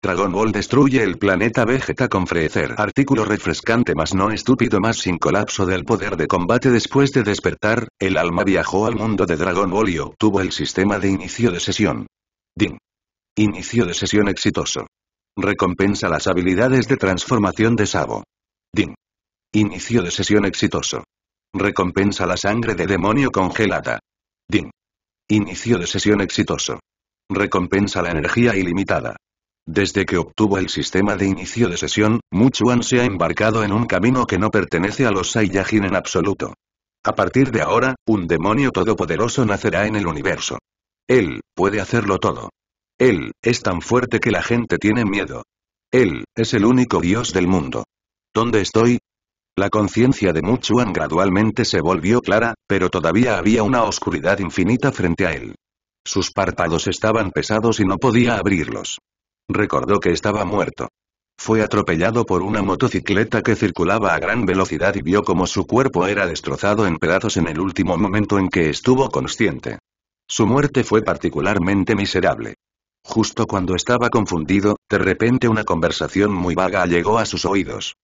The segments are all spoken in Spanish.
Dragon Ball destruye el planeta Vegeta con Freezer. Artículo refrescante más no estúpido más sin colapso del poder de combate después de despertar, el alma viajó al mundo de Dragon Ball y obtuvo el sistema de inicio de sesión. DIN. Inicio de sesión exitoso. Recompensa las habilidades de transformación de Sabo. DIN. Inicio de sesión exitoso. Recompensa la sangre de demonio congelada. DIN. Inicio de sesión exitoso. Recompensa la energía ilimitada. Desde que obtuvo el sistema de inicio de sesión, Muchuan se ha embarcado en un camino que no pertenece a los Saiyajin en absoluto. A partir de ahora, un demonio todopoderoso nacerá en el universo. Él, puede hacerlo todo. Él, es tan fuerte que la gente tiene miedo. Él, es el único dios del mundo. ¿Dónde estoy? La conciencia de Muchuan gradualmente se volvió clara, pero todavía había una oscuridad infinita frente a él. Sus párpados estaban pesados y no podía abrirlos. Recordó que estaba muerto. Fue atropellado por una motocicleta que circulaba a gran velocidad y vio como su cuerpo era destrozado en pedazos en el último momento en que estuvo consciente. Su muerte fue particularmente miserable. Justo cuando estaba confundido, de repente una conversación muy vaga llegó a sus oídos.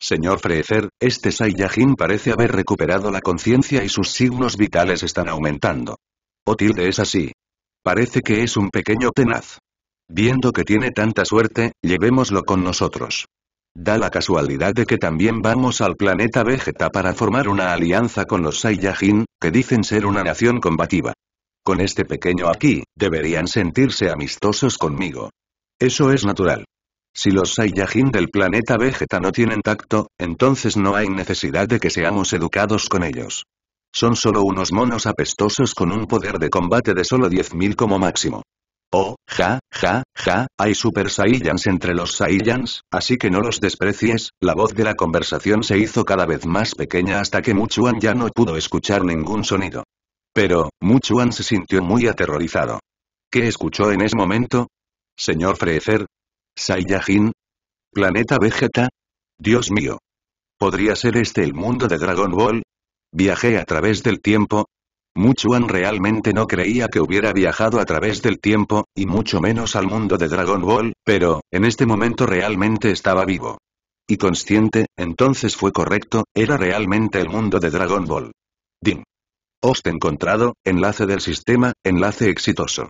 Señor Freezer, este Saiyajin parece haber recuperado la conciencia y sus signos vitales están aumentando. O es así. Parece que es un pequeño tenaz. Viendo que tiene tanta suerte, llevémoslo con nosotros. Da la casualidad de que también vamos al planeta Vegeta para formar una alianza con los Saiyajin, que dicen ser una nación combativa. Con este pequeño aquí, deberían sentirse amistosos conmigo. Eso es natural. Si los Saiyajin del planeta Vegeta no tienen tacto, entonces no hay necesidad de que seamos educados con ellos. Son solo unos monos apestosos con un poder de combate de solo 10.000 como máximo. Oh, ja, ja, ja, hay Super Saiyans entre los Saiyans, así que no los desprecies, la voz de la conversación se hizo cada vez más pequeña hasta que Muchuan ya no pudo escuchar ningún sonido. Pero, Muchuan se sintió muy aterrorizado. ¿Qué escuchó en ese momento? Señor Freezer. Saiyajin. Planeta Vegeta. Dios mío. ¿Podría ser este el mundo de Dragon Ball? Viajé a través del tiempo, Muchuan realmente no creía que hubiera viajado a través del tiempo, y mucho menos al mundo de Dragon Ball, pero, en este momento realmente estaba vivo. Y consciente, entonces fue correcto, era realmente el mundo de Dragon Ball. Ding. Host encontrado, enlace del sistema, enlace exitoso.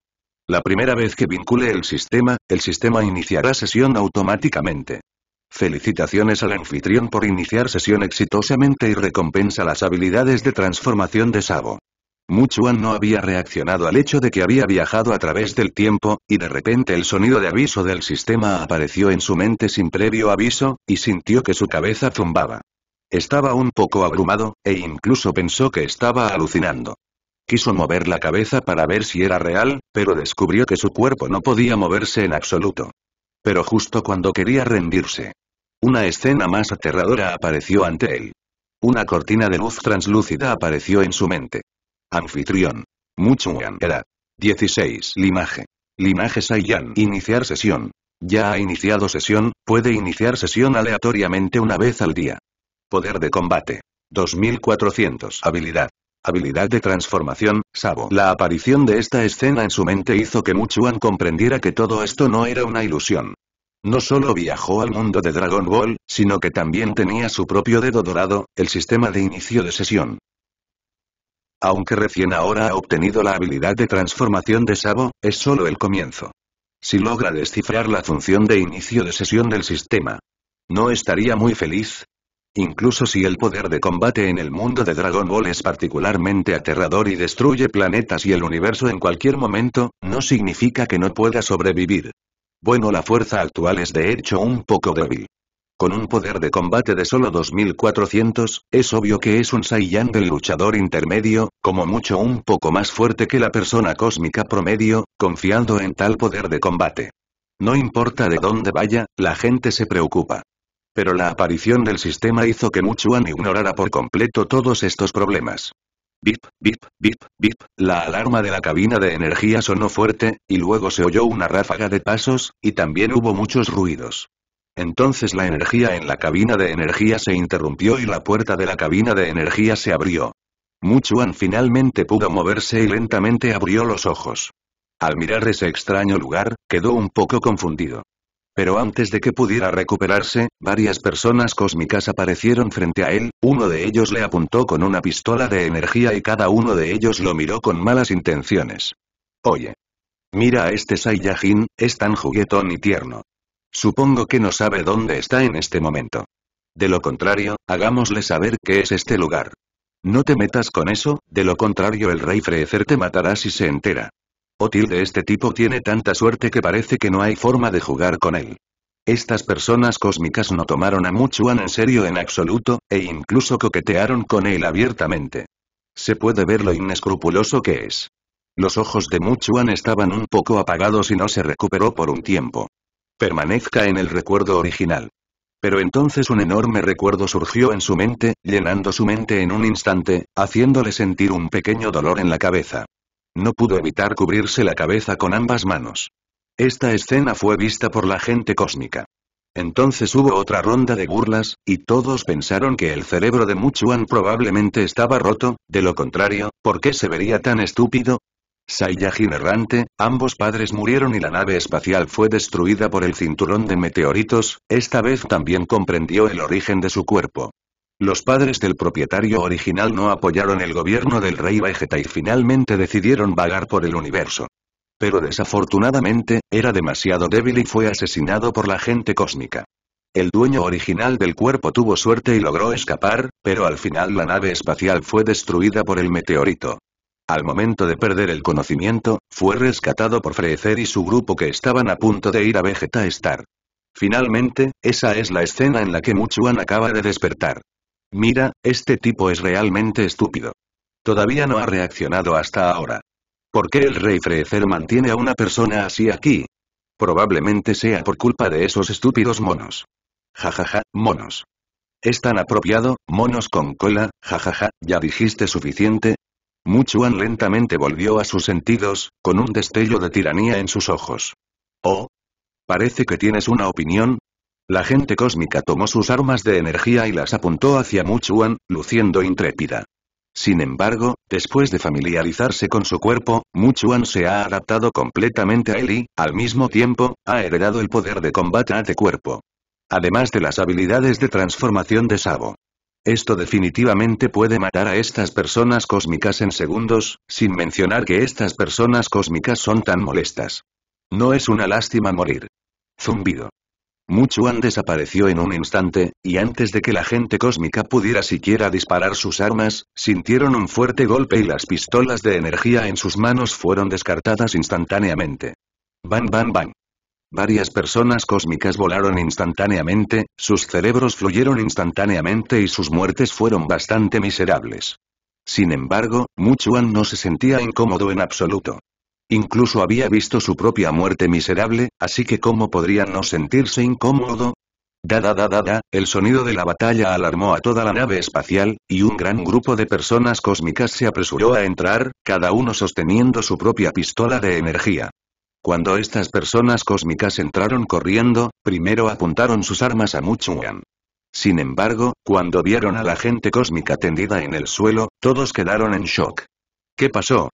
La primera vez que vincule el sistema, el sistema iniciará sesión automáticamente. Felicitaciones al anfitrión por iniciar sesión exitosamente y recompensa las habilidades de transformación de Sabo. Muchuan no había reaccionado al hecho de que había viajado a través del tiempo, y de repente el sonido de aviso del sistema apareció en su mente sin previo aviso, y sintió que su cabeza zumbaba. Estaba un poco abrumado, e incluso pensó que estaba alucinando. Quiso mover la cabeza para ver si era real, pero descubrió que su cuerpo no podía moverse en absoluto. Pero justo cuando quería rendirse. Una escena más aterradora apareció ante él. Una cortina de luz translúcida apareció en su mente. Anfitrión. Muchuan era. 16. Limaje. Limaje Saiyan. Iniciar sesión. Ya ha iniciado sesión, puede iniciar sesión aleatoriamente una vez al día. Poder de combate. 2400. Habilidad. Habilidad de transformación, Sabo. La aparición de esta escena en su mente hizo que Muchuan comprendiera que todo esto no era una ilusión. No solo viajó al mundo de Dragon Ball, sino que también tenía su propio dedo dorado, el sistema de inicio de sesión aunque recién ahora ha obtenido la habilidad de transformación de Sabo, es solo el comienzo. Si logra descifrar la función de inicio de sesión del sistema, ¿no estaría muy feliz? Incluso si el poder de combate en el mundo de Dragon Ball es particularmente aterrador y destruye planetas y el universo en cualquier momento, no significa que no pueda sobrevivir. Bueno la fuerza actual es de hecho un poco débil. Con un poder de combate de solo 2400, es obvio que es un Saiyan del luchador intermedio, como mucho un poco más fuerte que la persona cósmica promedio, confiando en tal poder de combate. No importa de dónde vaya, la gente se preocupa. Pero la aparición del sistema hizo que Muchuan ignorara por completo todos estos problemas. Bip, bip, bip, bip, la alarma de la cabina de energía sonó fuerte, y luego se oyó una ráfaga de pasos, y también hubo muchos ruidos. Entonces la energía en la cabina de energía se interrumpió y la puerta de la cabina de energía se abrió. Muchuan finalmente pudo moverse y lentamente abrió los ojos. Al mirar ese extraño lugar, quedó un poco confundido. Pero antes de que pudiera recuperarse, varias personas cósmicas aparecieron frente a él, uno de ellos le apuntó con una pistola de energía y cada uno de ellos lo miró con malas intenciones. Oye. Mira a este Saiyajin, es tan juguetón y tierno. Supongo que no sabe dónde está en este momento. De lo contrario, hagámosle saber qué es este lugar. No te metas con eso, de lo contrario el rey Frecer te matará si se entera. Otil de este tipo tiene tanta suerte que parece que no hay forma de jugar con él. Estas personas cósmicas no tomaron a Muchuan en serio en absoluto, e incluso coquetearon con él abiertamente. Se puede ver lo inescrupuloso que es. Los ojos de Muchuan estaban un poco apagados y no se recuperó por un tiempo permanezca en el recuerdo original. Pero entonces un enorme recuerdo surgió en su mente, llenando su mente en un instante, haciéndole sentir un pequeño dolor en la cabeza. No pudo evitar cubrirse la cabeza con ambas manos. Esta escena fue vista por la gente cósmica. Entonces hubo otra ronda de burlas, y todos pensaron que el cerebro de Muchuan probablemente estaba roto, de lo contrario, ¿por qué se vería tan estúpido? Saiyajin errante, ambos padres murieron y la nave espacial fue destruida por el cinturón de meteoritos, esta vez también comprendió el origen de su cuerpo. Los padres del propietario original no apoyaron el gobierno del rey Vegeta y finalmente decidieron vagar por el universo. Pero desafortunadamente, era demasiado débil y fue asesinado por la gente cósmica. El dueño original del cuerpo tuvo suerte y logró escapar, pero al final la nave espacial fue destruida por el meteorito. Al momento de perder el conocimiento, fue rescatado por Freezer y su grupo que estaban a punto de ir a Vegeta Star. Finalmente, esa es la escena en la que Muchuan acaba de despertar. Mira, este tipo es realmente estúpido. Todavía no ha reaccionado hasta ahora. ¿Por qué el rey Freezer mantiene a una persona así aquí? Probablemente sea por culpa de esos estúpidos monos. Jajaja, ja, ja, monos. Es tan apropiado, monos con cola, jajaja, ja, ya dijiste suficiente, Muchuan lentamente volvió a sus sentidos, con un destello de tiranía en sus ojos. Oh. Parece que tienes una opinión. La gente cósmica tomó sus armas de energía y las apuntó hacia Muchuan, luciendo intrépida. Sin embargo, después de familiarizarse con su cuerpo, Muchuan se ha adaptado completamente a él y, al mismo tiempo, ha heredado el poder de combate a de este cuerpo. Además de las habilidades de transformación de Sabo. Esto definitivamente puede matar a estas personas cósmicas en segundos, sin mencionar que estas personas cósmicas son tan molestas. No es una lástima morir. Zumbido. Muchuan desapareció en un instante, y antes de que la gente cósmica pudiera siquiera disparar sus armas, sintieron un fuerte golpe y las pistolas de energía en sus manos fueron descartadas instantáneamente. Bam bam bam. Varias personas cósmicas volaron instantáneamente, sus cerebros fluyeron instantáneamente y sus muertes fueron bastante miserables. Sin embargo, Muchuan no se sentía incómodo en absoluto. Incluso había visto su propia muerte miserable, así que ¿cómo podría no sentirse incómodo? Da da da el sonido de la batalla alarmó a toda la nave espacial, y un gran grupo de personas cósmicas se apresuró a entrar, cada uno sosteniendo su propia pistola de energía. Cuando estas personas cósmicas entraron corriendo, primero apuntaron sus armas a Muchuan. Sin embargo, cuando vieron a la gente cósmica tendida en el suelo, todos quedaron en shock. ¿Qué pasó?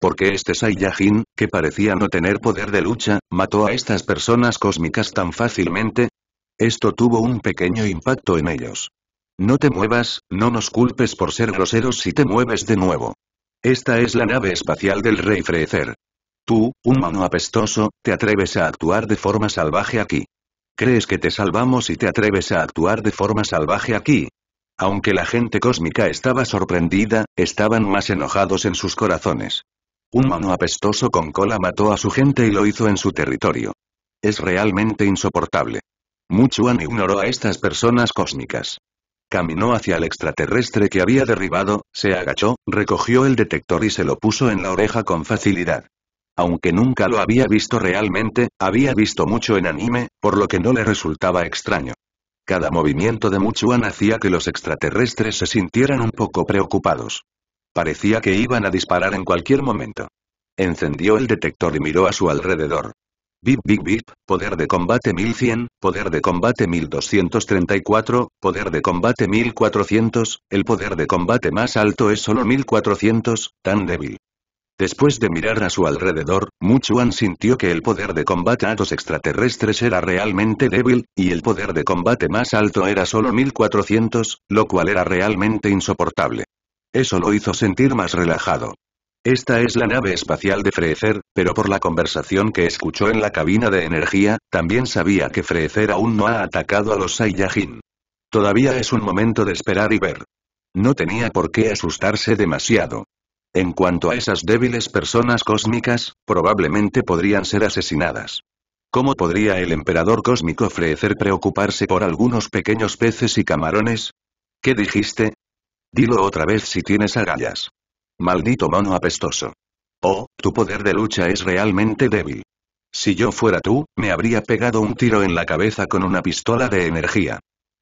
Porque este Saiyajin, que parecía no tener poder de lucha, mató a estas personas cósmicas tan fácilmente? Esto tuvo un pequeño impacto en ellos. No te muevas, no nos culpes por ser groseros si te mueves de nuevo. Esta es la nave espacial del rey Freezer. Tú, humano apestoso, te atreves a actuar de forma salvaje aquí. ¿Crees que te salvamos y te atreves a actuar de forma salvaje aquí? Aunque la gente cósmica estaba sorprendida, estaban más enojados en sus corazones. Un mano apestoso con cola mató a su gente y lo hizo en su territorio. Es realmente insoportable. Muchuan ignoró a estas personas cósmicas. Caminó hacia el extraterrestre que había derribado, se agachó, recogió el detector y se lo puso en la oreja con facilidad. Aunque nunca lo había visto realmente, había visto mucho en anime, por lo que no le resultaba extraño. Cada movimiento de Muchuan hacía que los extraterrestres se sintieran un poco preocupados. Parecía que iban a disparar en cualquier momento. Encendió el detector y miró a su alrededor. Bip bip bip, poder de combate 1100, poder de combate 1234, poder de combate 1400, el poder de combate más alto es solo 1400, tan débil. Después de mirar a su alrededor, Muchuan sintió que el poder de combate a los extraterrestres era realmente débil, y el poder de combate más alto era solo 1400, lo cual era realmente insoportable. Eso lo hizo sentir más relajado. Esta es la nave espacial de Freezer, pero por la conversación que escuchó en la cabina de energía, también sabía que Freezer aún no ha atacado a los Saiyajin. Todavía es un momento de esperar y ver. No tenía por qué asustarse demasiado. En cuanto a esas débiles personas cósmicas, probablemente podrían ser asesinadas. ¿Cómo podría el emperador cósmico ofrecer preocuparse por algunos pequeños peces y camarones? ¿Qué dijiste? Dilo otra vez si tienes agallas. Maldito mono apestoso. Oh, tu poder de lucha es realmente débil. Si yo fuera tú, me habría pegado un tiro en la cabeza con una pistola de energía.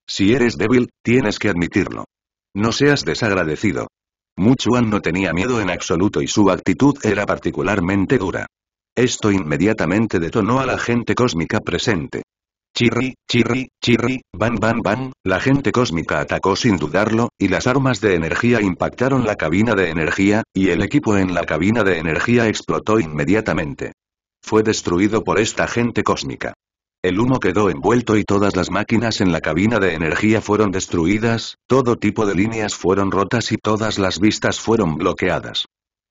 Si eres débil, tienes que admitirlo. No seas desagradecido. Muchuan no tenía miedo en absoluto y su actitud era particularmente dura. Esto inmediatamente detonó a la gente cósmica presente. Chirri, chirri, chirri, bam bam bam, la gente cósmica atacó sin dudarlo, y las armas de energía impactaron la cabina de energía, y el equipo en la cabina de energía explotó inmediatamente. Fue destruido por esta gente cósmica. El humo quedó envuelto y todas las máquinas en la cabina de energía fueron destruidas, todo tipo de líneas fueron rotas y todas las vistas fueron bloqueadas.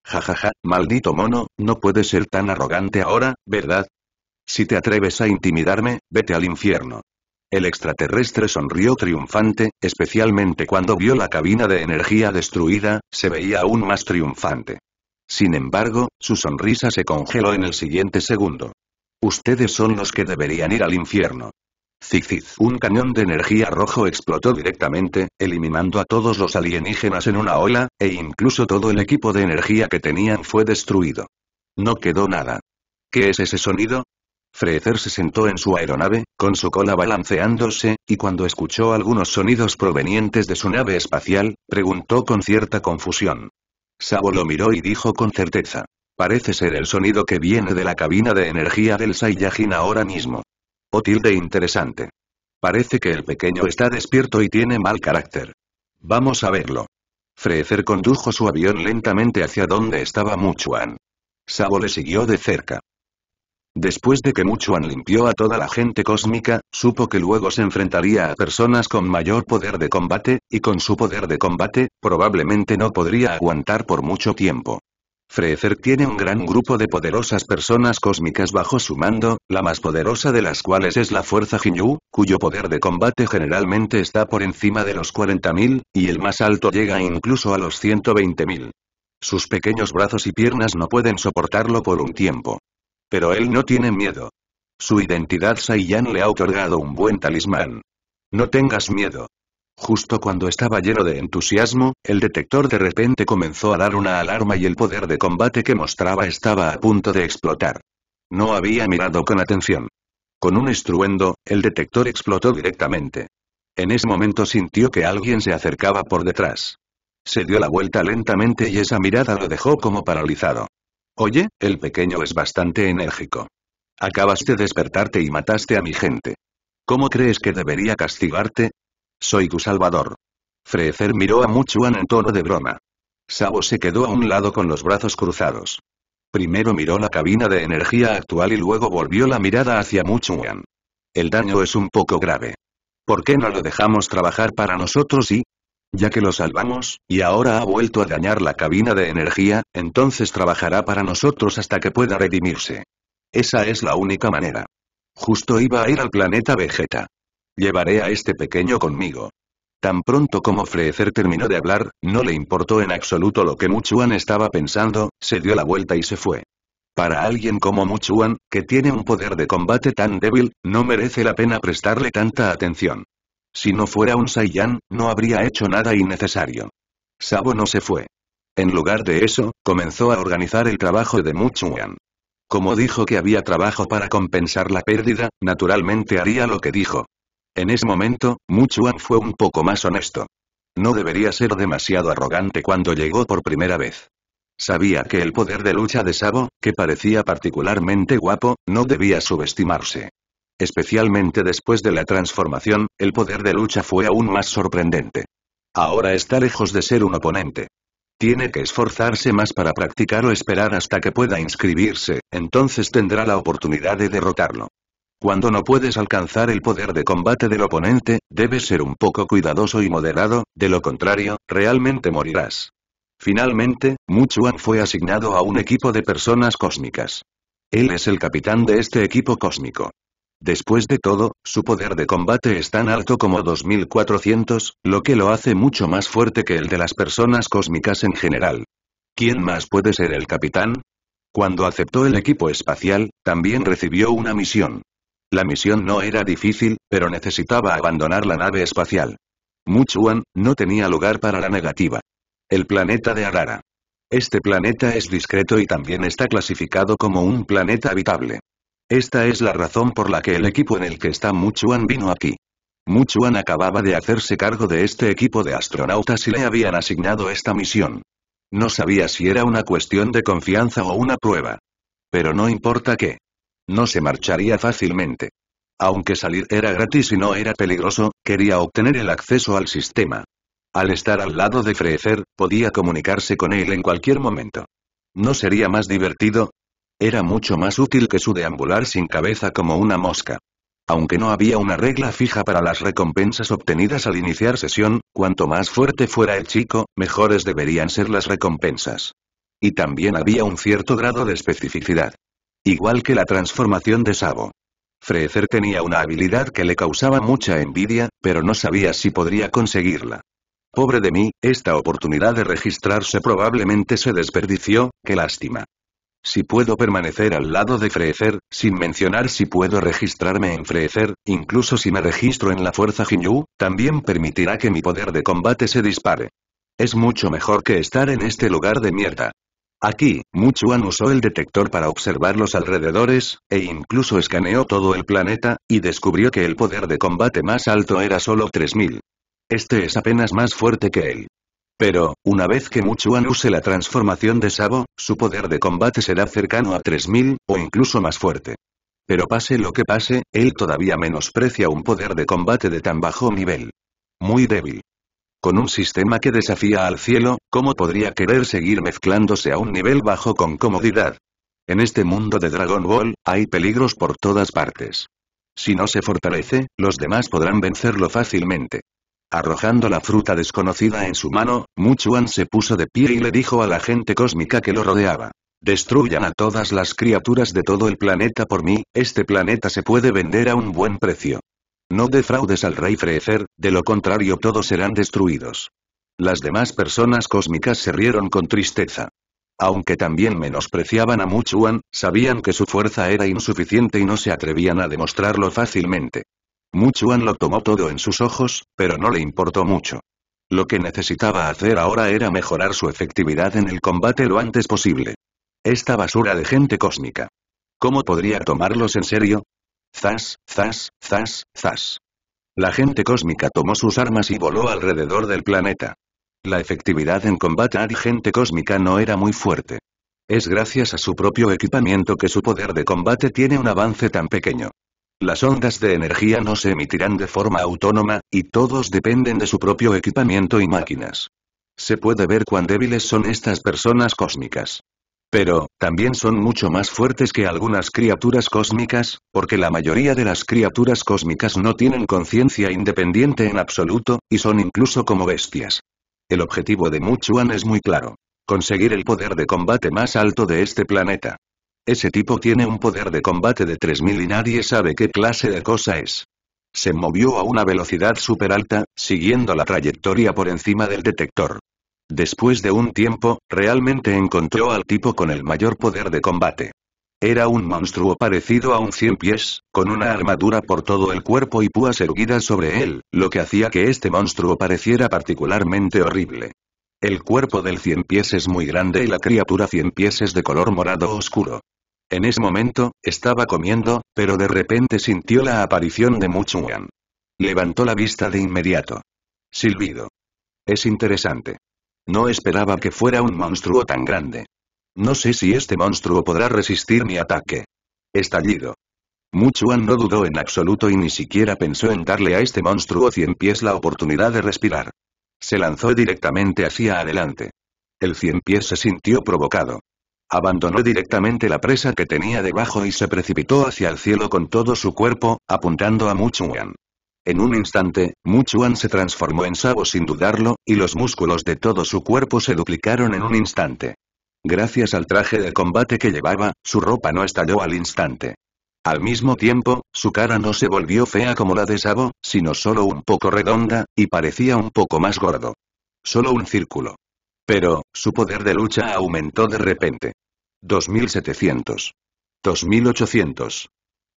Jajaja, ja, ja, maldito mono, no puedes ser tan arrogante ahora, ¿verdad? Si te atreves a intimidarme, vete al infierno. El extraterrestre sonrió triunfante, especialmente cuando vio la cabina de energía destruida, se veía aún más triunfante. Sin embargo, su sonrisa se congeló en el siguiente segundo. Ustedes son los que deberían ir al infierno. Ziziz. Un cañón de energía rojo explotó directamente, eliminando a todos los alienígenas en una ola, e incluso todo el equipo de energía que tenían fue destruido. No quedó nada. ¿Qué es ese sonido? Freezer se sentó en su aeronave, con su cola balanceándose, y cuando escuchó algunos sonidos provenientes de su nave espacial, preguntó con cierta confusión. Sabo lo miró y dijo con certeza. Parece ser el sonido que viene de la cabina de energía del Saiyajin ahora mismo. O tilde interesante. Parece que el pequeño está despierto y tiene mal carácter. Vamos a verlo. Freezer condujo su avión lentamente hacia donde estaba Muchuan. Sabo le siguió de cerca. Después de que Muchuan limpió a toda la gente cósmica, supo que luego se enfrentaría a personas con mayor poder de combate, y con su poder de combate, probablemente no podría aguantar por mucho tiempo. Freezer tiene un gran grupo de poderosas personas cósmicas bajo su mando, la más poderosa de las cuales es la Fuerza jinyu, cuyo poder de combate generalmente está por encima de los 40.000, y el más alto llega incluso a los 120.000. Sus pequeños brazos y piernas no pueden soportarlo por un tiempo. Pero él no tiene miedo. Su identidad Saiyan le ha otorgado un buen talismán. No tengas miedo. Justo cuando estaba lleno de entusiasmo, el detector de repente comenzó a dar una alarma y el poder de combate que mostraba estaba a punto de explotar. No había mirado con atención. Con un estruendo, el detector explotó directamente. En ese momento sintió que alguien se acercaba por detrás. Se dio la vuelta lentamente y esa mirada lo dejó como paralizado. Oye, el pequeño es bastante enérgico. Acabaste de despertarte y mataste a mi gente. ¿Cómo crees que debería castigarte? Soy tu salvador. Frezer miró a Muchuan en tono de broma. Sabo se quedó a un lado con los brazos cruzados. Primero miró la cabina de energía actual y luego volvió la mirada hacia Muchuan. El daño es un poco grave. ¿Por qué no lo dejamos trabajar para nosotros y...? Ya que lo salvamos, y ahora ha vuelto a dañar la cabina de energía, entonces trabajará para nosotros hasta que pueda redimirse. Esa es la única manera. Justo iba a ir al planeta Vegeta. Llevaré a este pequeño conmigo. Tan pronto como Frecer terminó de hablar, no le importó en absoluto lo que Muchuan estaba pensando, se dio la vuelta y se fue. Para alguien como Muchuan, que tiene un poder de combate tan débil, no merece la pena prestarle tanta atención. Si no fuera un Saiyan, no habría hecho nada innecesario. Sabo no se fue. En lugar de eso, comenzó a organizar el trabajo de Muchuan. Como dijo que había trabajo para compensar la pérdida, naturalmente haría lo que dijo. En ese momento, Muchuan fue un poco más honesto. No debería ser demasiado arrogante cuando llegó por primera vez. Sabía que el poder de lucha de Sabo, que parecía particularmente guapo, no debía subestimarse. Especialmente después de la transformación, el poder de lucha fue aún más sorprendente. Ahora está lejos de ser un oponente. Tiene que esforzarse más para practicar o esperar hasta que pueda inscribirse, entonces tendrá la oportunidad de derrotarlo. Cuando no puedes alcanzar el poder de combate del oponente, debes ser un poco cuidadoso y moderado, de lo contrario, realmente morirás. Finalmente, Muchuan fue asignado a un equipo de personas cósmicas. Él es el capitán de este equipo cósmico. Después de todo, su poder de combate es tan alto como 2400, lo que lo hace mucho más fuerte que el de las personas cósmicas en general. ¿Quién más puede ser el capitán? Cuando aceptó el equipo espacial, también recibió una misión. La misión no era difícil, pero necesitaba abandonar la nave espacial. Muchuan, no tenía lugar para la negativa. El planeta de Arara. Este planeta es discreto y también está clasificado como un planeta habitable. Esta es la razón por la que el equipo en el que está Muchuan vino aquí. Muchuan acababa de hacerse cargo de este equipo de astronautas y le habían asignado esta misión. No sabía si era una cuestión de confianza o una prueba. Pero no importa qué. No se marcharía fácilmente. Aunque salir era gratis y no era peligroso, quería obtener el acceso al sistema. Al estar al lado de Freezer, podía comunicarse con él en cualquier momento. ¿No sería más divertido? Era mucho más útil que su deambular sin cabeza como una mosca. Aunque no había una regla fija para las recompensas obtenidas al iniciar sesión, cuanto más fuerte fuera el chico, mejores deberían ser las recompensas. Y también había un cierto grado de especificidad. Igual que la transformación de Sabo. Frecer tenía una habilidad que le causaba mucha envidia, pero no sabía si podría conseguirla. Pobre de mí, esta oportunidad de registrarse probablemente se desperdició, qué lástima. Si puedo permanecer al lado de Frecer, sin mencionar si puedo registrarme en Frecer, incluso si me registro en la fuerza jinyu, también permitirá que mi poder de combate se dispare. Es mucho mejor que estar en este lugar de mierda. Aquí, Muchuan usó el detector para observar los alrededores, e incluso escaneó todo el planeta, y descubrió que el poder de combate más alto era solo 3000. Este es apenas más fuerte que él. Pero, una vez que Muchuan use la transformación de Sabo, su poder de combate será cercano a 3000, o incluso más fuerte. Pero pase lo que pase, él todavía menosprecia un poder de combate de tan bajo nivel. Muy débil. Con un sistema que desafía al cielo, ¿cómo podría querer seguir mezclándose a un nivel bajo con comodidad? En este mundo de Dragon Ball, hay peligros por todas partes. Si no se fortalece, los demás podrán vencerlo fácilmente. Arrojando la fruta desconocida en su mano, Muchuan se puso de pie y le dijo a la gente cósmica que lo rodeaba. Destruyan a todas las criaturas de todo el planeta por mí, este planeta se puede vender a un buen precio. No defraudes al rey Frecer, de lo contrario todos serán destruidos. Las demás personas cósmicas se rieron con tristeza. Aunque también menospreciaban a Muchuan, sabían que su fuerza era insuficiente y no se atrevían a demostrarlo fácilmente. Muchuan lo tomó todo en sus ojos, pero no le importó mucho. Lo que necesitaba hacer ahora era mejorar su efectividad en el combate lo antes posible. Esta basura de gente cósmica. ¿Cómo podría tomarlos en serio? Zas, zas, zas, zas. La gente cósmica tomó sus armas y voló alrededor del planeta. La efectividad en combate a gente cósmica no era muy fuerte. Es gracias a su propio equipamiento que su poder de combate tiene un avance tan pequeño. Las ondas de energía no se emitirán de forma autónoma, y todos dependen de su propio equipamiento y máquinas. Se puede ver cuán débiles son estas personas cósmicas. Pero, también son mucho más fuertes que algunas criaturas cósmicas, porque la mayoría de las criaturas cósmicas no tienen conciencia independiente en absoluto, y son incluso como bestias. El objetivo de Muchuan es muy claro. Conseguir el poder de combate más alto de este planeta. Ese tipo tiene un poder de combate de 3000 y nadie sabe qué clase de cosa es. Se movió a una velocidad super alta, siguiendo la trayectoria por encima del detector. Después de un tiempo, realmente encontró al tipo con el mayor poder de combate. Era un monstruo parecido a un cien pies, con una armadura por todo el cuerpo y púas erguidas sobre él, lo que hacía que este monstruo pareciera particularmente horrible. El cuerpo del cien pies es muy grande y la criatura cien pies es de color morado oscuro. En ese momento, estaba comiendo, pero de repente sintió la aparición de Muchuan. Levantó la vista de inmediato. Silbido. Es interesante. No esperaba que fuera un monstruo tan grande. No sé si este monstruo podrá resistir mi ataque. Estallido. Muchuan no dudó en absoluto y ni siquiera pensó en darle a este monstruo cien pies la oportunidad de respirar. Se lanzó directamente hacia adelante. El cien pies se sintió provocado. Abandonó directamente la presa que tenía debajo y se precipitó hacia el cielo con todo su cuerpo, apuntando a Muchuan. En un instante, Muchuan se transformó en Sabo sin dudarlo, y los músculos de todo su cuerpo se duplicaron en un instante. Gracias al traje de combate que llevaba, su ropa no estalló al instante. Al mismo tiempo, su cara no se volvió fea como la de Sabo, sino solo un poco redonda, y parecía un poco más gordo. Solo un círculo. Pero, su poder de lucha aumentó de repente. 2700. 2800.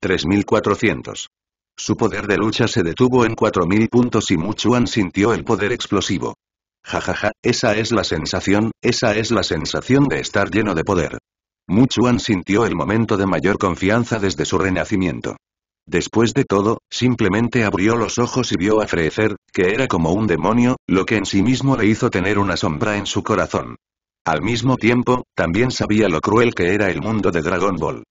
3400. Su poder de lucha se detuvo en 4000 puntos y Muchuan sintió el poder explosivo. Jajaja, ja, ja, esa es la sensación, esa es la sensación de estar lleno de poder. Muchuan sintió el momento de mayor confianza desde su renacimiento. Después de todo, simplemente abrió los ojos y vio a Freezer, que era como un demonio, lo que en sí mismo le hizo tener una sombra en su corazón. Al mismo tiempo, también sabía lo cruel que era el mundo de Dragon Ball.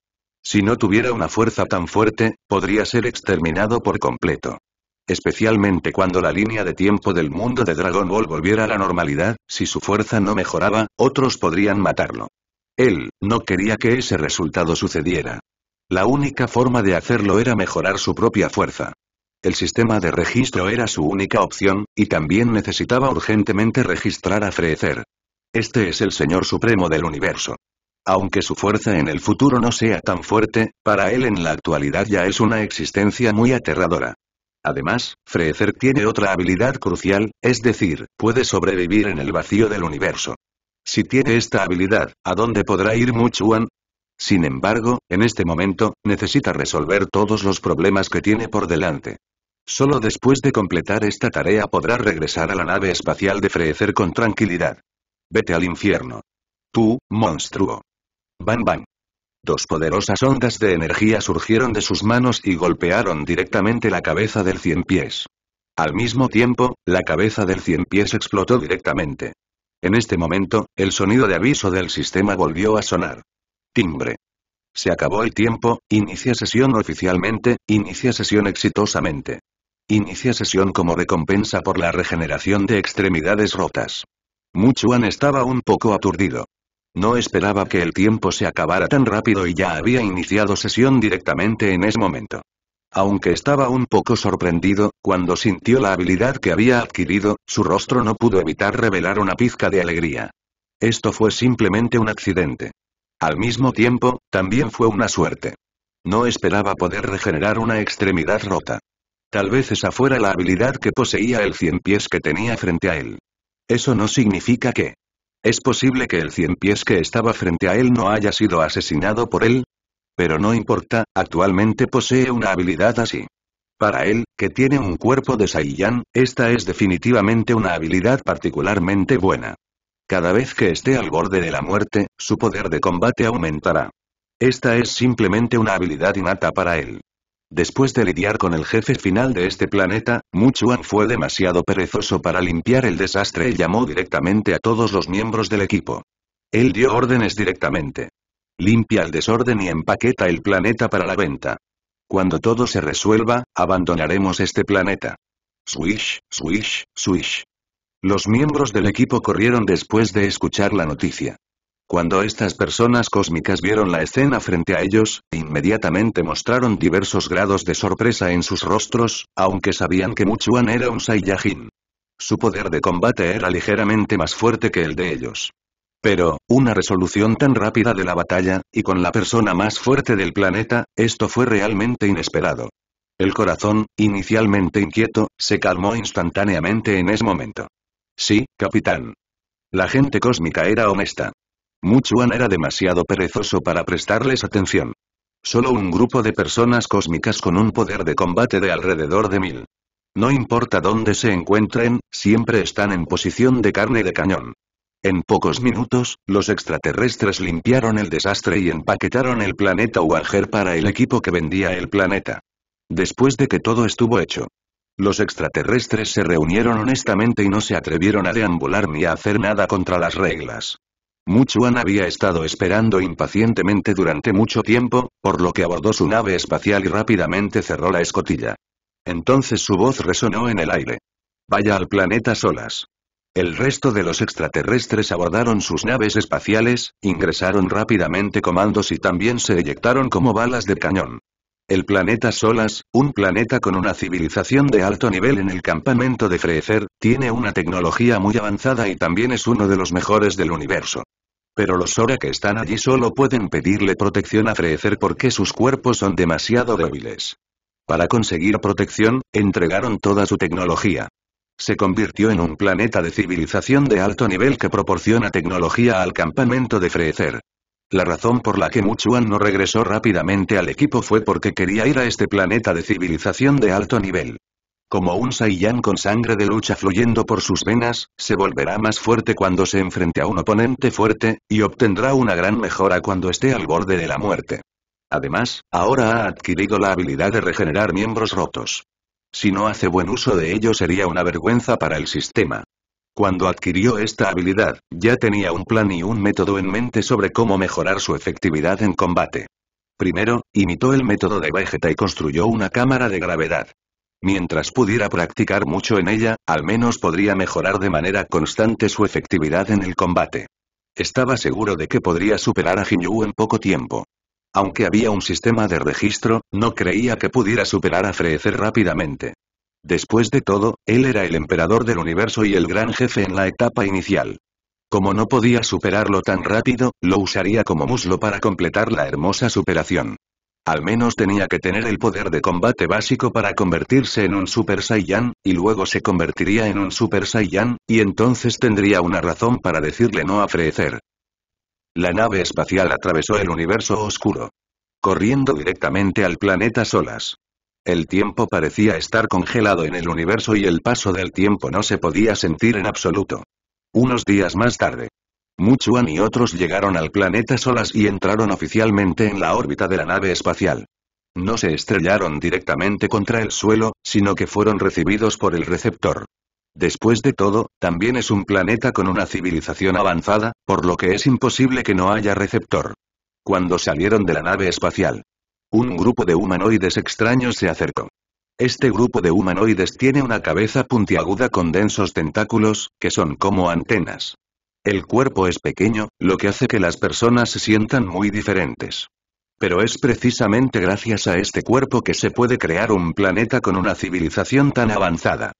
Si no tuviera una fuerza tan fuerte, podría ser exterminado por completo. Especialmente cuando la línea de tiempo del mundo de Dragon Ball volviera a la normalidad, si su fuerza no mejoraba, otros podrían matarlo. Él, no quería que ese resultado sucediera. La única forma de hacerlo era mejorar su propia fuerza. El sistema de registro era su única opción, y también necesitaba urgentemente registrar a Freezer. Este es el Señor Supremo del Universo. Aunque su fuerza en el futuro no sea tan fuerte, para él en la actualidad ya es una existencia muy aterradora. Además, Freezer tiene otra habilidad crucial, es decir, puede sobrevivir en el vacío del universo. Si tiene esta habilidad, ¿a dónde podrá ir Muchuan? Sin embargo, en este momento, necesita resolver todos los problemas que tiene por delante. Solo después de completar esta tarea podrá regresar a la nave espacial de Freezer con tranquilidad. Vete al infierno. Tú, monstruo. Bang bang. Dos poderosas ondas de energía surgieron de sus manos y golpearon directamente la cabeza del cien pies. Al mismo tiempo, la cabeza del cien pies explotó directamente. En este momento, el sonido de aviso del sistema volvió a sonar. Timbre. Se acabó el tiempo, inicia sesión oficialmente, inicia sesión exitosamente. Inicia sesión como recompensa por la regeneración de extremidades rotas. Muchuan estaba un poco aturdido. No esperaba que el tiempo se acabara tan rápido y ya había iniciado sesión directamente en ese momento. Aunque estaba un poco sorprendido, cuando sintió la habilidad que había adquirido, su rostro no pudo evitar revelar una pizca de alegría. Esto fue simplemente un accidente. Al mismo tiempo, también fue una suerte. No esperaba poder regenerar una extremidad rota. Tal vez esa fuera la habilidad que poseía el cien pies que tenía frente a él. Eso no significa que, es posible que el cien pies que estaba frente a él no haya sido asesinado por él. Pero no importa, actualmente posee una habilidad así. Para él, que tiene un cuerpo de Saiyan, esta es definitivamente una habilidad particularmente buena. Cada vez que esté al borde de la muerte, su poder de combate aumentará. Esta es simplemente una habilidad innata para él. Después de lidiar con el jefe final de este planeta, Muchuan fue demasiado perezoso para limpiar el desastre y llamó directamente a todos los miembros del equipo. Él dio órdenes directamente. Limpia el desorden y empaqueta el planeta para la venta. Cuando todo se resuelva, abandonaremos este planeta. Swish, swish, swish. Los miembros del equipo corrieron después de escuchar la noticia. Cuando estas personas cósmicas vieron la escena frente a ellos, inmediatamente mostraron diversos grados de sorpresa en sus rostros, aunque sabían que Muchuan era un Saiyajin. Su poder de combate era ligeramente más fuerte que el de ellos. Pero, una resolución tan rápida de la batalla, y con la persona más fuerte del planeta, esto fue realmente inesperado. El corazón, inicialmente inquieto, se calmó instantáneamente en ese momento. Sí, capitán. La gente cósmica era honesta. Muchuan era demasiado perezoso para prestarles atención. Solo un grupo de personas cósmicas con un poder de combate de alrededor de mil. No importa dónde se encuentren, siempre están en posición de carne de cañón. En pocos minutos, los extraterrestres limpiaron el desastre y empaquetaron el planeta Wanger para el equipo que vendía el planeta. Después de que todo estuvo hecho. Los extraterrestres se reunieron honestamente y no se atrevieron a deambular ni a hacer nada contra las reglas. Muchuan había estado esperando impacientemente durante mucho tiempo, por lo que abordó su nave espacial y rápidamente cerró la escotilla. Entonces su voz resonó en el aire. Vaya al planeta solas. El resto de los extraterrestres abordaron sus naves espaciales, ingresaron rápidamente comandos y también se eyectaron como balas de cañón. El planeta Solas, un planeta con una civilización de alto nivel en el campamento de Frecer, tiene una tecnología muy avanzada y también es uno de los mejores del universo. Pero los Sora que están allí solo pueden pedirle protección a Frecer porque sus cuerpos son demasiado débiles. Para conseguir protección, entregaron toda su tecnología. Se convirtió en un planeta de civilización de alto nivel que proporciona tecnología al campamento de Frecer. La razón por la que Muchuan no regresó rápidamente al equipo fue porque quería ir a este planeta de civilización de alto nivel. Como un Saiyan con sangre de lucha fluyendo por sus venas, se volverá más fuerte cuando se enfrente a un oponente fuerte, y obtendrá una gran mejora cuando esté al borde de la muerte. Además, ahora ha adquirido la habilidad de regenerar miembros rotos. Si no hace buen uso de ello sería una vergüenza para el sistema. Cuando adquirió esta habilidad, ya tenía un plan y un método en mente sobre cómo mejorar su efectividad en combate. Primero, imitó el método de Vegeta y construyó una cámara de gravedad. Mientras pudiera practicar mucho en ella, al menos podría mejorar de manera constante su efectividad en el combate. Estaba seguro de que podría superar a Ginyu en poco tiempo. Aunque había un sistema de registro, no creía que pudiera superar a Freezer rápidamente. Después de todo, él era el emperador del universo y el gran jefe en la etapa inicial. Como no podía superarlo tan rápido, lo usaría como muslo para completar la hermosa superación. Al menos tenía que tener el poder de combate básico para convertirse en un Super Saiyan, y luego se convertiría en un Super Saiyan, y entonces tendría una razón para decirle no a Frecer. La nave espacial atravesó el universo oscuro. Corriendo directamente al planeta Solas. El tiempo parecía estar congelado en el universo y el paso del tiempo no se podía sentir en absoluto. Unos días más tarde, Muchuan y otros llegaron al planeta solas y entraron oficialmente en la órbita de la nave espacial. No se estrellaron directamente contra el suelo, sino que fueron recibidos por el receptor. Después de todo, también es un planeta con una civilización avanzada, por lo que es imposible que no haya receptor. Cuando salieron de la nave espacial, un grupo de humanoides extraños se acercó. Este grupo de humanoides tiene una cabeza puntiaguda con densos tentáculos, que son como antenas. El cuerpo es pequeño, lo que hace que las personas se sientan muy diferentes. Pero es precisamente gracias a este cuerpo que se puede crear un planeta con una civilización tan avanzada.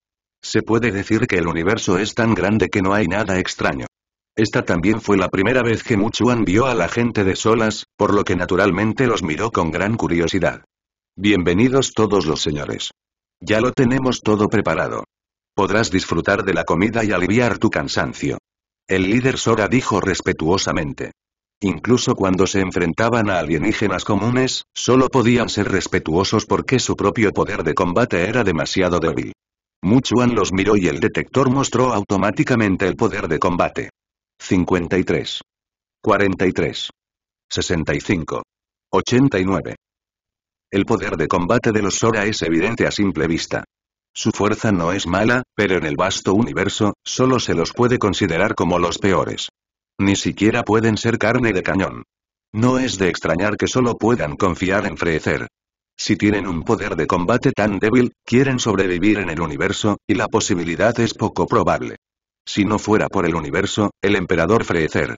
Se puede decir que el universo es tan grande que no hay nada extraño. Esta también fue la primera vez que Muchuan vio a la gente de solas, por lo que naturalmente los miró con gran curiosidad. Bienvenidos todos los señores. Ya lo tenemos todo preparado. Podrás disfrutar de la comida y aliviar tu cansancio. El líder Sora dijo respetuosamente. Incluso cuando se enfrentaban a alienígenas comunes, solo podían ser respetuosos porque su propio poder de combate era demasiado débil. Muchuan los miró y el detector mostró automáticamente el poder de combate. 53. 43. 65. 89. El poder de combate de los Sora es evidente a simple vista. Su fuerza no es mala, pero en el vasto universo, solo se los puede considerar como los peores. Ni siquiera pueden ser carne de cañón. No es de extrañar que solo puedan confiar en Frecer. Si tienen un poder de combate tan débil, quieren sobrevivir en el universo, y la posibilidad es poco probable. Si no fuera por el universo, el emperador Freecer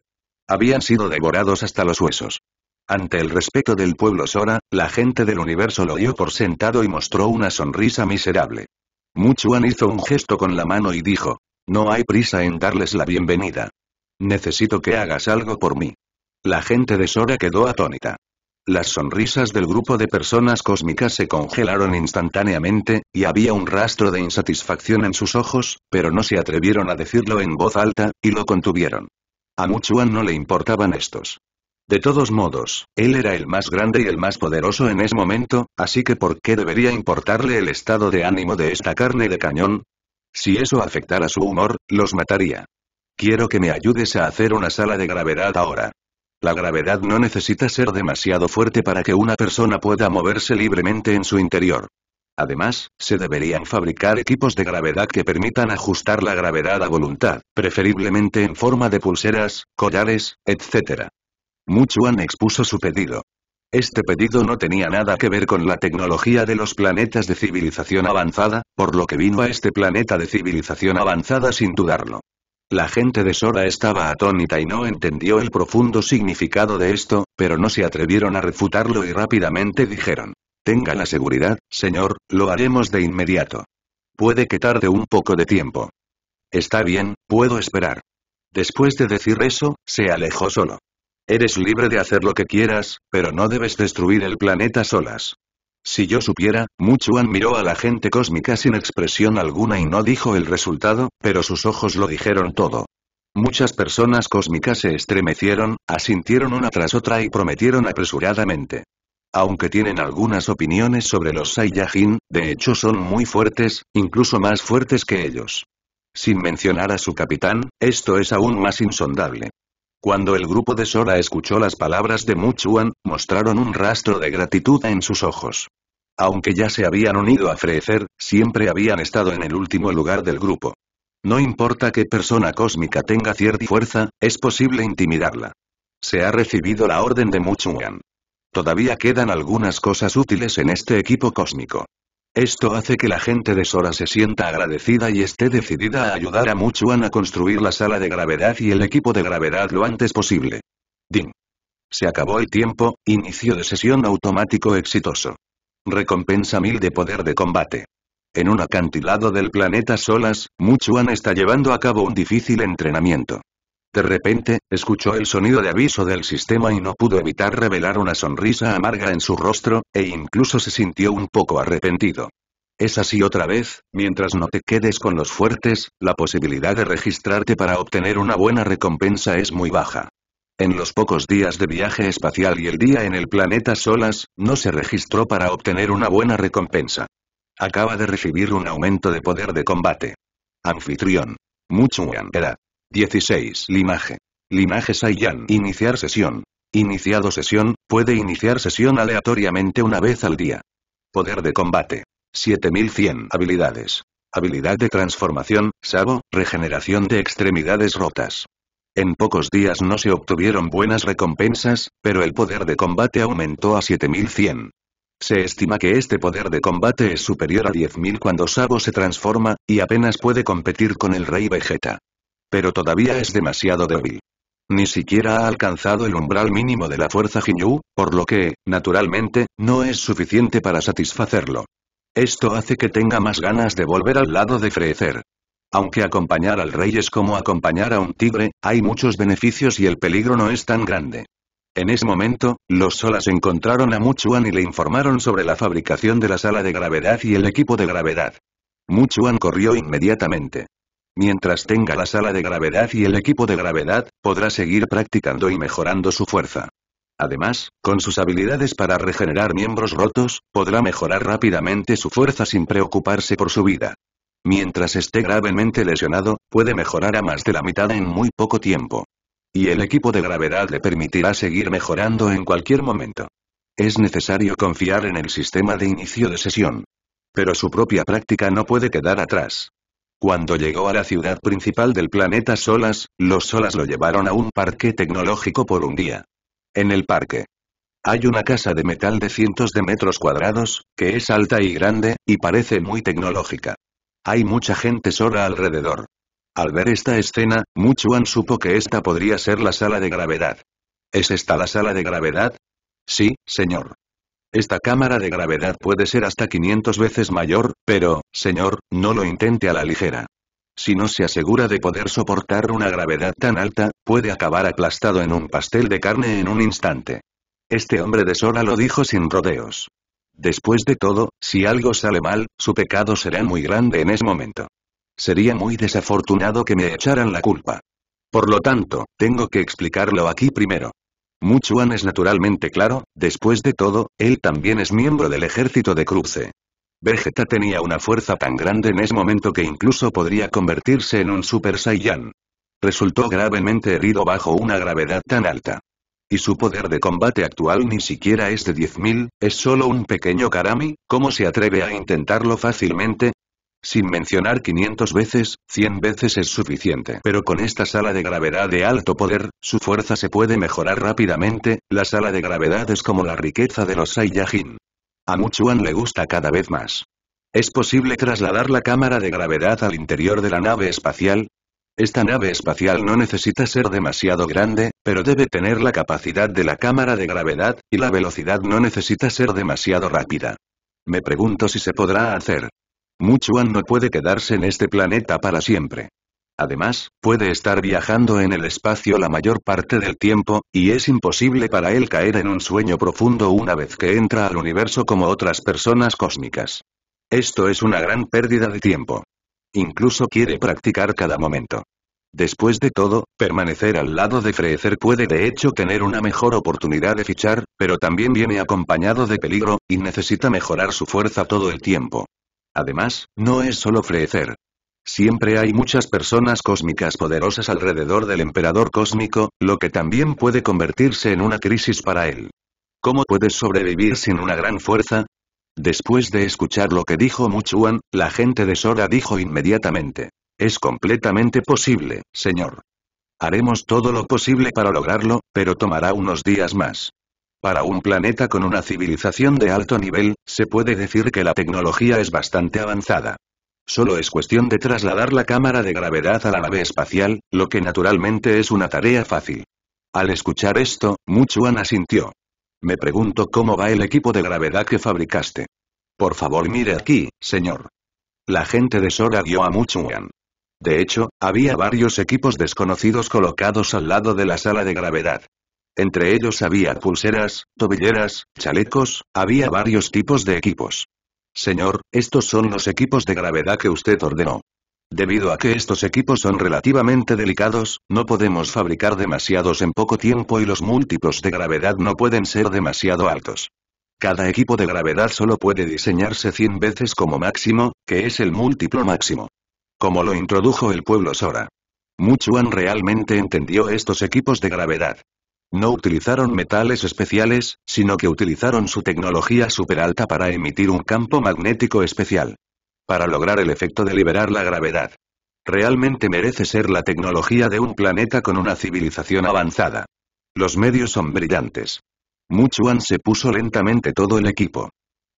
Habían sido devorados hasta los huesos. Ante el respeto del pueblo Sora, la gente del universo lo dio por sentado y mostró una sonrisa miserable. Muchuan hizo un gesto con la mano y dijo, no hay prisa en darles la bienvenida. Necesito que hagas algo por mí. La gente de Sora quedó atónita. Las sonrisas del grupo de personas cósmicas se congelaron instantáneamente, y había un rastro de insatisfacción en sus ojos, pero no se atrevieron a decirlo en voz alta, y lo contuvieron. A Muchuan no le importaban estos. De todos modos, él era el más grande y el más poderoso en ese momento, así que ¿por qué debería importarle el estado de ánimo de esta carne de cañón? Si eso afectara su humor, los mataría. Quiero que me ayudes a hacer una sala de gravedad ahora. La gravedad no necesita ser demasiado fuerte para que una persona pueda moverse libremente en su interior. Además, se deberían fabricar equipos de gravedad que permitan ajustar la gravedad a voluntad, preferiblemente en forma de pulseras, collares, etc. han expuso su pedido. Este pedido no tenía nada que ver con la tecnología de los planetas de civilización avanzada, por lo que vino a este planeta de civilización avanzada sin dudarlo. La gente de Sora estaba atónita y no entendió el profundo significado de esto, pero no se atrevieron a refutarlo y rápidamente dijeron. Tenga la seguridad, señor, lo haremos de inmediato. Puede que tarde un poco de tiempo. Está bien, puedo esperar. Después de decir eso, se alejó solo. Eres libre de hacer lo que quieras, pero no debes destruir el planeta solas. Si yo supiera, Muchuan miró a la gente cósmica sin expresión alguna y no dijo el resultado, pero sus ojos lo dijeron todo. Muchas personas cósmicas se estremecieron, asintieron una tras otra y prometieron apresuradamente. Aunque tienen algunas opiniones sobre los Saiyajin, de hecho son muy fuertes, incluso más fuertes que ellos. Sin mencionar a su capitán, esto es aún más insondable. Cuando el grupo de Sora escuchó las palabras de Muchuan, mostraron un rastro de gratitud en sus ojos. Aunque ya se habían unido a Frecer, siempre habían estado en el último lugar del grupo. No importa qué persona cósmica tenga cierta fuerza, es posible intimidarla. Se ha recibido la orden de Muchuan. Todavía quedan algunas cosas útiles en este equipo cósmico. Esto hace que la gente de Sora se sienta agradecida y esté decidida a ayudar a Muchuan a construir la sala de gravedad y el equipo de gravedad lo antes posible. Ding. Se acabó el tiempo, inicio de sesión automático exitoso. Recompensa 1000 de poder de combate. En un acantilado del planeta Solas, Muchuan está llevando a cabo un difícil entrenamiento. De repente, escuchó el sonido de aviso del sistema y no pudo evitar revelar una sonrisa amarga en su rostro, e incluso se sintió un poco arrepentido. Es así otra vez, mientras no te quedes con los fuertes, la posibilidad de registrarte para obtener una buena recompensa es muy baja. En los pocos días de viaje espacial y el día en el planeta Solas, no se registró para obtener una buena recompensa. Acaba de recibir un aumento de poder de combate. Anfitrión. Muchuan era 16. Limaje. Limaje Saiyan. Iniciar sesión. Iniciado sesión, puede iniciar sesión aleatoriamente una vez al día. Poder de combate. 7100. Habilidades. Habilidad de transformación, Sabo, regeneración de extremidades rotas. En pocos días no se obtuvieron buenas recompensas, pero el poder de combate aumentó a 7100. Se estima que este poder de combate es superior a 10.000 cuando Sabo se transforma, y apenas puede competir con el rey Vegeta pero todavía es demasiado débil. Ni siquiera ha alcanzado el umbral mínimo de la fuerza Jinyu, por lo que, naturalmente, no es suficiente para satisfacerlo. Esto hace que tenga más ganas de volver al lado de Frecer. Aunque acompañar al rey es como acompañar a un tigre, hay muchos beneficios y el peligro no es tan grande. En ese momento, los Solas encontraron a Muchuan y le informaron sobre la fabricación de la sala de gravedad y el equipo de gravedad. Muchuan corrió inmediatamente. Mientras tenga la sala de gravedad y el equipo de gravedad, podrá seguir practicando y mejorando su fuerza. Además, con sus habilidades para regenerar miembros rotos, podrá mejorar rápidamente su fuerza sin preocuparse por su vida. Mientras esté gravemente lesionado, puede mejorar a más de la mitad en muy poco tiempo. Y el equipo de gravedad le permitirá seguir mejorando en cualquier momento. Es necesario confiar en el sistema de inicio de sesión. Pero su propia práctica no puede quedar atrás. Cuando llegó a la ciudad principal del planeta Solas, los Solas lo llevaron a un parque tecnológico por un día. En el parque. Hay una casa de metal de cientos de metros cuadrados, que es alta y grande, y parece muy tecnológica. Hay mucha gente sola alrededor. Al ver esta escena, Muchuan supo que esta podría ser la sala de gravedad. ¿Es esta la sala de gravedad? Sí, señor. Esta cámara de gravedad puede ser hasta 500 veces mayor, pero, señor, no lo intente a la ligera. Si no se asegura de poder soportar una gravedad tan alta, puede acabar aplastado en un pastel de carne en un instante. Este hombre de sola lo dijo sin rodeos. Después de todo, si algo sale mal, su pecado será muy grande en ese momento. Sería muy desafortunado que me echaran la culpa. Por lo tanto, tengo que explicarlo aquí primero. Muchuan es naturalmente claro, después de todo, él también es miembro del ejército de Cruce. Vegeta tenía una fuerza tan grande en ese momento que incluso podría convertirse en un Super Saiyan. Resultó gravemente herido bajo una gravedad tan alta. Y su poder de combate actual ni siquiera es de 10.000, es solo un pequeño Karami, ¿cómo se atreve a intentarlo fácilmente? Sin mencionar 500 veces, 100 veces es suficiente. Pero con esta sala de gravedad de alto poder, su fuerza se puede mejorar rápidamente, la sala de gravedad es como la riqueza de los Saiyajin. A Muchuan le gusta cada vez más. ¿Es posible trasladar la cámara de gravedad al interior de la nave espacial? Esta nave espacial no necesita ser demasiado grande, pero debe tener la capacidad de la cámara de gravedad, y la velocidad no necesita ser demasiado rápida. Me pregunto si se podrá hacer. Muchuan no puede quedarse en este planeta para siempre. Además, puede estar viajando en el espacio la mayor parte del tiempo, y es imposible para él caer en un sueño profundo una vez que entra al universo como otras personas cósmicas. Esto es una gran pérdida de tiempo. Incluso quiere practicar cada momento. Después de todo, permanecer al lado de Freezer puede de hecho tener una mejor oportunidad de fichar, pero también viene acompañado de peligro, y necesita mejorar su fuerza todo el tiempo. Además, no es solo ofrecer. Siempre hay muchas personas cósmicas poderosas alrededor del emperador cósmico, lo que también puede convertirse en una crisis para él. ¿Cómo puedes sobrevivir sin una gran fuerza? Después de escuchar lo que dijo Muchuan, la gente de Sora dijo inmediatamente. Es completamente posible, señor. Haremos todo lo posible para lograrlo, pero tomará unos días más. Para un planeta con una civilización de alto nivel, se puede decir que la tecnología es bastante avanzada. Solo es cuestión de trasladar la cámara de gravedad a la nave espacial, lo que naturalmente es una tarea fácil. Al escuchar esto, Muchuan asintió. Me pregunto cómo va el equipo de gravedad que fabricaste. Por favor mire aquí, señor. La gente de Sora guió a Muchuan. De hecho, había varios equipos desconocidos colocados al lado de la sala de gravedad. Entre ellos había pulseras, tobilleras, chalecos, había varios tipos de equipos. Señor, estos son los equipos de gravedad que usted ordenó. Debido a que estos equipos son relativamente delicados, no podemos fabricar demasiados en poco tiempo y los múltiplos de gravedad no pueden ser demasiado altos. Cada equipo de gravedad solo puede diseñarse 100 veces como máximo, que es el múltiplo máximo. Como lo introdujo el pueblo Sora. Muchuan realmente entendió estos equipos de gravedad. No utilizaron metales especiales, sino que utilizaron su tecnología superalta para emitir un campo magnético especial. Para lograr el efecto de liberar la gravedad. Realmente merece ser la tecnología de un planeta con una civilización avanzada. Los medios son brillantes. Muchuan se puso lentamente todo el equipo.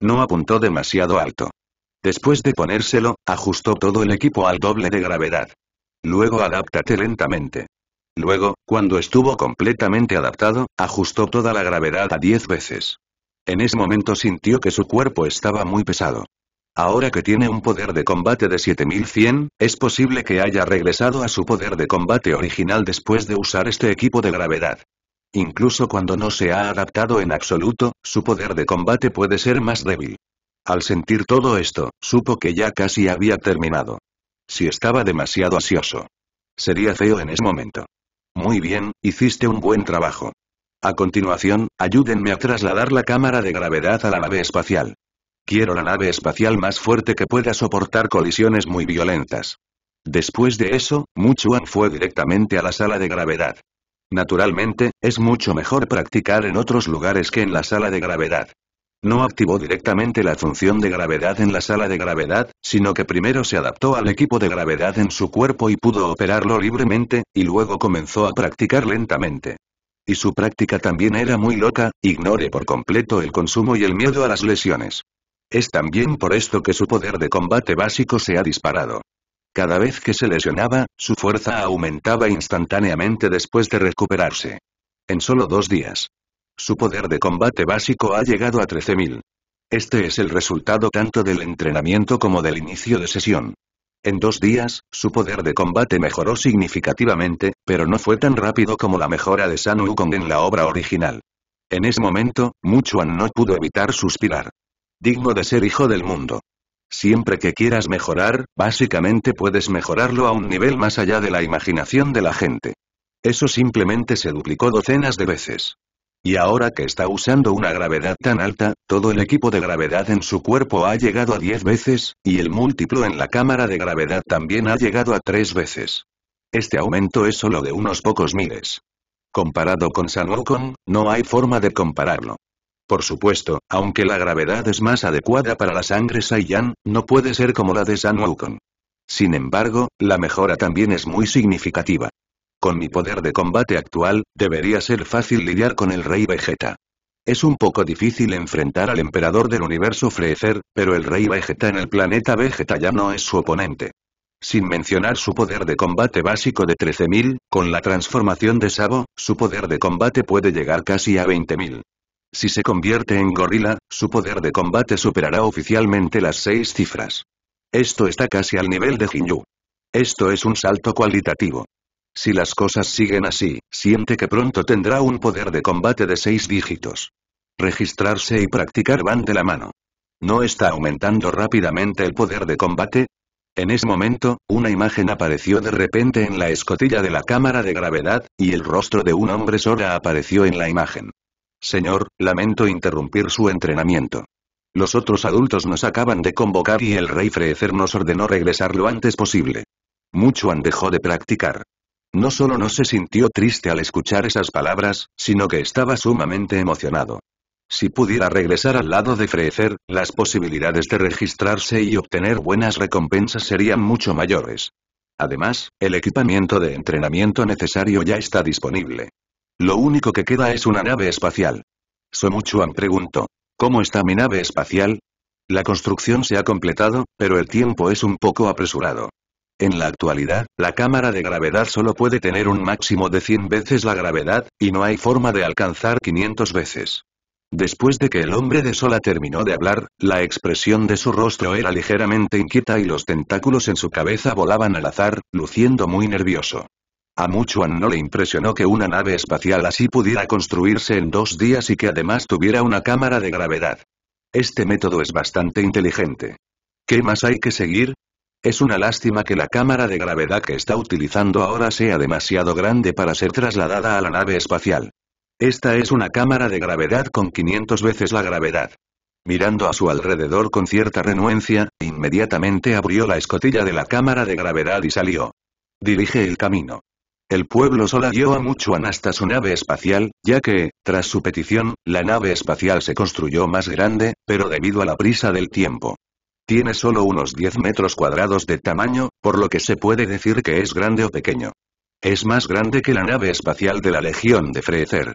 No apuntó demasiado alto. Después de ponérselo, ajustó todo el equipo al doble de gravedad. Luego adáptate lentamente. Luego, cuando estuvo completamente adaptado, ajustó toda la gravedad a 10 veces. En ese momento sintió que su cuerpo estaba muy pesado. Ahora que tiene un poder de combate de 7100, es posible que haya regresado a su poder de combate original después de usar este equipo de gravedad. Incluso cuando no se ha adaptado en absoluto, su poder de combate puede ser más débil. Al sentir todo esto, supo que ya casi había terminado. Si estaba demasiado ansioso. Sería feo en ese momento. Muy bien, hiciste un buen trabajo. A continuación, ayúdenme a trasladar la cámara de gravedad a la nave espacial. Quiero la nave espacial más fuerte que pueda soportar colisiones muy violentas. Después de eso, Muchuan fue directamente a la sala de gravedad. Naturalmente, es mucho mejor practicar en otros lugares que en la sala de gravedad. No activó directamente la función de gravedad en la sala de gravedad, sino que primero se adaptó al equipo de gravedad en su cuerpo y pudo operarlo libremente, y luego comenzó a practicar lentamente. Y su práctica también era muy loca, ignore por completo el consumo y el miedo a las lesiones. Es también por esto que su poder de combate básico se ha disparado. Cada vez que se lesionaba, su fuerza aumentaba instantáneamente después de recuperarse. En solo dos días, su poder de combate básico ha llegado a 13.000. Este es el resultado tanto del entrenamiento como del inicio de sesión. En dos días, su poder de combate mejoró significativamente, pero no fue tan rápido como la mejora de San Wukong en la obra original. En ese momento, Muchuan no pudo evitar suspirar. Digno de ser hijo del mundo. Siempre que quieras mejorar, básicamente puedes mejorarlo a un nivel más allá de la imaginación de la gente. Eso simplemente se duplicó docenas de veces. Y ahora que está usando una gravedad tan alta, todo el equipo de gravedad en su cuerpo ha llegado a 10 veces, y el múltiplo en la cámara de gravedad también ha llegado a 3 veces. Este aumento es solo de unos pocos miles. Comparado con San no hay forma de compararlo. Por supuesto, aunque la gravedad es más adecuada para la sangre Saiyan, no puede ser como la de San Sin embargo, la mejora también es muy significativa. Con mi poder de combate actual, debería ser fácil lidiar con el Rey Vegeta. Es un poco difícil enfrentar al emperador del universo Freezer, pero el Rey Vegeta en el planeta Vegeta ya no es su oponente. Sin mencionar su poder de combate básico de 13.000, con la transformación de Sabo, su poder de combate puede llegar casi a 20.000. Si se convierte en gorila, su poder de combate superará oficialmente las seis cifras. Esto está casi al nivel de Jinyu. Esto es un salto cualitativo. Si las cosas siguen así, siente que pronto tendrá un poder de combate de seis dígitos. Registrarse y practicar van de la mano. ¿No está aumentando rápidamente el poder de combate? En ese momento, una imagen apareció de repente en la escotilla de la cámara de gravedad, y el rostro de un hombre sora apareció en la imagen. Señor, lamento interrumpir su entrenamiento. Los otros adultos nos acaban de convocar y el rey Frecer nos ordenó regresar lo antes posible. Mucho han dejado de practicar. No solo no se sintió triste al escuchar esas palabras, sino que estaba sumamente emocionado. Si pudiera regresar al lado de Frecer, las posibilidades de registrarse y obtener buenas recompensas serían mucho mayores. Además, el equipamiento de entrenamiento necesario ya está disponible. Lo único que queda es una nave espacial. Muchuan preguntó, ¿cómo está mi nave espacial? La construcción se ha completado, pero el tiempo es un poco apresurado. En la actualidad, la cámara de gravedad solo puede tener un máximo de 100 veces la gravedad, y no hay forma de alcanzar 500 veces. Después de que el hombre de sola terminó de hablar, la expresión de su rostro era ligeramente inquieta y los tentáculos en su cabeza volaban al azar, luciendo muy nervioso. A Muchuan no le impresionó que una nave espacial así pudiera construirse en dos días y que además tuviera una cámara de gravedad. Este método es bastante inteligente. ¿Qué más hay que seguir? Es una lástima que la cámara de gravedad que está utilizando ahora sea demasiado grande para ser trasladada a la nave espacial. Esta es una cámara de gravedad con 500 veces la gravedad. Mirando a su alrededor con cierta renuencia, inmediatamente abrió la escotilla de la cámara de gravedad y salió. Dirige el camino. El pueblo dio a mucho hasta su nave espacial, ya que, tras su petición, la nave espacial se construyó más grande, pero debido a la prisa del tiempo. Tiene solo unos 10 metros cuadrados de tamaño, por lo que se puede decir que es grande o pequeño. Es más grande que la nave espacial de la Legión de Freezer.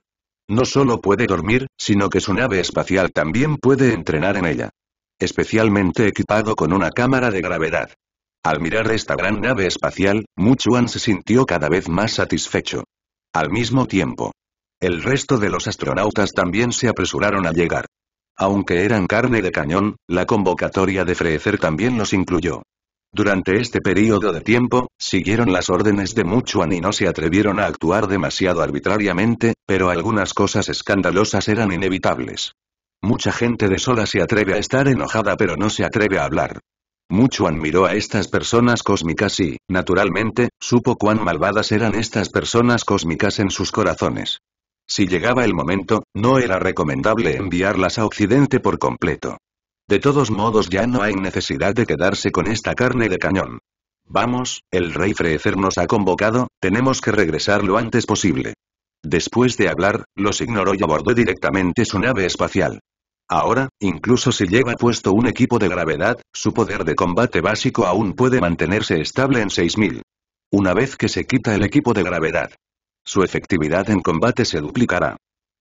No solo puede dormir, sino que su nave espacial también puede entrenar en ella. Especialmente equipado con una cámara de gravedad. Al mirar esta gran nave espacial, Muchuan se sintió cada vez más satisfecho. Al mismo tiempo, el resto de los astronautas también se apresuraron a llegar. Aunque eran carne de cañón, la convocatoria de Frecer también los incluyó. Durante este período de tiempo, siguieron las órdenes de Muchuan y no se atrevieron a actuar demasiado arbitrariamente, pero algunas cosas escandalosas eran inevitables. Mucha gente de sola se atreve a estar enojada pero no se atreve a hablar. Muchuan miró a estas personas cósmicas y, naturalmente, supo cuán malvadas eran estas personas cósmicas en sus corazones. Si llegaba el momento, no era recomendable enviarlas a Occidente por completo. De todos modos ya no hay necesidad de quedarse con esta carne de cañón. Vamos, el rey Frecer nos ha convocado, tenemos que regresar lo antes posible. Después de hablar, los ignoró y abordó directamente su nave espacial. Ahora, incluso si lleva puesto un equipo de gravedad, su poder de combate básico aún puede mantenerse estable en 6000. Una vez que se quita el equipo de gravedad, su efectividad en combate se duplicará.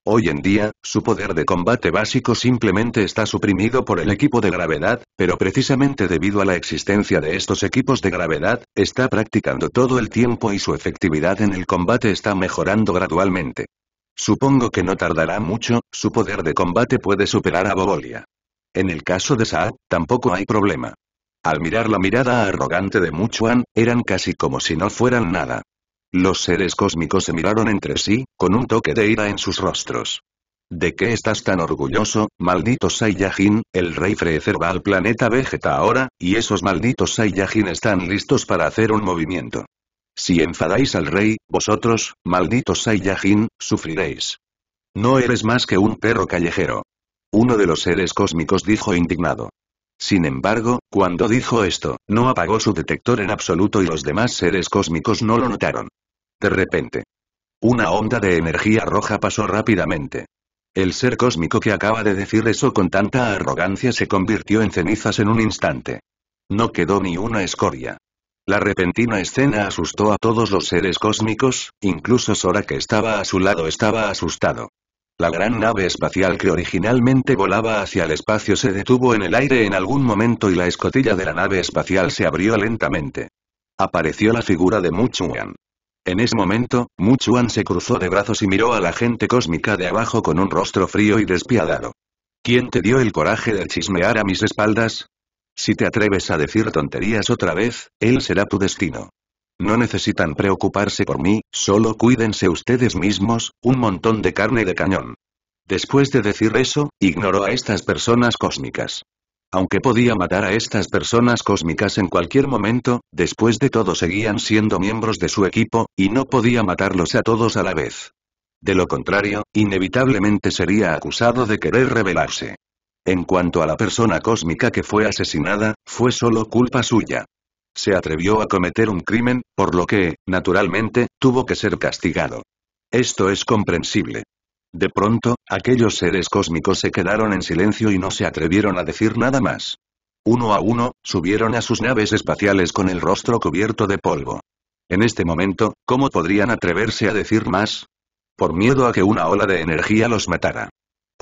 Hoy en día, su poder de combate básico simplemente está suprimido por el equipo de gravedad, pero precisamente debido a la existencia de estos equipos de gravedad, está practicando todo el tiempo y su efectividad en el combate está mejorando gradualmente. Supongo que no tardará mucho, su poder de combate puede superar a Bobolia. En el caso de Saab, tampoco hay problema. Al mirar la mirada arrogante de Muchuan, eran casi como si no fueran nada. Los seres cósmicos se miraron entre sí, con un toque de ira en sus rostros. ¿De qué estás tan orgulloso, maldito Saiyajin? El rey frecer va al planeta Vegeta ahora, y esos malditos Saiyajin están listos para hacer un movimiento. Si enfadáis al rey, vosotros, malditos Saiyajin, sufriréis. No eres más que un perro callejero. Uno de los seres cósmicos dijo indignado. Sin embargo, cuando dijo esto, no apagó su detector en absoluto y los demás seres cósmicos no lo notaron. De repente. Una onda de energía roja pasó rápidamente. El ser cósmico que acaba de decir eso con tanta arrogancia se convirtió en cenizas en un instante. No quedó ni una escoria. La repentina escena asustó a todos los seres cósmicos, incluso Sora que estaba a su lado estaba asustado. La gran nave espacial que originalmente volaba hacia el espacio se detuvo en el aire en algún momento y la escotilla de la nave espacial se abrió lentamente. Apareció la figura de Muchuan. En ese momento, Muchuan se cruzó de brazos y miró a la gente cósmica de abajo con un rostro frío y despiadado. ¿Quién te dio el coraje de chismear a mis espaldas? Si te atreves a decir tonterías otra vez, él será tu destino. No necesitan preocuparse por mí, solo cuídense ustedes mismos, un montón de carne de cañón. Después de decir eso, ignoró a estas personas cósmicas. Aunque podía matar a estas personas cósmicas en cualquier momento, después de todo seguían siendo miembros de su equipo, y no podía matarlos a todos a la vez. De lo contrario, inevitablemente sería acusado de querer rebelarse. En cuanto a la persona cósmica que fue asesinada, fue solo culpa suya se atrevió a cometer un crimen, por lo que, naturalmente, tuvo que ser castigado. Esto es comprensible. De pronto, aquellos seres cósmicos se quedaron en silencio y no se atrevieron a decir nada más. Uno a uno, subieron a sus naves espaciales con el rostro cubierto de polvo. En este momento, ¿cómo podrían atreverse a decir más? Por miedo a que una ola de energía los matara.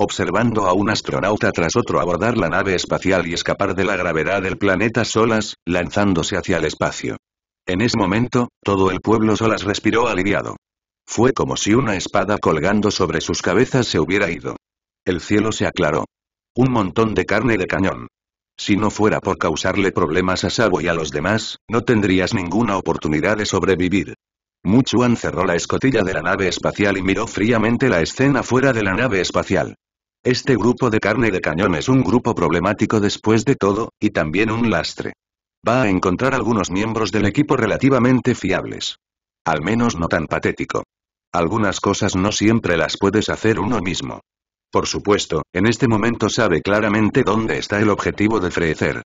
Observando a un astronauta tras otro abordar la nave espacial y escapar de la gravedad del planeta Solas, lanzándose hacia el espacio. En ese momento, todo el pueblo Solas respiró aliviado. Fue como si una espada colgando sobre sus cabezas se hubiera ido. El cielo se aclaró. Un montón de carne de cañón. Si no fuera por causarle problemas a Sabo y a los demás, no tendrías ninguna oportunidad de sobrevivir. Muchuan cerró la escotilla de la nave espacial y miró fríamente la escena fuera de la nave espacial. Este grupo de carne de cañón es un grupo problemático después de todo, y también un lastre. Va a encontrar algunos miembros del equipo relativamente fiables. Al menos no tan patético. Algunas cosas no siempre las puedes hacer uno mismo. Por supuesto, en este momento sabe claramente dónde está el objetivo de Freezer.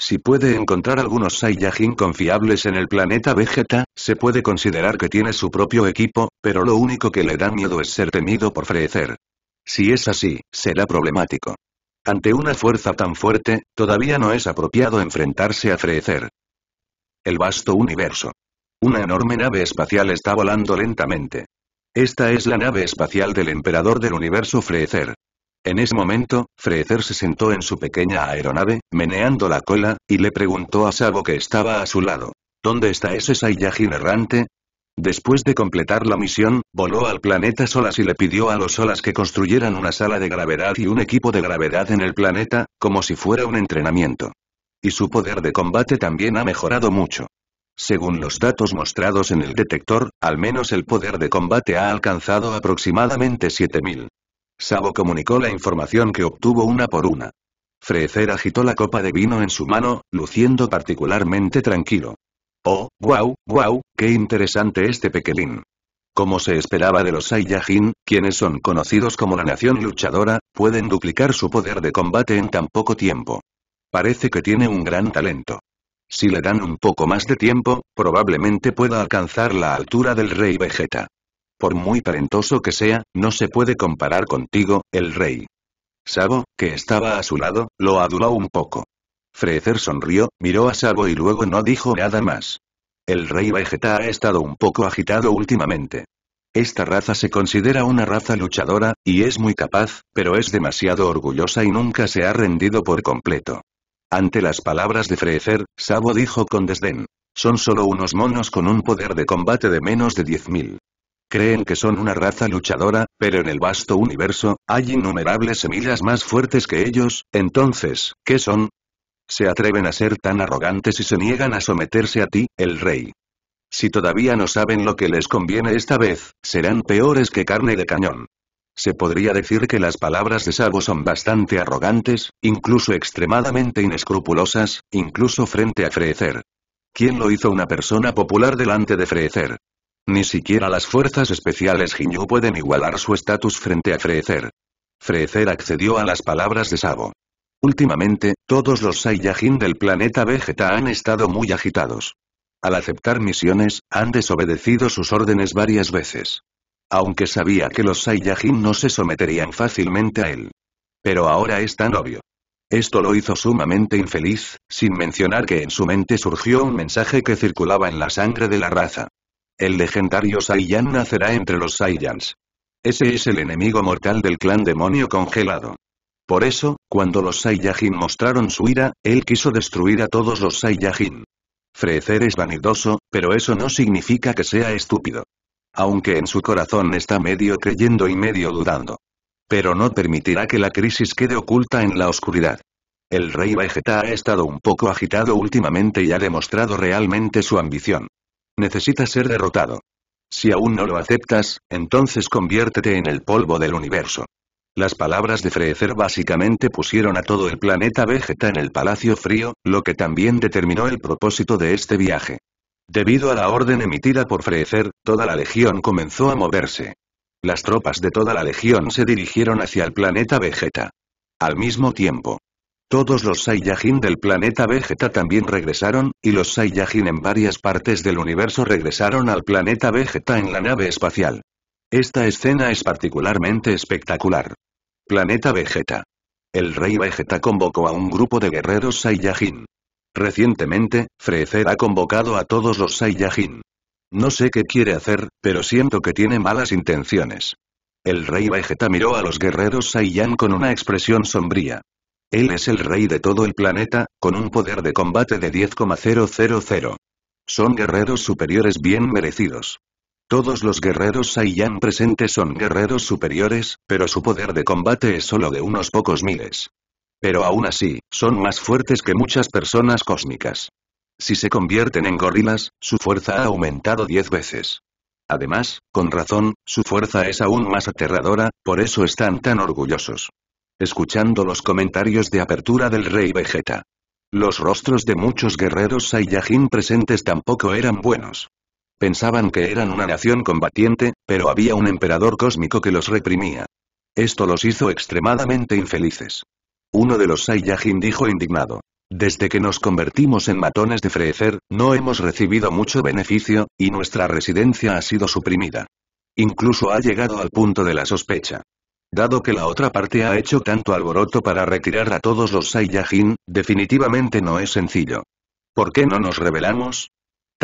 Si puede encontrar algunos Saiyajin confiables en el planeta Vegeta, se puede considerar que tiene su propio equipo, pero lo único que le da miedo es ser temido por Freezer. Si es así, será problemático. Ante una fuerza tan fuerte, todavía no es apropiado enfrentarse a Freezer. El vasto universo. Una enorme nave espacial está volando lentamente. Esta es la nave espacial del emperador del universo Freezer. En ese momento, Freezer se sentó en su pequeña aeronave, meneando la cola, y le preguntó a Sabo que estaba a su lado. ¿Dónde está ese Saiyajin errante? Después de completar la misión, voló al planeta Solas y le pidió a los Solas que construyeran una sala de gravedad y un equipo de gravedad en el planeta, como si fuera un entrenamiento. Y su poder de combate también ha mejorado mucho. Según los datos mostrados en el detector, al menos el poder de combate ha alcanzado aproximadamente 7000. Sabo comunicó la información que obtuvo una por una. Frecer agitó la copa de vino en su mano, luciendo particularmente tranquilo. Oh, wow, wow, qué interesante este pequeñín. Como se esperaba de los Saiyajin, quienes son conocidos como la nación luchadora, pueden duplicar su poder de combate en tan poco tiempo. Parece que tiene un gran talento. Si le dan un poco más de tiempo, probablemente pueda alcanzar la altura del rey Vegeta. Por muy talentoso que sea, no se puede comparar contigo, el rey. Sabo, que estaba a su lado, lo aduló un poco. Freezer sonrió, miró a Sabo y luego no dijo nada más. El rey Vegeta ha estado un poco agitado últimamente. Esta raza se considera una raza luchadora, y es muy capaz, pero es demasiado orgullosa y nunca se ha rendido por completo. Ante las palabras de Freezer, Sabo dijo con desdén. Son solo unos monos con un poder de combate de menos de 10.000. Creen que son una raza luchadora, pero en el vasto universo, hay innumerables semillas más fuertes que ellos, entonces, ¿qué son? Se atreven a ser tan arrogantes y se niegan a someterse a ti, el rey. Si todavía no saben lo que les conviene esta vez, serán peores que carne de cañón. Se podría decir que las palabras de Sabo son bastante arrogantes, incluso extremadamente inescrupulosas, incluso frente a Freezer. ¿Quién lo hizo una persona popular delante de Freezer? Ni siquiera las fuerzas especiales jinyu pueden igualar su estatus frente a Freezer. Freezer accedió a las palabras de Sabo. Últimamente, todos los Saiyajin del planeta Vegeta han estado muy agitados. Al aceptar misiones, han desobedecido sus órdenes varias veces. Aunque sabía que los Saiyajin no se someterían fácilmente a él. Pero ahora es tan obvio. Esto lo hizo sumamente infeliz, sin mencionar que en su mente surgió un mensaje que circulaba en la sangre de la raza. El legendario Saiyan nacerá entre los Saiyans. Ese es el enemigo mortal del clan demonio congelado. Por eso, cuando los Saiyajin mostraron su ira, él quiso destruir a todos los Saiyajin. Frecer es vanidoso, pero eso no significa que sea estúpido. Aunque en su corazón está medio creyendo y medio dudando. Pero no permitirá que la crisis quede oculta en la oscuridad. El rey Vegeta ha estado un poco agitado últimamente y ha demostrado realmente su ambición. Necesita ser derrotado. Si aún no lo aceptas, entonces conviértete en el polvo del universo. Las palabras de Freezer básicamente pusieron a todo el planeta Vegeta en el Palacio Frío, lo que también determinó el propósito de este viaje. Debido a la orden emitida por Freezer, toda la legión comenzó a moverse. Las tropas de toda la legión se dirigieron hacia el planeta Vegeta. Al mismo tiempo, todos los Saiyajin del planeta Vegeta también regresaron, y los Saiyajin en varias partes del universo regresaron al planeta Vegeta en la nave espacial. Esta escena es particularmente espectacular. Planeta Vegeta. El rey Vegeta convocó a un grupo de guerreros Saiyajin. Recientemente, Frezer ha convocado a todos los Saiyajin. No sé qué quiere hacer, pero siento que tiene malas intenciones. El rey Vegeta miró a los guerreros Saiyan con una expresión sombría. Él es el rey de todo el planeta, con un poder de combate de 10,000. Son guerreros superiores bien merecidos. Todos los guerreros Saiyan presentes son guerreros superiores, pero su poder de combate es solo de unos pocos miles. Pero aún así, son más fuertes que muchas personas cósmicas. Si se convierten en gorilas, su fuerza ha aumentado diez veces. Además, con razón, su fuerza es aún más aterradora, por eso están tan orgullosos. Escuchando los comentarios de apertura del rey Vegeta. Los rostros de muchos guerreros Saiyajin presentes tampoco eran buenos. Pensaban que eran una nación combatiente, pero había un emperador cósmico que los reprimía. Esto los hizo extremadamente infelices. Uno de los Saiyajin dijo indignado. Desde que nos convertimos en matones de Freezer, no hemos recibido mucho beneficio, y nuestra residencia ha sido suprimida. Incluso ha llegado al punto de la sospecha. Dado que la otra parte ha hecho tanto alboroto para retirar a todos los Saiyajin, definitivamente no es sencillo. ¿Por qué no nos rebelamos?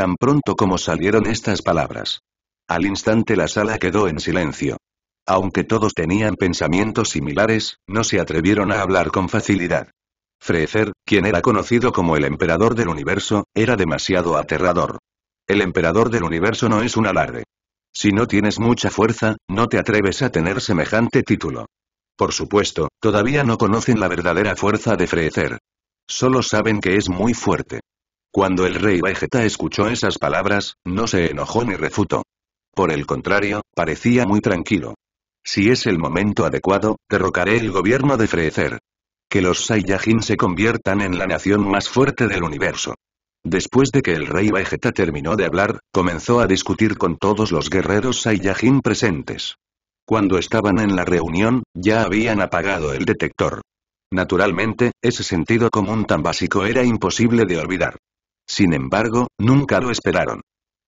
tan pronto como salieron estas palabras. Al instante la sala quedó en silencio. Aunque todos tenían pensamientos similares, no se atrevieron a hablar con facilidad. Freecer, quien era conocido como el emperador del universo, era demasiado aterrador. El emperador del universo no es un alarde. Si no tienes mucha fuerza, no te atreves a tener semejante título. Por supuesto, todavía no conocen la verdadera fuerza de Frecer. Solo saben que es muy fuerte. Cuando el rey Vegeta escuchó esas palabras, no se enojó ni refutó. Por el contrario, parecía muy tranquilo. Si es el momento adecuado, derrocaré el gobierno de Freezer. Que los Saiyajin se conviertan en la nación más fuerte del universo. Después de que el rey Vegeta terminó de hablar, comenzó a discutir con todos los guerreros Saiyajin presentes. Cuando estaban en la reunión, ya habían apagado el detector. Naturalmente, ese sentido común tan básico era imposible de olvidar. Sin embargo, nunca lo esperaron.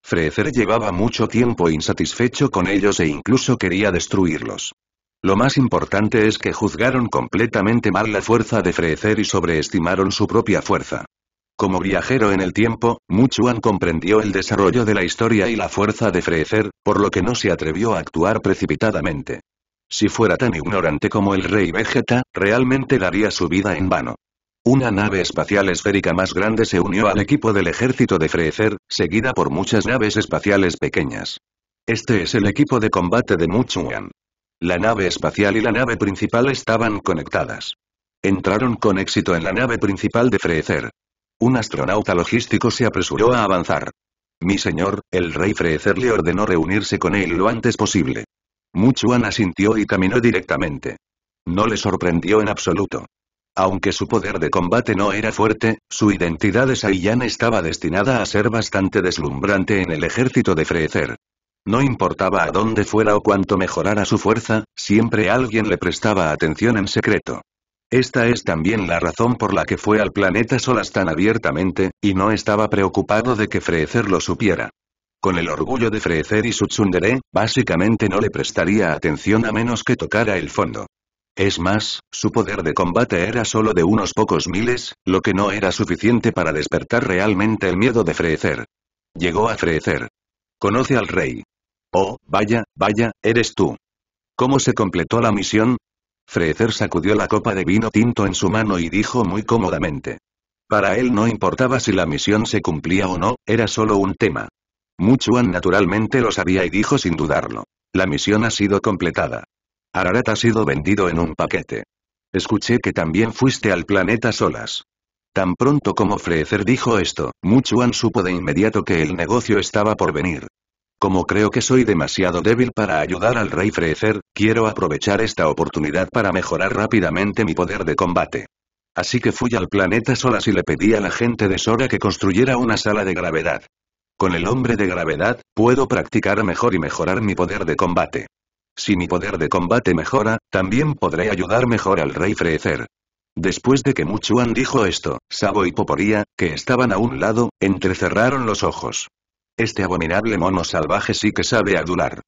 Freezer llevaba mucho tiempo insatisfecho con ellos e incluso quería destruirlos. Lo más importante es que juzgaron completamente mal la fuerza de Frecer y sobreestimaron su propia fuerza. Como viajero en el tiempo, Muchuan comprendió el desarrollo de la historia y la fuerza de Frecer, por lo que no se atrevió a actuar precipitadamente. Si fuera tan ignorante como el rey Vegeta, realmente daría su vida en vano. Una nave espacial esférica más grande se unió al equipo del ejército de Frecer, seguida por muchas naves espaciales pequeñas. Este es el equipo de combate de Muchuan. La nave espacial y la nave principal estaban conectadas. Entraron con éxito en la nave principal de Freezer. Un astronauta logístico se apresuró a avanzar. Mi señor, el rey Freecer le ordenó reunirse con él lo antes posible. Muchuan asintió y caminó directamente. No le sorprendió en absoluto. Aunque su poder de combate no era fuerte, su identidad de Saiyan estaba destinada a ser bastante deslumbrante en el ejército de Freecer. No importaba a dónde fuera o cuánto mejorara su fuerza, siempre alguien le prestaba atención en secreto. Esta es también la razón por la que fue al planeta Solas tan abiertamente, y no estaba preocupado de que Freecer lo supiera. Con el orgullo de Frecer y su tsundere, básicamente no le prestaría atención a menos que tocara el fondo. Es más, su poder de combate era solo de unos pocos miles, lo que no era suficiente para despertar realmente el miedo de Freezer. Llegó a Freezer. Conoce al rey. Oh, vaya, vaya, eres tú. ¿Cómo se completó la misión? Freezer sacudió la copa de vino tinto en su mano y dijo muy cómodamente. Para él no importaba si la misión se cumplía o no, era solo un tema. Muchuan naturalmente lo sabía y dijo sin dudarlo. La misión ha sido completada. Ararat ha sido vendido en un paquete. Escuché que también fuiste al planeta solas. Tan pronto como Frecer dijo esto, Muchuan supo de inmediato que el negocio estaba por venir. Como creo que soy demasiado débil para ayudar al rey Frecer, quiero aprovechar esta oportunidad para mejorar rápidamente mi poder de combate. Así que fui al planeta solas y le pedí a la gente de Sora que construyera una sala de gravedad. Con el hombre de gravedad, puedo practicar mejor y mejorar mi poder de combate. Si mi poder de combate mejora, también podré ayudar mejor al rey Freezer. Después de que Muchuan dijo esto, Sabo y Poporía, que estaban a un lado, entrecerraron los ojos. Este abominable mono salvaje sí que sabe adular.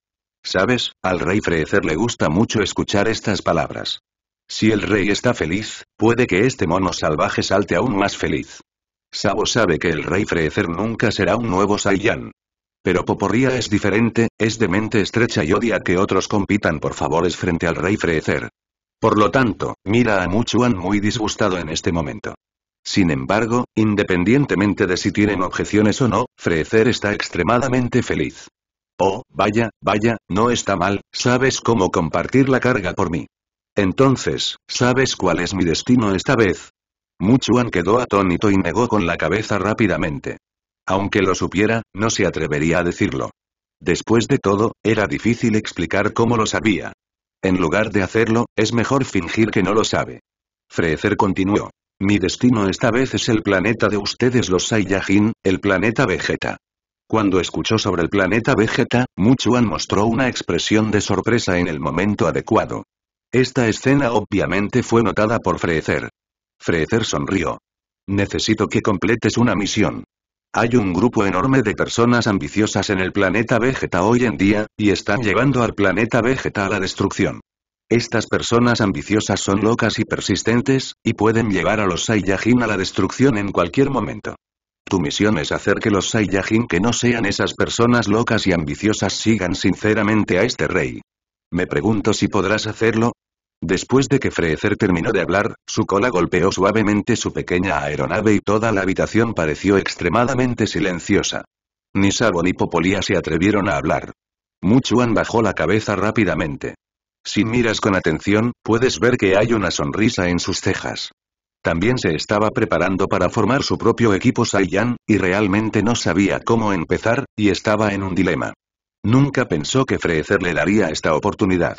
Sabes, al rey Freezer le gusta mucho escuchar estas palabras. Si el rey está feliz, puede que este mono salvaje salte aún más feliz. Sabo sabe que el rey Freezer nunca será un nuevo Saiyan. Pero Poporía es diferente, es de mente estrecha y odia que otros compitan por favores frente al rey Frecer. Por lo tanto, mira a Muchuan muy disgustado en este momento. Sin embargo, independientemente de si tienen objeciones o no, Frecer está extremadamente feliz. Oh, vaya, vaya, no está mal, sabes cómo compartir la carga por mí. Entonces, ¿sabes cuál es mi destino esta vez? Muchuan quedó atónito y negó con la cabeza rápidamente. Aunque lo supiera, no se atrevería a decirlo. Después de todo, era difícil explicar cómo lo sabía. En lugar de hacerlo, es mejor fingir que no lo sabe. Freezer continuó. Mi destino esta vez es el planeta de ustedes los Saiyajin, el planeta Vegeta. Cuando escuchó sobre el planeta Vegeta, Muchuan mostró una expresión de sorpresa en el momento adecuado. Esta escena obviamente fue notada por Freezer. Freezer sonrió. Necesito que completes una misión. Hay un grupo enorme de personas ambiciosas en el planeta Vegeta hoy en día, y están llevando al planeta Vegeta a la destrucción. Estas personas ambiciosas son locas y persistentes, y pueden llevar a los Saiyajin a la destrucción en cualquier momento. Tu misión es hacer que los Saiyajin que no sean esas personas locas y ambiciosas sigan sinceramente a este rey. Me pregunto si podrás hacerlo, Después de que Freezer terminó de hablar, su cola golpeó suavemente su pequeña aeronave y toda la habitación pareció extremadamente silenciosa. Ni Sabo ni Popolía se atrevieron a hablar. Muchuan bajó la cabeza rápidamente. Si miras con atención, puedes ver que hay una sonrisa en sus cejas. También se estaba preparando para formar su propio equipo Saiyan, y realmente no sabía cómo empezar, y estaba en un dilema. Nunca pensó que Frecer le daría esta oportunidad.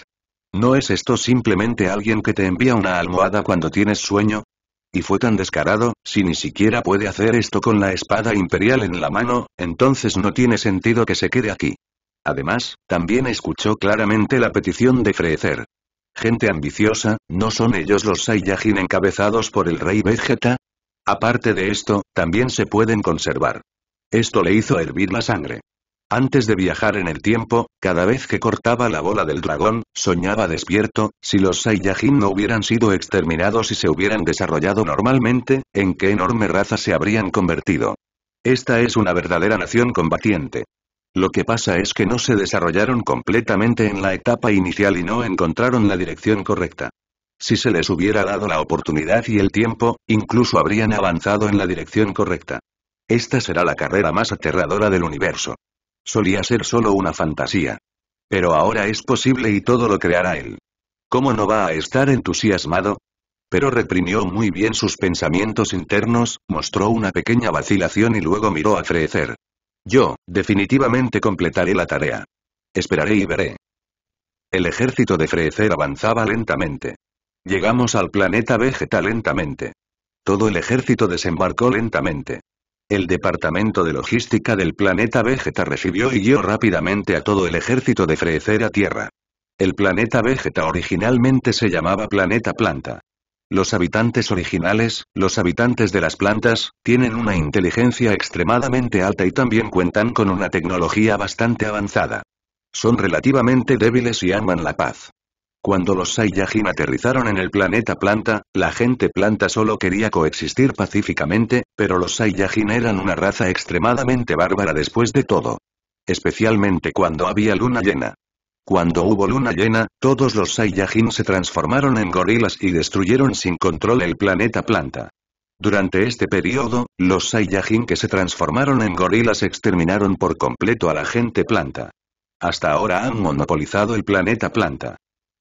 ¿No es esto simplemente alguien que te envía una almohada cuando tienes sueño? Y fue tan descarado, si ni siquiera puede hacer esto con la espada imperial en la mano, entonces no tiene sentido que se quede aquí. Además, también escuchó claramente la petición de Frecer. Gente ambiciosa, ¿no son ellos los Saiyajin encabezados por el rey Vegeta? Aparte de esto, también se pueden conservar. Esto le hizo hervir la sangre. Antes de viajar en el tiempo, cada vez que cortaba la bola del dragón, soñaba despierto, si los Saiyajin no hubieran sido exterminados y se hubieran desarrollado normalmente, en qué enorme raza se habrían convertido. Esta es una verdadera nación combatiente. Lo que pasa es que no se desarrollaron completamente en la etapa inicial y no encontraron la dirección correcta. Si se les hubiera dado la oportunidad y el tiempo, incluso habrían avanzado en la dirección correcta. Esta será la carrera más aterradora del universo. Solía ser solo una fantasía. Pero ahora es posible y todo lo creará él. ¿Cómo no va a estar entusiasmado? Pero reprimió muy bien sus pensamientos internos, mostró una pequeña vacilación y luego miró a frecer Yo, definitivamente completaré la tarea. Esperaré y veré. El ejército de frecer avanzaba lentamente. Llegamos al planeta Vegeta lentamente. Todo el ejército desembarcó lentamente. El Departamento de Logística del planeta Vegeta recibió y guió rápidamente a todo el ejército de a Tierra. El planeta Vegeta originalmente se llamaba Planeta Planta. Los habitantes originales, los habitantes de las plantas, tienen una inteligencia extremadamente alta y también cuentan con una tecnología bastante avanzada. Son relativamente débiles y aman la paz. Cuando los Saiyajin aterrizaron en el planeta Planta, la gente Planta solo quería coexistir pacíficamente, pero los Saiyajin eran una raza extremadamente bárbara después de todo. Especialmente cuando había luna llena. Cuando hubo luna llena, todos los Saiyajin se transformaron en gorilas y destruyeron sin control el planeta Planta. Durante este periodo, los Saiyajin que se transformaron en gorilas exterminaron por completo a la gente Planta. Hasta ahora han monopolizado el planeta Planta.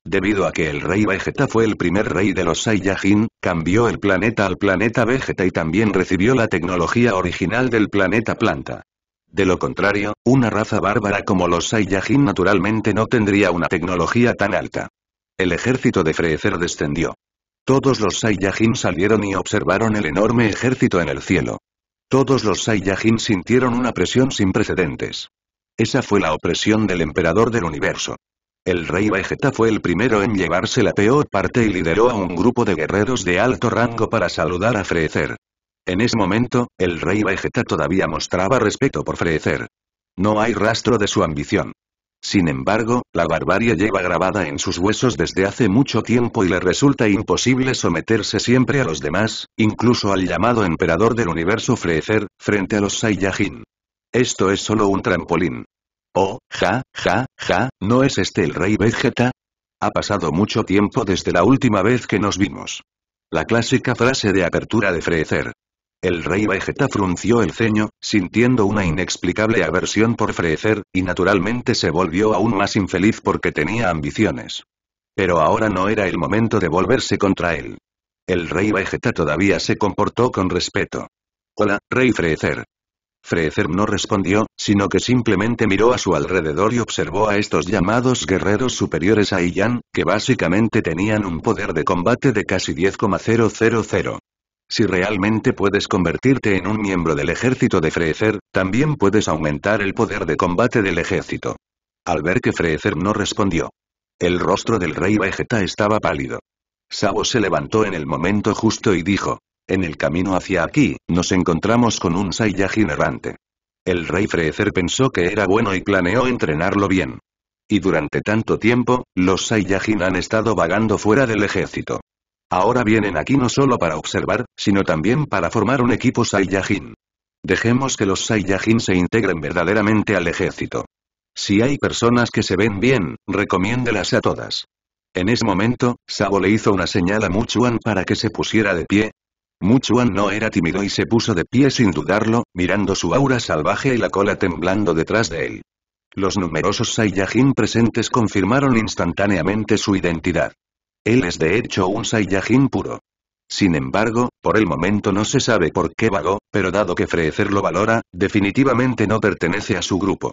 Debido a que el rey Vegeta fue el primer rey de los Saiyajin, cambió el planeta al planeta Vegeta y también recibió la tecnología original del planeta Planta. De lo contrario, una raza bárbara como los Saiyajin naturalmente no tendría una tecnología tan alta. El ejército de Freezer descendió. Todos los Saiyajin salieron y observaron el enorme ejército en el cielo. Todos los Saiyajin sintieron una presión sin precedentes. Esa fue la opresión del emperador del universo. El rey Vegeta fue el primero en llevarse la peor parte y lideró a un grupo de guerreros de alto rango para saludar a Freezer. En ese momento, el rey Vegeta todavía mostraba respeto por Freezer. No hay rastro de su ambición. Sin embargo, la barbarie lleva grabada en sus huesos desde hace mucho tiempo y le resulta imposible someterse siempre a los demás, incluso al llamado emperador del universo Freezer, frente a los Saiyajin. Esto es solo un trampolín. Oh, ja, ja, ja, ¿no es este el rey Vegeta? Ha pasado mucho tiempo desde la última vez que nos vimos. La clásica frase de apertura de Freezer. El rey Vegeta frunció el ceño, sintiendo una inexplicable aversión por Freezer, y naturalmente se volvió aún más infeliz porque tenía ambiciones. Pero ahora no era el momento de volverse contra él. El rey Vegeta todavía se comportó con respeto. Hola, rey Freezer. Freezer no respondió, sino que simplemente miró a su alrededor y observó a estos llamados guerreros superiores a Iyan, que básicamente tenían un poder de combate de casi 10,000. Si realmente puedes convertirte en un miembro del ejército de Freezer, también puedes aumentar el poder de combate del ejército. Al ver que Freezer no respondió. El rostro del rey Vegeta estaba pálido. Sabo se levantó en el momento justo y dijo, en el camino hacia aquí, nos encontramos con un Saiyajin errante. El rey Freezer pensó que era bueno y planeó entrenarlo bien. Y durante tanto tiempo, los Saiyajin han estado vagando fuera del ejército. Ahora vienen aquí no solo para observar, sino también para formar un equipo Saiyajin. Dejemos que los Saiyajin se integren verdaderamente al ejército. Si hay personas que se ven bien, recomiéndelas a todas. En ese momento, Sabo le hizo una señal a Muchuan para que se pusiera de pie, Muchuan no era tímido y se puso de pie sin dudarlo, mirando su aura salvaje y la cola temblando detrás de él. Los numerosos Saiyajin presentes confirmaron instantáneamente su identidad. Él es de hecho un Saiyajin puro. Sin embargo, por el momento no se sabe por qué vagó, pero dado que Frecer lo valora, definitivamente no pertenece a su grupo.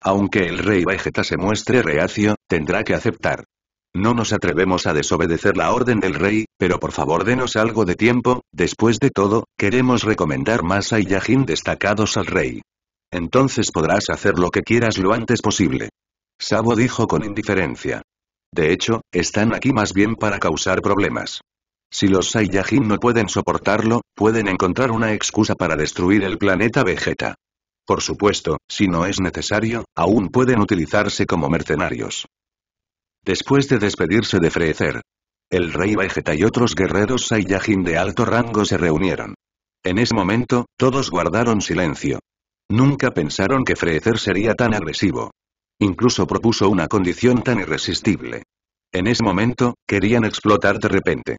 Aunque el rey Vegeta se muestre reacio, tendrá que aceptar. No nos atrevemos a desobedecer la orden del rey, pero por favor denos algo de tiempo, después de todo, queremos recomendar más Saiyajin destacados al rey. Entonces podrás hacer lo que quieras lo antes posible. Sabo dijo con indiferencia. De hecho, están aquí más bien para causar problemas. Si los Saiyajin no pueden soportarlo, pueden encontrar una excusa para destruir el planeta Vegeta. Por supuesto, si no es necesario, aún pueden utilizarse como mercenarios. Después de despedirse de Freezer, el rey Vegeta y otros guerreros Saiyajin de alto rango se reunieron. En ese momento, todos guardaron silencio. Nunca pensaron que Freezer sería tan agresivo. Incluso propuso una condición tan irresistible. En ese momento, querían explotar de repente.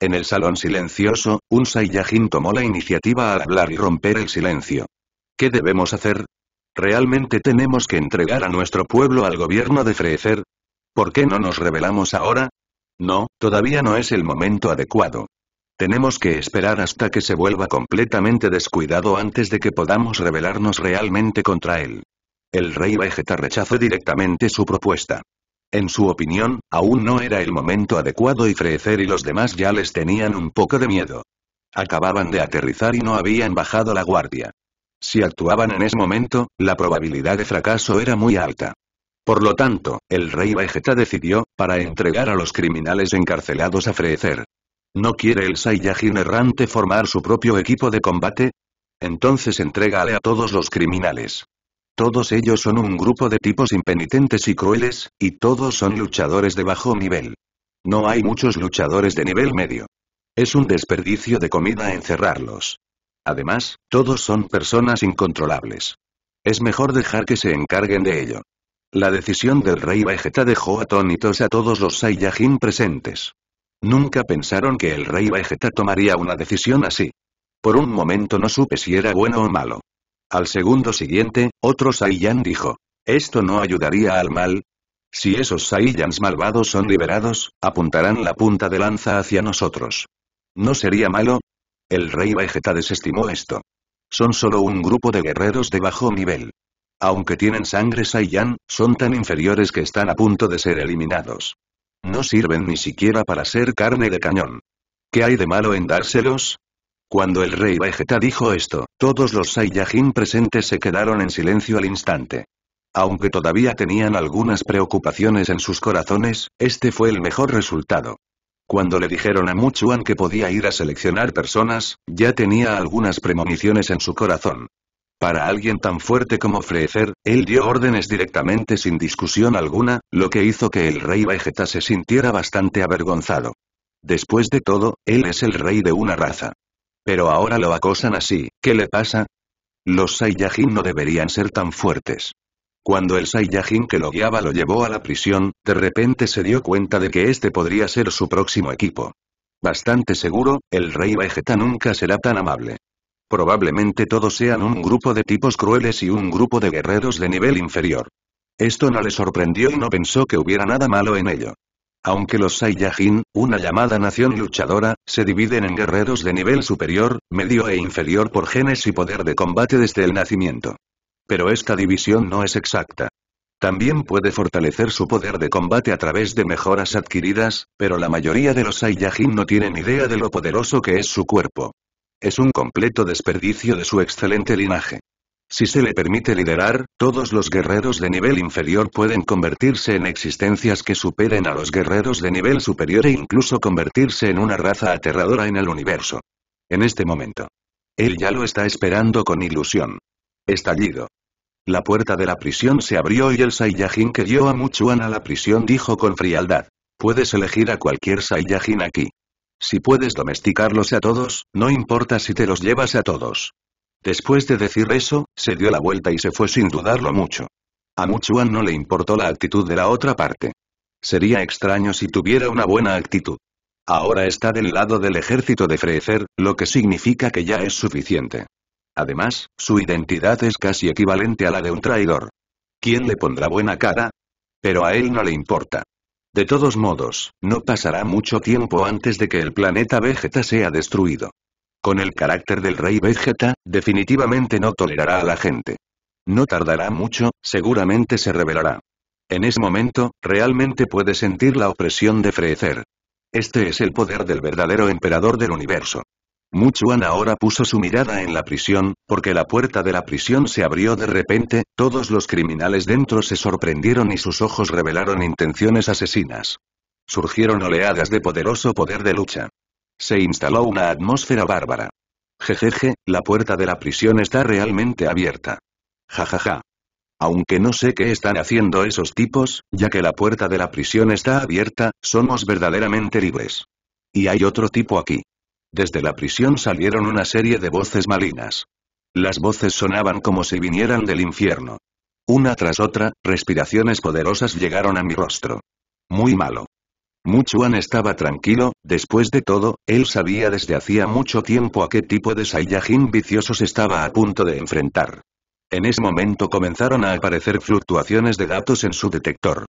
En el salón silencioso, un Saiyajin tomó la iniciativa al hablar y romper el silencio. ¿Qué debemos hacer? ¿Realmente tenemos que entregar a nuestro pueblo al gobierno de Freezer? ¿Por qué no nos revelamos ahora? No, todavía no es el momento adecuado. Tenemos que esperar hasta que se vuelva completamente descuidado antes de que podamos rebelarnos realmente contra él. El rey Vegeta rechazó directamente su propuesta. En su opinión, aún no era el momento adecuado y Frecer y los demás ya les tenían un poco de miedo. Acababan de aterrizar y no habían bajado la guardia. Si actuaban en ese momento, la probabilidad de fracaso era muy alta. Por lo tanto, el rey Vegeta decidió, para entregar a los criminales encarcelados a Frecer. ¿No quiere el Saiyajin errante formar su propio equipo de combate? Entonces entrégale a todos los criminales. Todos ellos son un grupo de tipos impenitentes y crueles, y todos son luchadores de bajo nivel. No hay muchos luchadores de nivel medio. Es un desperdicio de comida encerrarlos. Además, todos son personas incontrolables. Es mejor dejar que se encarguen de ello. La decisión del rey Vegeta dejó atónitos a todos los Saiyajin presentes. Nunca pensaron que el rey Vegeta tomaría una decisión así. Por un momento no supe si era bueno o malo. Al segundo siguiente, otro Saiyan dijo, ¿esto no ayudaría al mal? Si esos Saiyans malvados son liberados, apuntarán la punta de lanza hacia nosotros. ¿No sería malo? El rey Vegeta desestimó esto. Son solo un grupo de guerreros de bajo nivel. Aunque tienen sangre Saiyan, son tan inferiores que están a punto de ser eliminados. No sirven ni siquiera para ser carne de cañón. ¿Qué hay de malo en dárselos? Cuando el rey Vegeta dijo esto, todos los Saiyajin presentes se quedaron en silencio al instante. Aunque todavía tenían algunas preocupaciones en sus corazones, este fue el mejor resultado. Cuando le dijeron a Muchuan que podía ir a seleccionar personas, ya tenía algunas premoniciones en su corazón. Para alguien tan fuerte como Frecer, él dio órdenes directamente sin discusión alguna, lo que hizo que el rey Vegeta se sintiera bastante avergonzado. Después de todo, él es el rey de una raza. Pero ahora lo acosan así, ¿qué le pasa? Los Saiyajin no deberían ser tan fuertes. Cuando el Saiyajin que lo guiaba lo llevó a la prisión, de repente se dio cuenta de que este podría ser su próximo equipo. Bastante seguro, el rey Vegeta nunca será tan amable. Probablemente todos sean un grupo de tipos crueles y un grupo de guerreros de nivel inferior. Esto no le sorprendió y no pensó que hubiera nada malo en ello. Aunque los Saiyajin, una llamada nación luchadora, se dividen en guerreros de nivel superior, medio e inferior por genes y poder de combate desde el nacimiento. Pero esta división no es exacta. También puede fortalecer su poder de combate a través de mejoras adquiridas, pero la mayoría de los Saiyajin no tienen idea de lo poderoso que es su cuerpo. Es un completo desperdicio de su excelente linaje. Si se le permite liderar, todos los guerreros de nivel inferior pueden convertirse en existencias que superen a los guerreros de nivel superior e incluso convertirse en una raza aterradora en el universo. En este momento. Él ya lo está esperando con ilusión. Estallido. La puerta de la prisión se abrió y el Saiyajin que dio a Muchuan a la prisión dijo con frialdad. Puedes elegir a cualquier Saiyajin aquí. Si puedes domesticarlos a todos, no importa si te los llevas a todos. Después de decir eso, se dio la vuelta y se fue sin dudarlo mucho. A Muchuan no le importó la actitud de la otra parte. Sería extraño si tuviera una buena actitud. Ahora está del lado del ejército de Frecer, lo que significa que ya es suficiente. Además, su identidad es casi equivalente a la de un traidor. ¿Quién le pondrá buena cara? Pero a él no le importa. De todos modos, no pasará mucho tiempo antes de que el planeta Vegeta sea destruido. Con el carácter del rey Vegeta, definitivamente no tolerará a la gente. No tardará mucho, seguramente se revelará. En ese momento, realmente puede sentir la opresión de Frecer. Este es el poder del verdadero emperador del universo. Muchuan ahora puso su mirada en la prisión, porque la puerta de la prisión se abrió de repente, todos los criminales dentro se sorprendieron y sus ojos revelaron intenciones asesinas. Surgieron oleadas de poderoso poder de lucha. Se instaló una atmósfera bárbara. Jejeje, la puerta de la prisión está realmente abierta. Jajaja. Aunque no sé qué están haciendo esos tipos, ya que la puerta de la prisión está abierta, somos verdaderamente libres. Y hay otro tipo aquí. Desde la prisión salieron una serie de voces malinas. Las voces sonaban como si vinieran del infierno. Una tras otra, respiraciones poderosas llegaron a mi rostro. Muy malo. Muchuan estaba tranquilo, después de todo, él sabía desde hacía mucho tiempo a qué tipo de Saiyajin viciosos estaba a punto de enfrentar. En ese momento comenzaron a aparecer fluctuaciones de datos en su detector.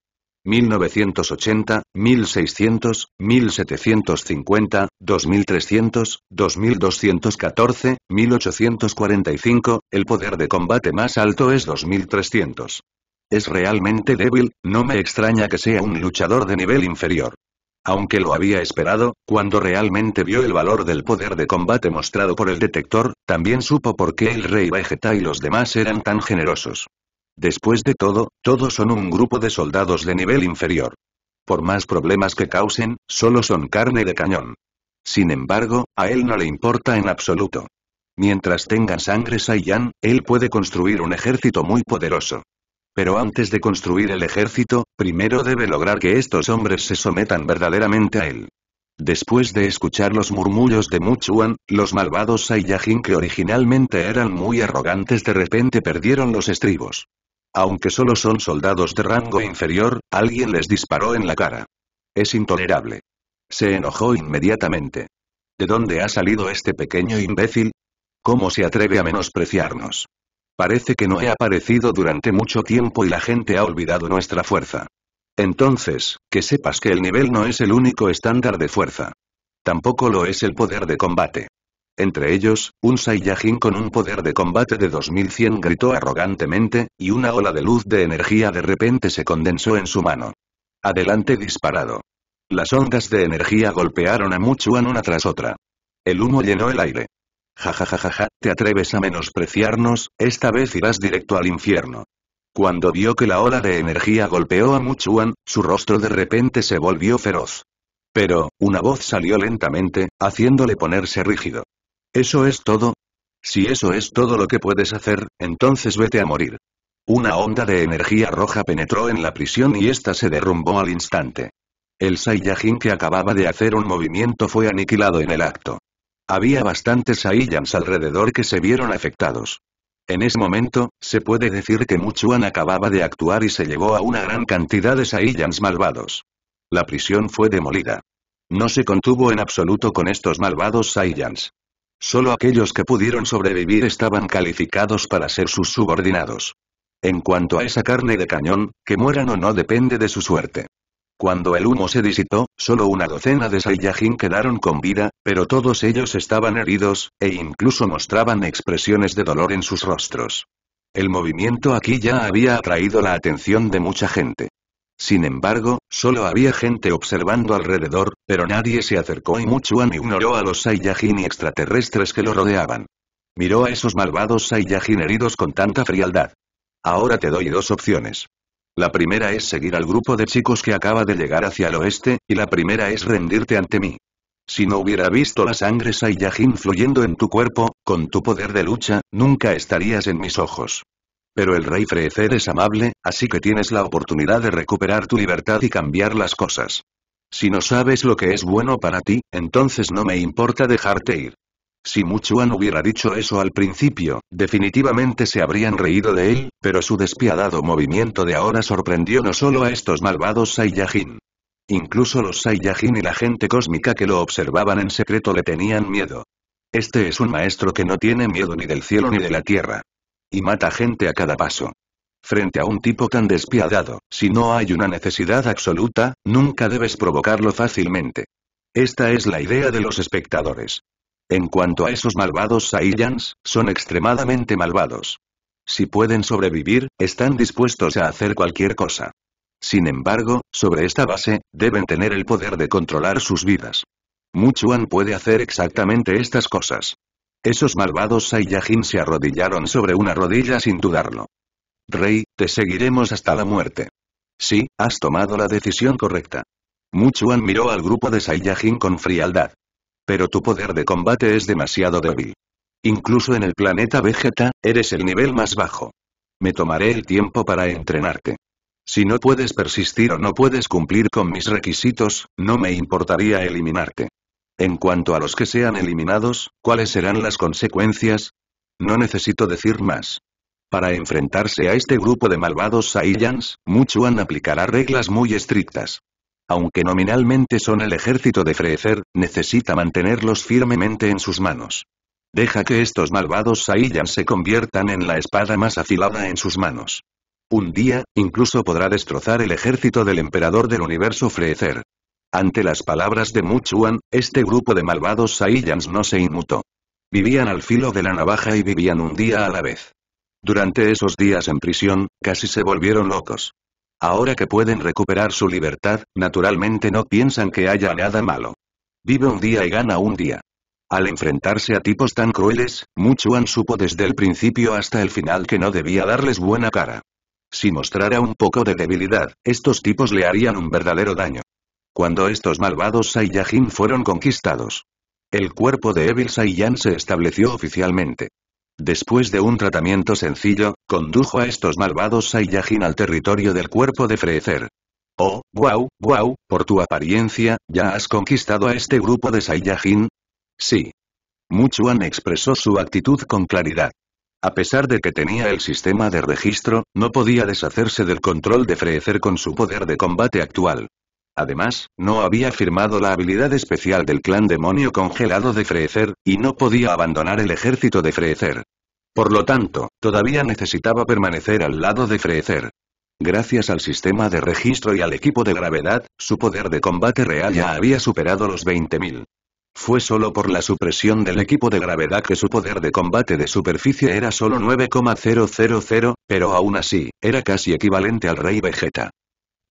1980, 1600, 1750, 2300, 2214, 1845, el poder de combate más alto es 2300. Es realmente débil, no me extraña que sea un luchador de nivel inferior. Aunque lo había esperado, cuando realmente vio el valor del poder de combate mostrado por el detector, también supo por qué el rey Vegeta y los demás eran tan generosos. Después de todo, todos son un grupo de soldados de nivel inferior. Por más problemas que causen, solo son carne de cañón. Sin embargo, a él no le importa en absoluto. Mientras tengan sangre Saiyan, él puede construir un ejército muy poderoso. Pero antes de construir el ejército, primero debe lograr que estos hombres se sometan verdaderamente a él. Después de escuchar los murmullos de Muchuan, los malvados Saiyajin que originalmente eran muy arrogantes de repente perdieron los estribos. Aunque solo son soldados de rango inferior, alguien les disparó en la cara. Es intolerable. Se enojó inmediatamente. ¿De dónde ha salido este pequeño imbécil? ¿Cómo se atreve a menospreciarnos? Parece que no he aparecido durante mucho tiempo y la gente ha olvidado nuestra fuerza. Entonces, que sepas que el nivel no es el único estándar de fuerza. Tampoco lo es el poder de combate. Entre ellos, un Saiyajin con un poder de combate de 2100 gritó arrogantemente, y una ola de luz de energía de repente se condensó en su mano. Adelante disparado. Las ondas de energía golpearon a Muchuan una tras otra. El humo llenó el aire. Ja te atreves a menospreciarnos, esta vez irás directo al infierno. Cuando vio que la ola de energía golpeó a Muchuan, su rostro de repente se volvió feroz. Pero, una voz salió lentamente, haciéndole ponerse rígido. ¿Eso es todo? Si eso es todo lo que puedes hacer, entonces vete a morir. Una onda de energía roja penetró en la prisión y ésta se derrumbó al instante. El Saiyajin que acababa de hacer un movimiento fue aniquilado en el acto. Había bastantes Saiyans alrededor que se vieron afectados. En ese momento, se puede decir que Muchuan acababa de actuar y se llevó a una gran cantidad de Saiyans malvados. La prisión fue demolida. No se contuvo en absoluto con estos malvados Saiyans. Solo aquellos que pudieron sobrevivir estaban calificados para ser sus subordinados. En cuanto a esa carne de cañón, que mueran o no depende de su suerte. Cuando el humo se disipó, solo una docena de Saiyajin quedaron con vida, pero todos ellos estaban heridos, e incluso mostraban expresiones de dolor en sus rostros. El movimiento aquí ya había atraído la atención de mucha gente. Sin embargo, solo había gente observando alrededor, pero nadie se acercó y Muchuan ignoró a los Saiyajin y extraterrestres que lo rodeaban. Miró a esos malvados Saiyajin heridos con tanta frialdad. Ahora te doy dos opciones. La primera es seguir al grupo de chicos que acaba de llegar hacia el oeste, y la primera es rendirte ante mí. Si no hubiera visto la sangre Saiyajin fluyendo en tu cuerpo, con tu poder de lucha, nunca estarías en mis ojos. Pero el rey Frecer es amable, así que tienes la oportunidad de recuperar tu libertad y cambiar las cosas. Si no sabes lo que es bueno para ti, entonces no me importa dejarte ir. Si Muchuan hubiera dicho eso al principio, definitivamente se habrían reído de él, pero su despiadado movimiento de ahora sorprendió no solo a estos malvados Saiyajin. Incluso los Saiyajin y la gente cósmica que lo observaban en secreto le tenían miedo. Este es un maestro que no tiene miedo ni del cielo ni de la tierra. Y mata gente a cada paso. Frente a un tipo tan despiadado, si no hay una necesidad absoluta, nunca debes provocarlo fácilmente. Esta es la idea de los espectadores. En cuanto a esos malvados Saiyans, son extremadamente malvados. Si pueden sobrevivir, están dispuestos a hacer cualquier cosa. Sin embargo, sobre esta base, deben tener el poder de controlar sus vidas. Muchuan puede hacer exactamente estas cosas. Esos malvados Saiyajin se arrodillaron sobre una rodilla sin dudarlo. Rey, te seguiremos hasta la muerte. Sí, has tomado la decisión correcta. Muchuan miró al grupo de Saiyajin con frialdad. Pero tu poder de combate es demasiado débil. Incluso en el planeta Vegeta, eres el nivel más bajo. Me tomaré el tiempo para entrenarte. Si no puedes persistir o no puedes cumplir con mis requisitos, no me importaría eliminarte. En cuanto a los que sean eliminados, ¿cuáles serán las consecuencias? No necesito decir más. Para enfrentarse a este grupo de malvados Saiyans, Muchuan aplicará reglas muy estrictas. Aunque nominalmente son el ejército de Freezer, necesita mantenerlos firmemente en sus manos. Deja que estos malvados Saiyans se conviertan en la espada más afilada en sus manos. Un día, incluso podrá destrozar el ejército del emperador del universo Freezer. Ante las palabras de Muchuan, este grupo de malvados Saiyans no se inmutó. Vivían al filo de la navaja y vivían un día a la vez. Durante esos días en prisión, casi se volvieron locos. Ahora que pueden recuperar su libertad, naturalmente no piensan que haya nada malo. Vive un día y gana un día. Al enfrentarse a tipos tan crueles, Muchuan supo desde el principio hasta el final que no debía darles buena cara. Si mostrara un poco de debilidad, estos tipos le harían un verdadero daño cuando estos malvados Saiyajin fueron conquistados. El cuerpo de Evil Saiyan se estableció oficialmente. Después de un tratamiento sencillo, condujo a estos malvados Saiyajin al territorio del cuerpo de Freezer. Oh, wow, wow, por tu apariencia, ¿ya has conquistado a este grupo de Saiyajin? Sí. Muchuan expresó su actitud con claridad. A pesar de que tenía el sistema de registro, no podía deshacerse del control de Frezer con su poder de combate actual. Además, no había firmado la habilidad especial del clan demonio congelado de Frecer, y no podía abandonar el ejército de Frecer. Por lo tanto, todavía necesitaba permanecer al lado de Frecer. Gracias al sistema de registro y al equipo de gravedad, su poder de combate real ya había superado los 20.000. Fue solo por la supresión del equipo de gravedad que su poder de combate de superficie era solo 9,000, pero aún así, era casi equivalente al Rey Vegeta.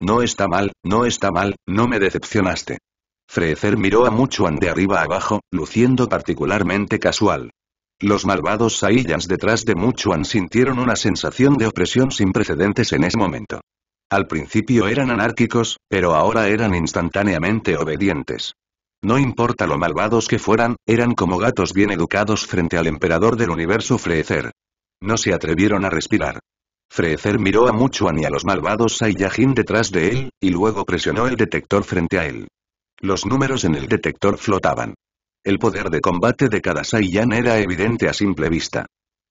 No está mal, no está mal, no me decepcionaste. Frecer miró a Muchuan de arriba abajo, luciendo particularmente casual. Los malvados Saiyans detrás de Muchuan sintieron una sensación de opresión sin precedentes en ese momento. Al principio eran anárquicos, pero ahora eran instantáneamente obedientes. No importa lo malvados que fueran, eran como gatos bien educados frente al emperador del universo Freecer. No se atrevieron a respirar. Freezer miró a Muchuan y a los malvados Saiyajin detrás de él, y luego presionó el detector frente a él. Los números en el detector flotaban. El poder de combate de cada Saiyan era evidente a simple vista.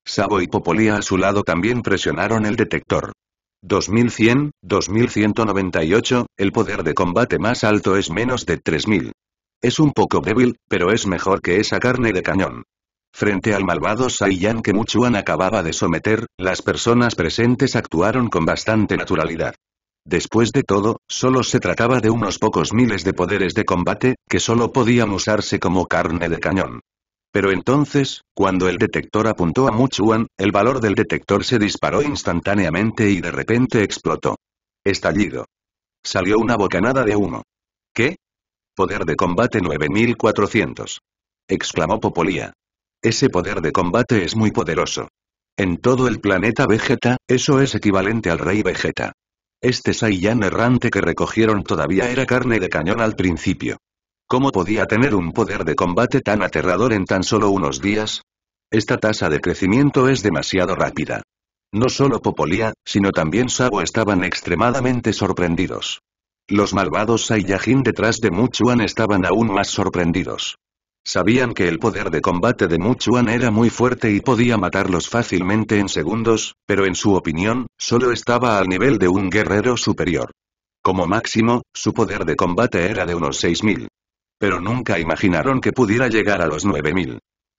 Sabo y Popolía a su lado también presionaron el detector. 2100, 2198, el poder de combate más alto es menos de 3000. Es un poco débil, pero es mejor que esa carne de cañón. Frente al malvado Saiyan que Muchuan acababa de someter, las personas presentes actuaron con bastante naturalidad. Después de todo, solo se trataba de unos pocos miles de poderes de combate, que solo podían usarse como carne de cañón. Pero entonces, cuando el detector apuntó a Muchuan, el valor del detector se disparó instantáneamente y de repente explotó. Estallido. Salió una bocanada de humo. ¿Qué? Poder de combate 9400. exclamó Popolía. Ese poder de combate es muy poderoso. En todo el planeta Vegeta, eso es equivalente al rey Vegeta. Este Saiyan errante que recogieron todavía era carne de cañón al principio. ¿Cómo podía tener un poder de combate tan aterrador en tan solo unos días? Esta tasa de crecimiento es demasiado rápida. No solo Popolía, sino también Sabo estaban extremadamente sorprendidos. Los malvados Saiyajin detrás de Muchuan estaban aún más sorprendidos. Sabían que el poder de combate de Muchuan era muy fuerte y podía matarlos fácilmente en segundos, pero en su opinión, solo estaba al nivel de un guerrero superior. Como máximo, su poder de combate era de unos 6.000. Pero nunca imaginaron que pudiera llegar a los 9.000.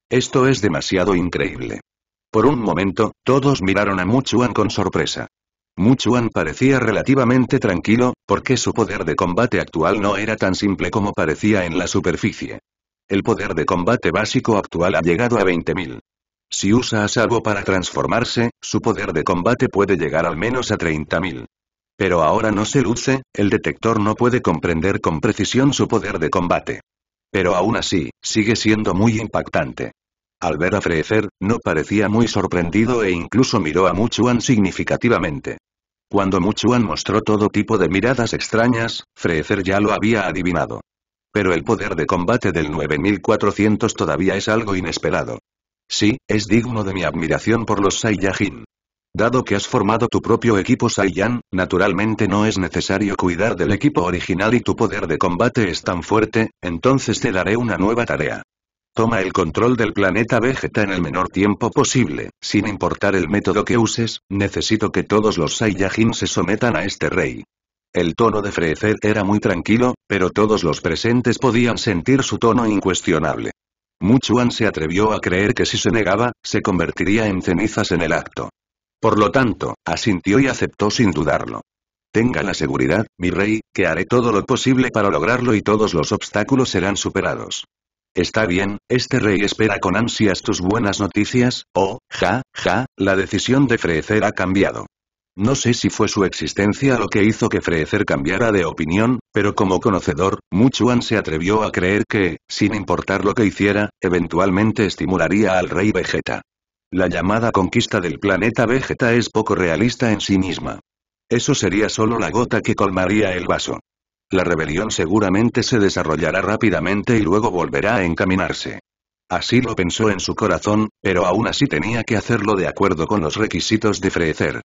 Esto es demasiado increíble. Por un momento, todos miraron a Muchuan con sorpresa. Muchuan parecía relativamente tranquilo, porque su poder de combate actual no era tan simple como parecía en la superficie. El poder de combate básico actual ha llegado a 20.000. Si usa a Salvo para transformarse, su poder de combate puede llegar al menos a 30.000. Pero ahora no se luce, el detector no puede comprender con precisión su poder de combate. Pero aún así, sigue siendo muy impactante. Al ver a Freezer, no parecía muy sorprendido e incluso miró a Muchuan significativamente. Cuando Muchuan mostró todo tipo de miradas extrañas, Freezer ya lo había adivinado. Pero el poder de combate del 9400 todavía es algo inesperado. Sí, es digno de mi admiración por los Saiyajin. Dado que has formado tu propio equipo Saiyan, naturalmente no es necesario cuidar del equipo original y tu poder de combate es tan fuerte, entonces te daré una nueva tarea. Toma el control del planeta Vegeta en el menor tiempo posible, sin importar el método que uses, necesito que todos los Saiyajin se sometan a este rey. El tono de Freecer era muy tranquilo, pero todos los presentes podían sentir su tono incuestionable. Muchuan se atrevió a creer que si se negaba, se convertiría en cenizas en el acto. Por lo tanto, asintió y aceptó sin dudarlo. Tenga la seguridad, mi rey, que haré todo lo posible para lograrlo y todos los obstáculos serán superados. Está bien, este rey espera con ansias tus buenas noticias, oh, ja, ja, la decisión de Freecer ha cambiado. No sé si fue su existencia lo que hizo que Freezer cambiara de opinión, pero como conocedor, Muchuan se atrevió a creer que, sin importar lo que hiciera, eventualmente estimularía al rey Vegeta. La llamada conquista del planeta Vegeta es poco realista en sí misma. Eso sería solo la gota que colmaría el vaso. La rebelión seguramente se desarrollará rápidamente y luego volverá a encaminarse. Así lo pensó en su corazón, pero aún así tenía que hacerlo de acuerdo con los requisitos de Freezer.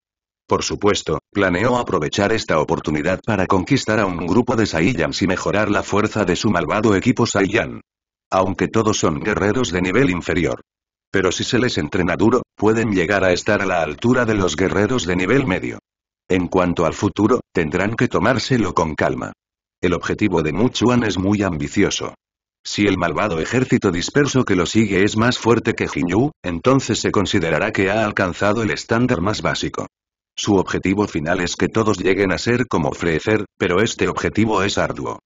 Por supuesto, planeó aprovechar esta oportunidad para conquistar a un grupo de Saiyans y mejorar la fuerza de su malvado equipo Saiyan. Aunque todos son guerreros de nivel inferior. Pero si se les entrena duro, pueden llegar a estar a la altura de los guerreros de nivel medio. En cuanto al futuro, tendrán que tomárselo con calma. El objetivo de Muchuan es muy ambicioso. Si el malvado ejército disperso que lo sigue es más fuerte que Jinyu, entonces se considerará que ha alcanzado el estándar más básico. Su objetivo final es que todos lleguen a ser como Frecer, pero este objetivo es arduo.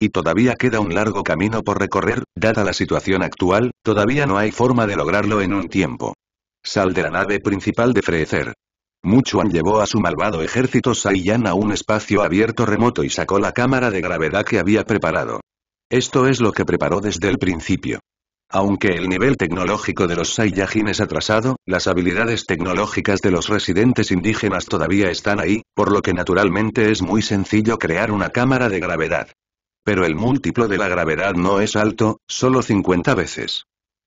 Y todavía queda un largo camino por recorrer, dada la situación actual, todavía no hay forma de lograrlo en un tiempo. Sal de la nave principal de Frecer. Muchuan llevó a su malvado ejército Saiyan a un espacio abierto remoto y sacó la cámara de gravedad que había preparado. Esto es lo que preparó desde el principio. Aunque el nivel tecnológico de los Saiyajin es atrasado, las habilidades tecnológicas de los residentes indígenas todavía están ahí, por lo que naturalmente es muy sencillo crear una cámara de gravedad. Pero el múltiplo de la gravedad no es alto, solo 50 veces.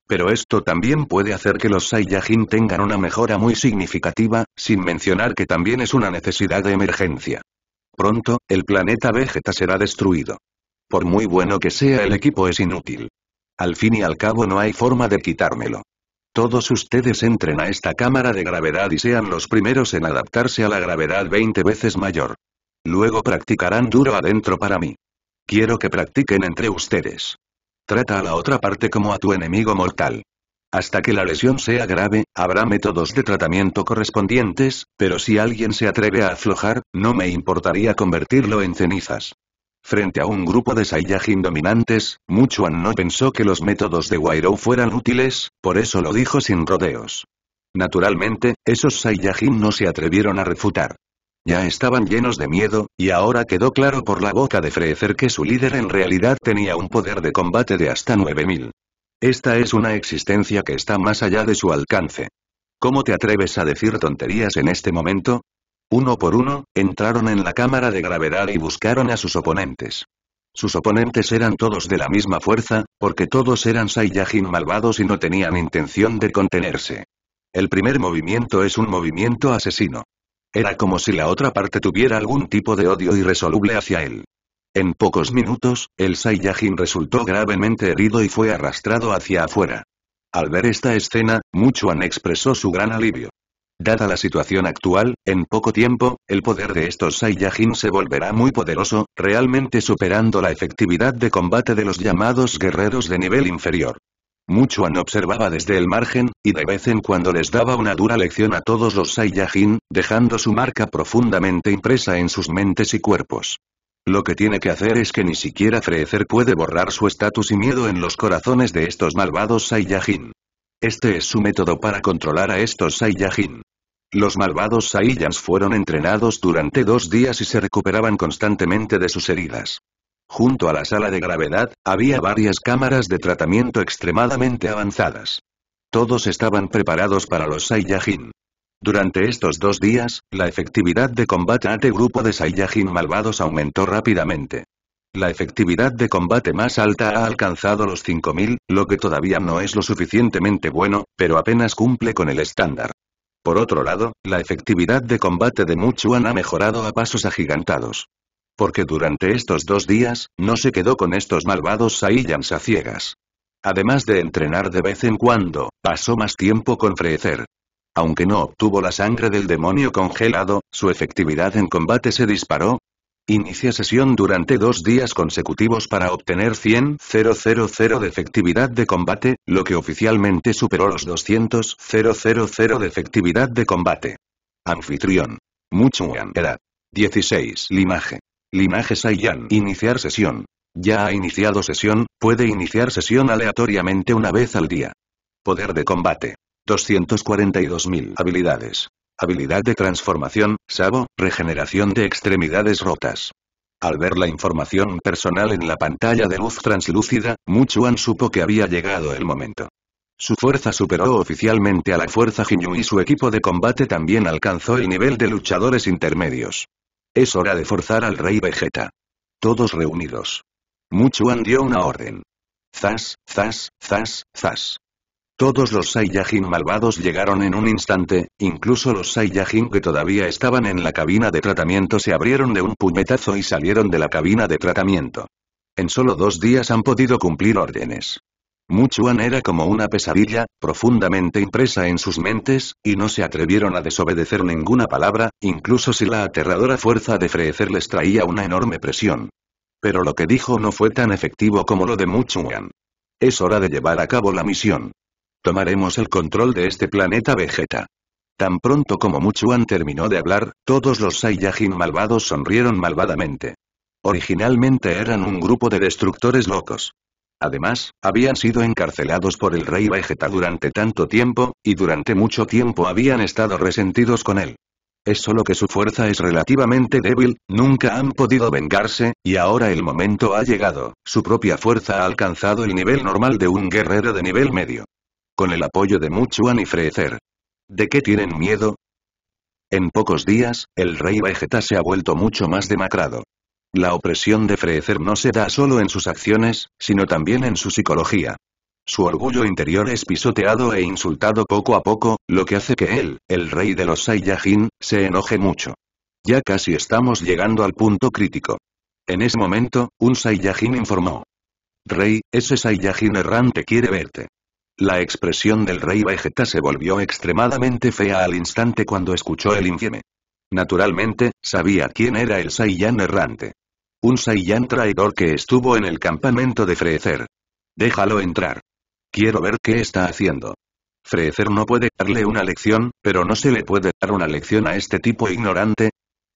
Pero esto también puede hacer que los Saiyajin tengan una mejora muy significativa, sin mencionar que también es una necesidad de emergencia. Pronto, el planeta Vegeta será destruido. Por muy bueno que sea el equipo es inútil. Al fin y al cabo no hay forma de quitármelo. Todos ustedes entren a esta cámara de gravedad y sean los primeros en adaptarse a la gravedad 20 veces mayor. Luego practicarán duro adentro para mí. Quiero que practiquen entre ustedes. Trata a la otra parte como a tu enemigo mortal. Hasta que la lesión sea grave, habrá métodos de tratamiento correspondientes, pero si alguien se atreve a aflojar, no me importaría convertirlo en cenizas. Frente a un grupo de Saiyajin dominantes, Muchuan no pensó que los métodos de Wairou fueran útiles, por eso lo dijo sin rodeos. Naturalmente, esos Saiyajin no se atrevieron a refutar. Ya estaban llenos de miedo, y ahora quedó claro por la boca de Frezer que su líder en realidad tenía un poder de combate de hasta 9000. Esta es una existencia que está más allá de su alcance. ¿Cómo te atreves a decir tonterías en este momento? Uno por uno, entraron en la cámara de gravedad y buscaron a sus oponentes. Sus oponentes eran todos de la misma fuerza, porque todos eran Saiyajin malvados y no tenían intención de contenerse. El primer movimiento es un movimiento asesino. Era como si la otra parte tuviera algún tipo de odio irresoluble hacia él. En pocos minutos, el Saiyajin resultó gravemente herido y fue arrastrado hacia afuera. Al ver esta escena, Muchuan expresó su gran alivio. Dada la situación actual, en poco tiempo, el poder de estos Saiyajin se volverá muy poderoso, realmente superando la efectividad de combate de los llamados guerreros de nivel inferior. Muchuan observaba desde el margen, y de vez en cuando les daba una dura lección a todos los Saiyajin, dejando su marca profundamente impresa en sus mentes y cuerpos. Lo que tiene que hacer es que ni siquiera Freezer puede borrar su estatus y miedo en los corazones de estos malvados Saiyajin. Este es su método para controlar a estos Saiyajin. Los malvados Saiyans fueron entrenados durante dos días y se recuperaban constantemente de sus heridas. Junto a la sala de gravedad, había varias cámaras de tratamiento extremadamente avanzadas. Todos estaban preparados para los Saiyajin. Durante estos dos días, la efectividad de combate a grupo de Saiyajin malvados aumentó rápidamente. La efectividad de combate más alta ha alcanzado los 5000, lo que todavía no es lo suficientemente bueno, pero apenas cumple con el estándar. Por otro lado, la efectividad de combate de Muchuan ha mejorado a pasos agigantados. Porque durante estos dos días, no se quedó con estos malvados Saiyans a ciegas. Además de entrenar de vez en cuando, pasó más tiempo con Frecer. Aunque no obtuvo la sangre del demonio congelado, su efectividad en combate se disparó, Inicia sesión durante dos días consecutivos para obtener 000 de efectividad de combate, lo que oficialmente superó los 200-000 de efectividad de combate. Anfitrión. Muchuan. Edad. 16. Limaje. Limaje Saiyan. Iniciar sesión. Ya ha iniciado sesión, puede iniciar sesión aleatoriamente una vez al día. Poder de combate. 242.000 habilidades. Habilidad de transformación, Sabo, regeneración de extremidades rotas. Al ver la información personal en la pantalla de luz translúcida, Muchuan supo que había llegado el momento. Su fuerza superó oficialmente a la fuerza Jinyu y su equipo de combate también alcanzó el nivel de luchadores intermedios. Es hora de forzar al rey Vegeta. Todos reunidos. Muchuan dio una orden. Zas, zas, zas, zas. Todos los Saiyajin malvados llegaron en un instante, incluso los Saiyajin que todavía estaban en la cabina de tratamiento se abrieron de un puñetazo y salieron de la cabina de tratamiento. En solo dos días han podido cumplir órdenes. Muchuan era como una pesadilla, profundamente impresa en sus mentes, y no se atrevieron a desobedecer ninguna palabra, incluso si la aterradora fuerza de Frecer les traía una enorme presión. Pero lo que dijo no fue tan efectivo como lo de Muchuan. Es hora de llevar a cabo la misión. Tomaremos el control de este planeta Vegeta. Tan pronto como Muchuan terminó de hablar, todos los Saiyajin malvados sonrieron malvadamente. Originalmente eran un grupo de destructores locos. Además, habían sido encarcelados por el rey Vegeta durante tanto tiempo, y durante mucho tiempo habían estado resentidos con él. Es solo que su fuerza es relativamente débil, nunca han podido vengarse, y ahora el momento ha llegado, su propia fuerza ha alcanzado el nivel normal de un guerrero de nivel medio. Con el apoyo de Muchuan y Freezer. ¿De qué tienen miedo? En pocos días, el rey Vegeta se ha vuelto mucho más demacrado. La opresión de Freezer no se da solo en sus acciones, sino también en su psicología. Su orgullo interior es pisoteado e insultado poco a poco, lo que hace que él, el rey de los Saiyajin, se enoje mucho. Ya casi estamos llegando al punto crítico. En ese momento, un Saiyajin informó. Rey, ese Saiyajin errante quiere verte. La expresión del rey Vegeta se volvió extremadamente fea al instante cuando escuchó el infieme. Naturalmente, sabía quién era el Saiyan errante. Un Saiyan traidor que estuvo en el campamento de Freezer. Déjalo entrar. Quiero ver qué está haciendo. Freezer no puede darle una lección, pero no se le puede dar una lección a este tipo ignorante.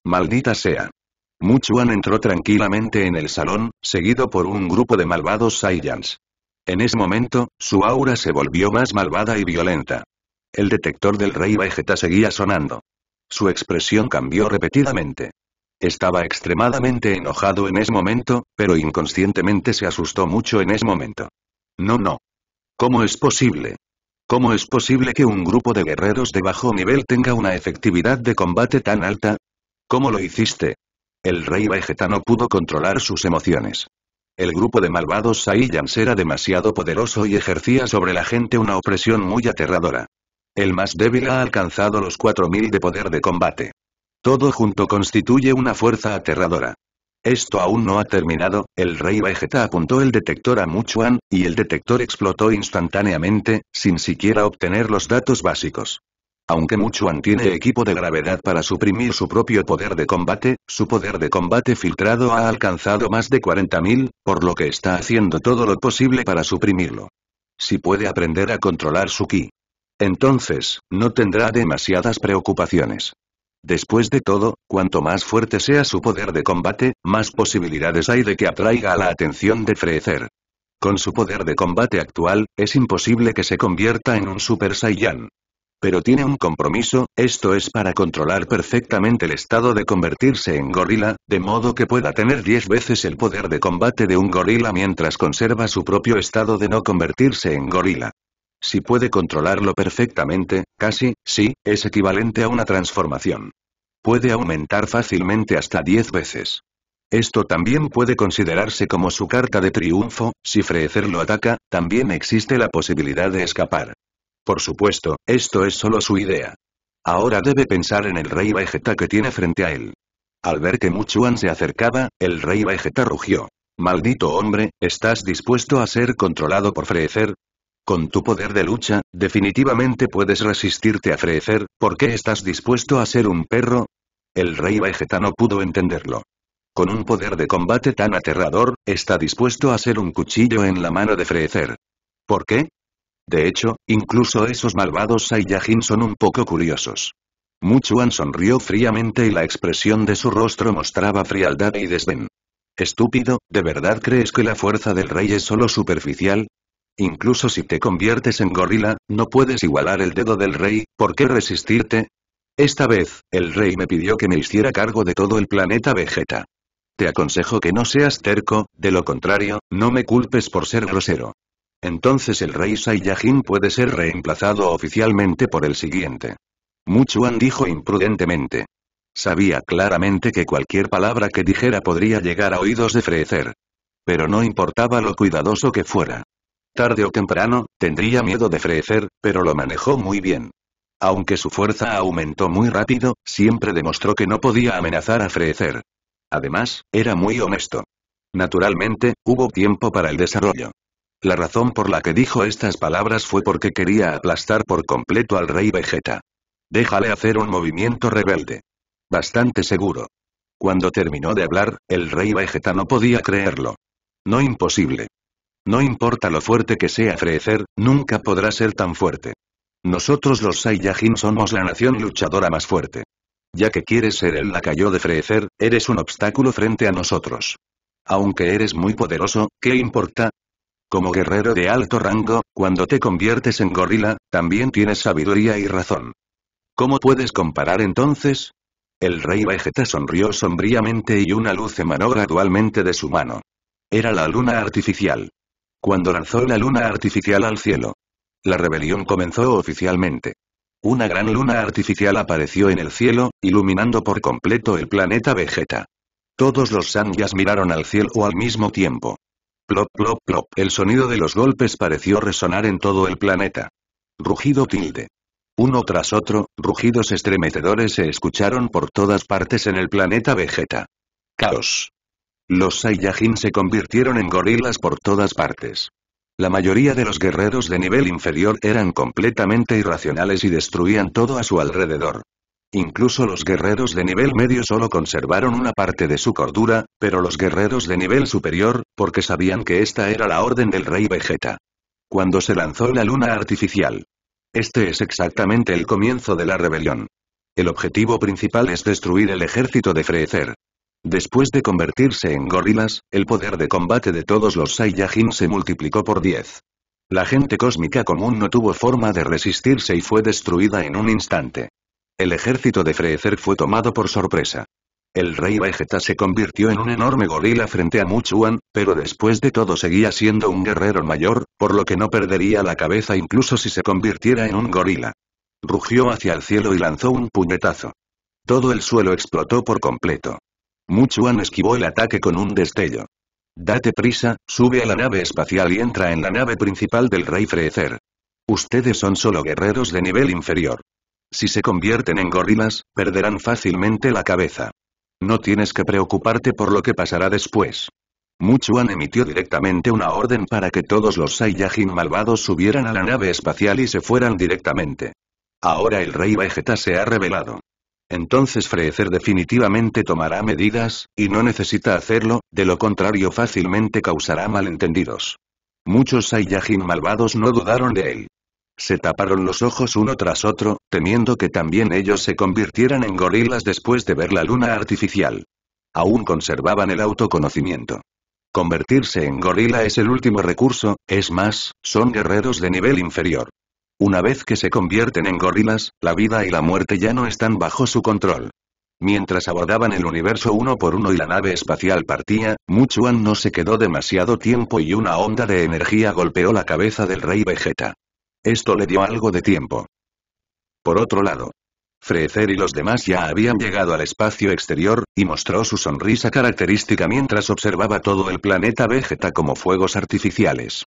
Maldita sea. Muchuan entró tranquilamente en el salón, seguido por un grupo de malvados Saiyans. En ese momento, su aura se volvió más malvada y violenta. El detector del rey Vegeta seguía sonando. Su expresión cambió repetidamente. Estaba extremadamente enojado en ese momento, pero inconscientemente se asustó mucho en ese momento. No, no. ¿Cómo es posible? ¿Cómo es posible que un grupo de guerreros de bajo nivel tenga una efectividad de combate tan alta? ¿Cómo lo hiciste? El rey Vegeta no pudo controlar sus emociones. El grupo de malvados Saiyans era demasiado poderoso y ejercía sobre la gente una opresión muy aterradora. El más débil ha alcanzado los 4000 de poder de combate. Todo junto constituye una fuerza aterradora. Esto aún no ha terminado, el rey Vegeta apuntó el detector a Muchuan, y el detector explotó instantáneamente, sin siquiera obtener los datos básicos. Aunque Muchuan tiene equipo de gravedad para suprimir su propio poder de combate, su poder de combate filtrado ha alcanzado más de 40.000, por lo que está haciendo todo lo posible para suprimirlo. Si puede aprender a controlar su ki. Entonces, no tendrá demasiadas preocupaciones. Después de todo, cuanto más fuerte sea su poder de combate, más posibilidades hay de que atraiga la atención de Freezer. Con su poder de combate actual, es imposible que se convierta en un Super Saiyan. Pero tiene un compromiso, esto es para controlar perfectamente el estado de convertirse en gorila, de modo que pueda tener 10 veces el poder de combate de un gorila mientras conserva su propio estado de no convertirse en gorila. Si puede controlarlo perfectamente, casi, sí, es equivalente a una transformación. Puede aumentar fácilmente hasta 10 veces. Esto también puede considerarse como su carta de triunfo, si Freezer lo ataca, también existe la posibilidad de escapar. Por supuesto, esto es solo su idea. Ahora debe pensar en el rey Vegeta que tiene frente a él. Al ver que Muchuan se acercaba, el rey Vegeta rugió. Maldito hombre, ¿estás dispuesto a ser controlado por Freezer? Con tu poder de lucha, definitivamente puedes resistirte a Freezer, ¿por qué estás dispuesto a ser un perro? El rey Vegeta no pudo entenderlo. Con un poder de combate tan aterrador, está dispuesto a ser un cuchillo en la mano de Freezer. ¿Por qué? De hecho, incluso esos malvados Saiyajin son un poco curiosos. Muchuan sonrió fríamente y la expresión de su rostro mostraba frialdad y desdén. Estúpido, ¿de verdad crees que la fuerza del rey es solo superficial? Incluso si te conviertes en gorila, no puedes igualar el dedo del rey, ¿por qué resistirte? Esta vez, el rey me pidió que me hiciera cargo de todo el planeta Vegeta. Te aconsejo que no seas terco, de lo contrario, no me culpes por ser grosero. Entonces el rey Saiyajin puede ser reemplazado oficialmente por el siguiente. Muchuan dijo imprudentemente. Sabía claramente que cualquier palabra que dijera podría llegar a oídos de Frecer. Pero no importaba lo cuidadoso que fuera. Tarde o temprano, tendría miedo de Frecer, pero lo manejó muy bien. Aunque su fuerza aumentó muy rápido, siempre demostró que no podía amenazar a Frecer. Además, era muy honesto. Naturalmente, hubo tiempo para el desarrollo. La razón por la que dijo estas palabras fue porque quería aplastar por completo al rey Vegeta. Déjale hacer un movimiento rebelde. Bastante seguro. Cuando terminó de hablar, el rey Vegeta no podía creerlo. No imposible. No importa lo fuerte que sea Freezer, nunca podrá ser tan fuerte. Nosotros los Saiyajin somos la nación luchadora más fuerte. Ya que quieres ser el lacayo de Freezer, eres un obstáculo frente a nosotros. Aunque eres muy poderoso, ¿qué importa? Como guerrero de alto rango, cuando te conviertes en gorila, también tienes sabiduría y razón. ¿Cómo puedes comparar entonces? El rey Vegeta sonrió sombríamente y una luz emanó gradualmente de su mano. Era la luna artificial. Cuando lanzó la luna artificial al cielo. La rebelión comenzó oficialmente. Una gran luna artificial apareció en el cielo, iluminando por completo el planeta Vegeta. Todos los Sangyas miraron al cielo al mismo tiempo. Plop plop plop. El sonido de los golpes pareció resonar en todo el planeta. Rugido tilde. Uno tras otro, rugidos estremecedores se escucharon por todas partes en el planeta Vegeta. Caos. Los Saiyajin se convirtieron en gorilas por todas partes. La mayoría de los guerreros de nivel inferior eran completamente irracionales y destruían todo a su alrededor. Incluso los guerreros de nivel medio solo conservaron una parte de su cordura, pero los guerreros de nivel superior, porque sabían que esta era la orden del rey Vegeta. Cuando se lanzó la luna artificial. Este es exactamente el comienzo de la rebelión. El objetivo principal es destruir el ejército de Freezer. Después de convertirse en gorilas, el poder de combate de todos los Saiyajin se multiplicó por 10. La gente cósmica común no tuvo forma de resistirse y fue destruida en un instante. El ejército de Freezer fue tomado por sorpresa. El rey Vegeta se convirtió en un enorme gorila frente a Muchuan, pero después de todo seguía siendo un guerrero mayor, por lo que no perdería la cabeza incluso si se convirtiera en un gorila. Rugió hacia el cielo y lanzó un puñetazo. Todo el suelo explotó por completo. Muchuan esquivó el ataque con un destello. Date prisa, sube a la nave espacial y entra en la nave principal del rey Freezer. Ustedes son solo guerreros de nivel inferior. Si se convierten en gorilas, perderán fácilmente la cabeza. No tienes que preocuparte por lo que pasará después. Muchuan emitió directamente una orden para que todos los Saiyajin malvados subieran a la nave espacial y se fueran directamente. Ahora el rey Vegeta se ha revelado. Entonces Freezer definitivamente tomará medidas, y no necesita hacerlo, de lo contrario fácilmente causará malentendidos. Muchos Saiyajin malvados no dudaron de él. Se taparon los ojos uno tras otro, temiendo que también ellos se convirtieran en gorilas después de ver la luna artificial. Aún conservaban el autoconocimiento. Convertirse en gorila es el último recurso, es más, son guerreros de nivel inferior. Una vez que se convierten en gorilas, la vida y la muerte ya no están bajo su control. Mientras abordaban el universo uno por uno y la nave espacial partía, Muchuan no se quedó demasiado tiempo y una onda de energía golpeó la cabeza del rey Vegeta. Esto le dio algo de tiempo. Por otro lado, Frecer y los demás ya habían llegado al espacio exterior, y mostró su sonrisa característica mientras observaba todo el planeta Vegeta como fuegos artificiales.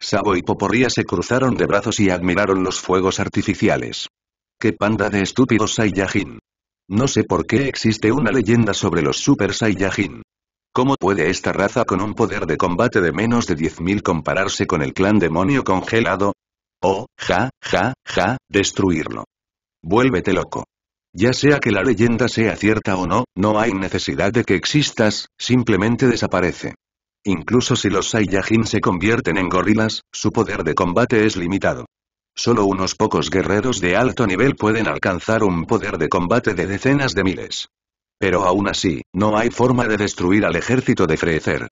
Sabo y Poporría se cruzaron de brazos y admiraron los fuegos artificiales. ¡Qué panda de estúpidos Saiyajin! No sé por qué existe una leyenda sobre los Super Saiyajin. ¿Cómo puede esta raza con un poder de combate de menos de 10.000 compararse con el clan demonio congelado? Oh, ja, ja, ja, destruirlo. Vuélvete loco. Ya sea que la leyenda sea cierta o no, no hay necesidad de que existas, simplemente desaparece. Incluso si los Saiyajin se convierten en gorilas, su poder de combate es limitado. Solo unos pocos guerreros de alto nivel pueden alcanzar un poder de combate de decenas de miles. Pero aún así, no hay forma de destruir al ejército de Freezer.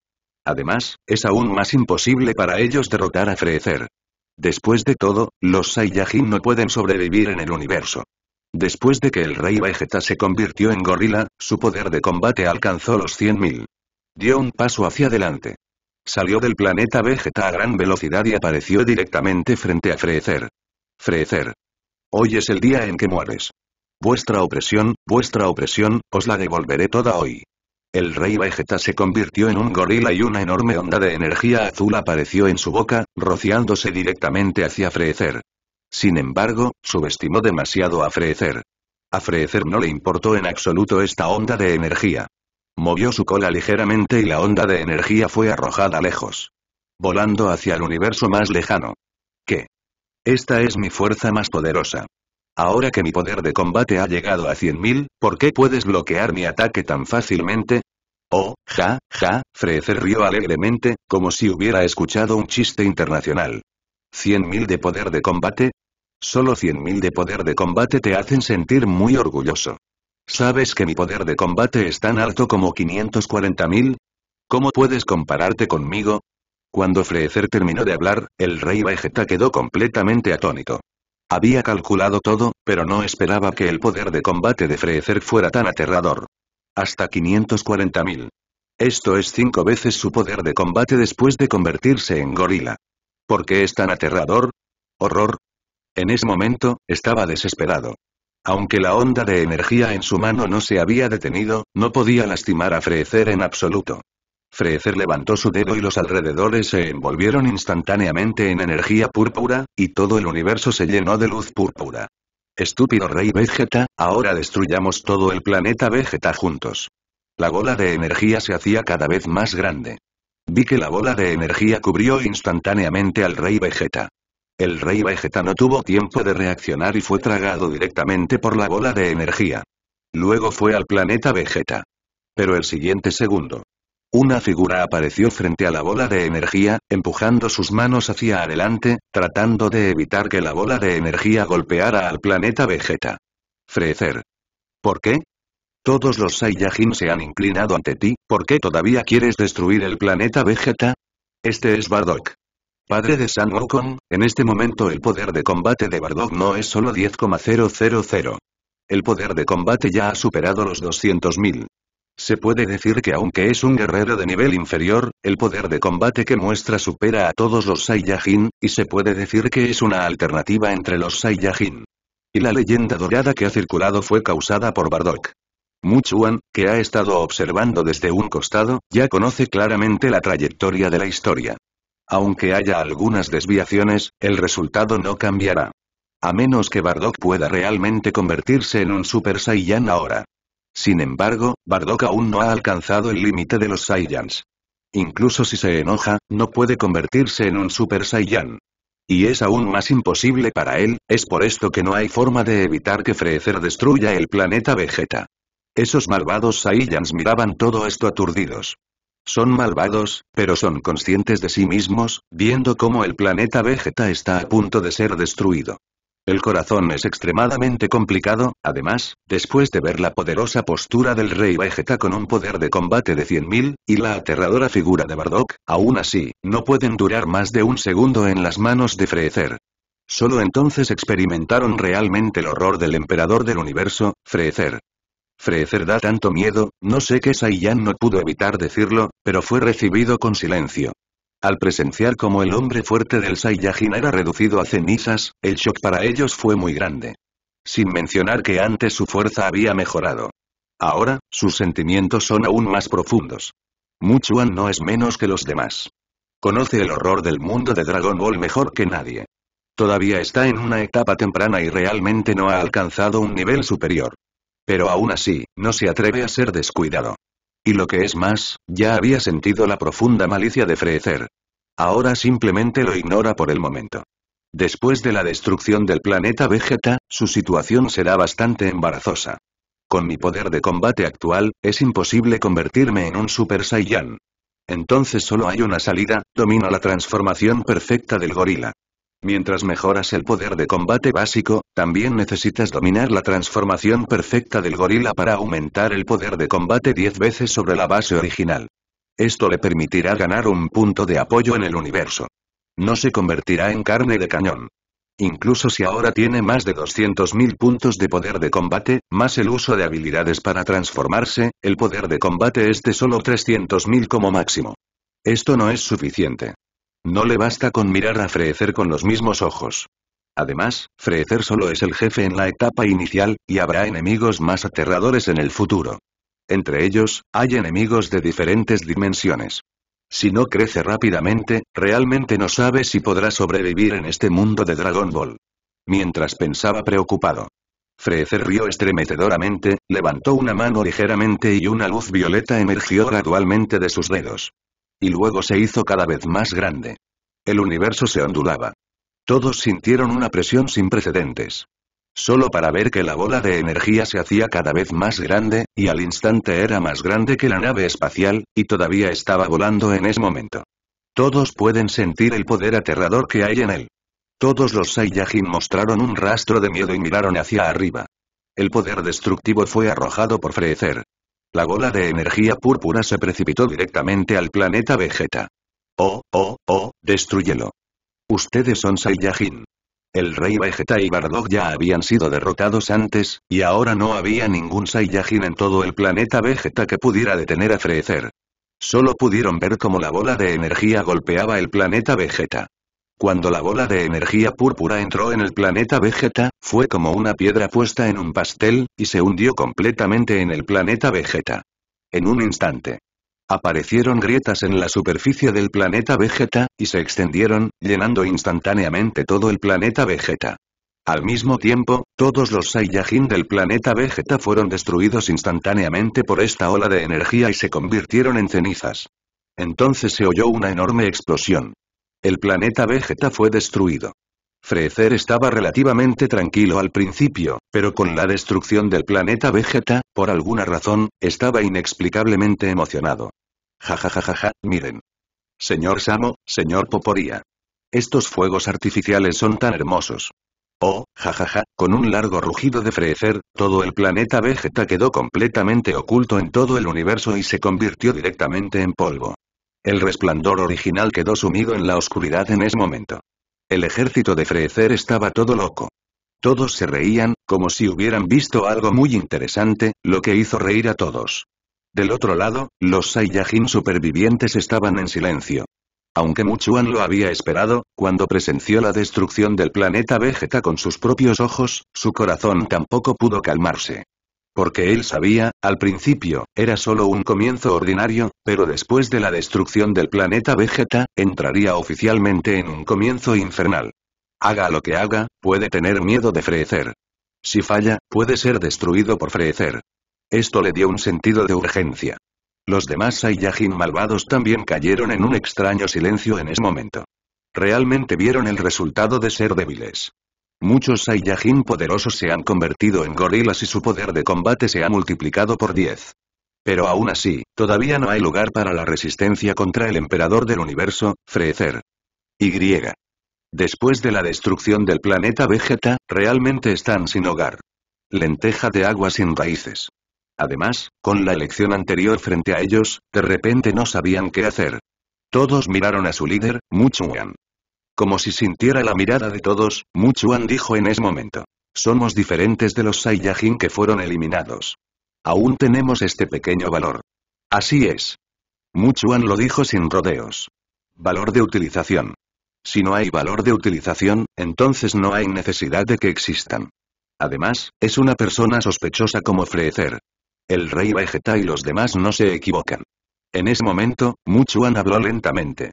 Además, es aún más imposible para ellos derrotar a Freezer. Después de todo, los Saiyajin no pueden sobrevivir en el universo. Después de que el rey Vegeta se convirtió en gorila, su poder de combate alcanzó los 100.000. Dio un paso hacia adelante. Salió del planeta Vegeta a gran velocidad y apareció directamente frente a Freezer. Freezer. Hoy es el día en que mueres. Vuestra opresión, vuestra opresión, os la devolveré toda hoy. El rey Vegeta se convirtió en un gorila y una enorme onda de energía azul apareció en su boca, rociándose directamente hacia Freezer. Sin embargo, subestimó demasiado a Freezer. A Freezer no le importó en absoluto esta onda de energía. Movió su cola ligeramente y la onda de energía fue arrojada lejos. Volando hacia el universo más lejano. ¿Qué? Esta es mi fuerza más poderosa. Ahora que mi poder de combate ha llegado a 100.000, ¿por qué puedes bloquear mi ataque tan fácilmente? Oh, ja, ja, Freezer rió alegremente, como si hubiera escuchado un chiste internacional. ¿100.000 de poder de combate? Solo 100.000 de poder de combate te hacen sentir muy orgulloso. ¿Sabes que mi poder de combate es tan alto como 540.000? ¿Cómo puedes compararte conmigo? Cuando Freecer terminó de hablar, el rey Vegeta quedó completamente atónito. Había calculado todo, pero no esperaba que el poder de combate de Frecer fuera tan aterrador. Hasta 540.000. Esto es cinco veces su poder de combate después de convertirse en gorila. ¿Por qué es tan aterrador? Horror. En ese momento, estaba desesperado. Aunque la onda de energía en su mano no se había detenido, no podía lastimar a Frecer en absoluto. Freezer levantó su dedo y los alrededores se envolvieron instantáneamente en energía púrpura, y todo el universo se llenó de luz púrpura. Estúpido rey Vegeta, ahora destruyamos todo el planeta Vegeta juntos. La bola de energía se hacía cada vez más grande. Vi que la bola de energía cubrió instantáneamente al rey Vegeta. El rey Vegeta no tuvo tiempo de reaccionar y fue tragado directamente por la bola de energía. Luego fue al planeta Vegeta. Pero el siguiente segundo, una figura apareció frente a la bola de energía, empujando sus manos hacia adelante, tratando de evitar que la bola de energía golpeara al planeta Vegeta. Frecer. ¿Por qué? Todos los Saiyajin se han inclinado ante ti, ¿por qué todavía quieres destruir el planeta Vegeta? Este es Bardock. Padre de San Wukong, en este momento el poder de combate de Bardock no es solo 10,000. El poder de combate ya ha superado los 200.000. Se puede decir que aunque es un guerrero de nivel inferior, el poder de combate que muestra supera a todos los Saiyajin, y se puede decir que es una alternativa entre los Saiyajin. Y la leyenda dorada que ha circulado fue causada por Bardock. Muchuan, que ha estado observando desde un costado, ya conoce claramente la trayectoria de la historia. Aunque haya algunas desviaciones, el resultado no cambiará. A menos que Bardock pueda realmente convertirse en un Super Saiyan ahora. Sin embargo, Bardock aún no ha alcanzado el límite de los Saiyans. Incluso si se enoja, no puede convertirse en un Super Saiyan. Y es aún más imposible para él, es por esto que no hay forma de evitar que Freezer destruya el planeta Vegeta. Esos malvados Saiyans miraban todo esto aturdidos. Son malvados, pero son conscientes de sí mismos, viendo cómo el planeta Vegeta está a punto de ser destruido. El corazón es extremadamente complicado, además, después de ver la poderosa postura del rey Vegeta con un poder de combate de 100.000, y la aterradora figura de Bardock, aún así, no pueden durar más de un segundo en las manos de Freezer. Solo entonces experimentaron realmente el horror del emperador del universo, Freezer. Freezer da tanto miedo, no sé qué Saiyan no pudo evitar decirlo, pero fue recibido con silencio. Al presenciar cómo el hombre fuerte del Saiyajin era reducido a cenizas, el shock para ellos fue muy grande. Sin mencionar que antes su fuerza había mejorado. Ahora, sus sentimientos son aún más profundos. Muchuan no es menos que los demás. Conoce el horror del mundo de Dragon Ball mejor que nadie. Todavía está en una etapa temprana y realmente no ha alcanzado un nivel superior. Pero aún así, no se atreve a ser descuidado. Y lo que es más, ya había sentido la profunda malicia de Freezer. Ahora simplemente lo ignora por el momento. Después de la destrucción del planeta Vegeta, su situación será bastante embarazosa. Con mi poder de combate actual, es imposible convertirme en un Super Saiyan. Entonces solo hay una salida, domino la transformación perfecta del gorila. Mientras mejoras el poder de combate básico, también necesitas dominar la transformación perfecta del gorila para aumentar el poder de combate 10 veces sobre la base original. Esto le permitirá ganar un punto de apoyo en el universo. No se convertirá en carne de cañón. Incluso si ahora tiene más de 200.000 puntos de poder de combate, más el uso de habilidades para transformarse, el poder de combate es de solo 300.000 como máximo. Esto no es suficiente. No le basta con mirar a Freezer con los mismos ojos. Además, Freezer solo es el jefe en la etapa inicial, y habrá enemigos más aterradores en el futuro. Entre ellos, hay enemigos de diferentes dimensiones. Si no crece rápidamente, realmente no sabe si podrá sobrevivir en este mundo de Dragon Ball. Mientras pensaba preocupado. Freezer rió estremecedoramente, levantó una mano ligeramente y una luz violeta emergió gradualmente de sus dedos y luego se hizo cada vez más grande. El universo se ondulaba. Todos sintieron una presión sin precedentes. Solo para ver que la bola de energía se hacía cada vez más grande, y al instante era más grande que la nave espacial, y todavía estaba volando en ese momento. Todos pueden sentir el poder aterrador que hay en él. Todos los Saiyajin mostraron un rastro de miedo y miraron hacia arriba. El poder destructivo fue arrojado por Frecer. La bola de energía púrpura se precipitó directamente al planeta Vegeta. ¡Oh, oh, oh, destruyelo! Ustedes son Saiyajin. El rey Vegeta y Bardock ya habían sido derrotados antes, y ahora no había ningún Saiyajin en todo el planeta Vegeta que pudiera detener a Freezer. Solo pudieron ver cómo la bola de energía golpeaba el planeta Vegeta. Cuando la bola de energía púrpura entró en el planeta Vegeta, fue como una piedra puesta en un pastel, y se hundió completamente en el planeta Vegeta. En un instante. Aparecieron grietas en la superficie del planeta Vegeta, y se extendieron, llenando instantáneamente todo el planeta Vegeta. Al mismo tiempo, todos los Saiyajin del planeta Vegeta fueron destruidos instantáneamente por esta ola de energía y se convirtieron en cenizas. Entonces se oyó una enorme explosión. El planeta Vegeta fue destruido. Frecer estaba relativamente tranquilo al principio, pero con la destrucción del planeta Vegeta, por alguna razón, estaba inexplicablemente emocionado. Ja ja ja ja miren. Señor Samo, señor Poporía. Estos fuegos artificiales son tan hermosos. Oh, jajaja, ja, ja, con un largo rugido de Frecer, todo el planeta Vegeta quedó completamente oculto en todo el universo y se convirtió directamente en polvo. El resplandor original quedó sumido en la oscuridad en ese momento. El ejército de Frecer estaba todo loco. Todos se reían, como si hubieran visto algo muy interesante, lo que hizo reír a todos. Del otro lado, los Saiyajin supervivientes estaban en silencio. Aunque Muchuan lo había esperado, cuando presenció la destrucción del planeta Vegeta con sus propios ojos, su corazón tampoco pudo calmarse. Porque él sabía, al principio, era solo un comienzo ordinario, pero después de la destrucción del planeta Vegeta, entraría oficialmente en un comienzo infernal. Haga lo que haga, puede tener miedo de Freezer. Si falla, puede ser destruido por Freezer. Esto le dio un sentido de urgencia. Los demás Saiyajin malvados también cayeron en un extraño silencio en ese momento. Realmente vieron el resultado de ser débiles. Muchos Saiyajin poderosos se han convertido en gorilas y su poder de combate se ha multiplicado por 10. Pero aún así, todavía no hay lugar para la resistencia contra el emperador del universo, Freezer. Y. Después de la destrucción del planeta Vegeta, realmente están sin hogar. Lenteja de agua sin raíces. Además, con la elección anterior frente a ellos, de repente no sabían qué hacer. Todos miraron a su líder, Muchuan. Como si sintiera la mirada de todos, Muchuan dijo en ese momento. Somos diferentes de los Saiyajin que fueron eliminados. Aún tenemos este pequeño valor. Así es. Muchuan lo dijo sin rodeos. Valor de utilización. Si no hay valor de utilización, entonces no hay necesidad de que existan. Además, es una persona sospechosa como Frecer. El rey Vegeta y los demás no se equivocan. En ese momento, Muchuan habló lentamente.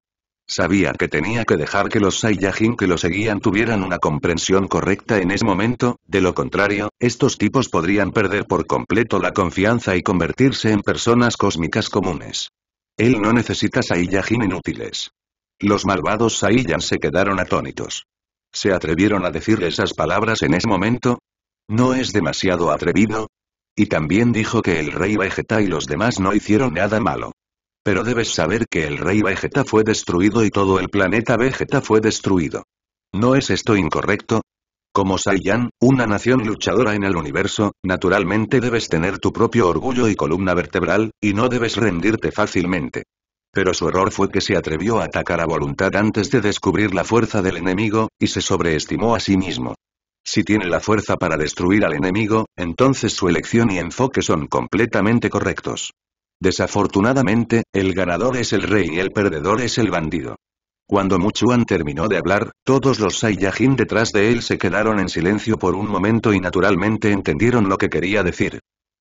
Sabía que tenía que dejar que los Saiyajin que lo seguían tuvieran una comprensión correcta en ese momento, de lo contrario, estos tipos podrían perder por completo la confianza y convertirse en personas cósmicas comunes. Él no necesita Saiyajin inútiles. Los malvados Saiyan se quedaron atónitos. ¿Se atrevieron a decir esas palabras en ese momento? ¿No es demasiado atrevido? Y también dijo que el rey Vegeta y los demás no hicieron nada malo. Pero debes saber que el rey Vegeta fue destruido y todo el planeta Vegeta fue destruido. ¿No es esto incorrecto? Como Saiyan, una nación luchadora en el universo, naturalmente debes tener tu propio orgullo y columna vertebral, y no debes rendirte fácilmente. Pero su error fue que se atrevió a atacar a voluntad antes de descubrir la fuerza del enemigo, y se sobreestimó a sí mismo. Si tiene la fuerza para destruir al enemigo, entonces su elección y enfoque son completamente correctos. Desafortunadamente, el ganador es el rey y el perdedor es el bandido. Cuando Muchuan terminó de hablar, todos los Saiyajin detrás de él se quedaron en silencio por un momento y naturalmente entendieron lo que quería decir.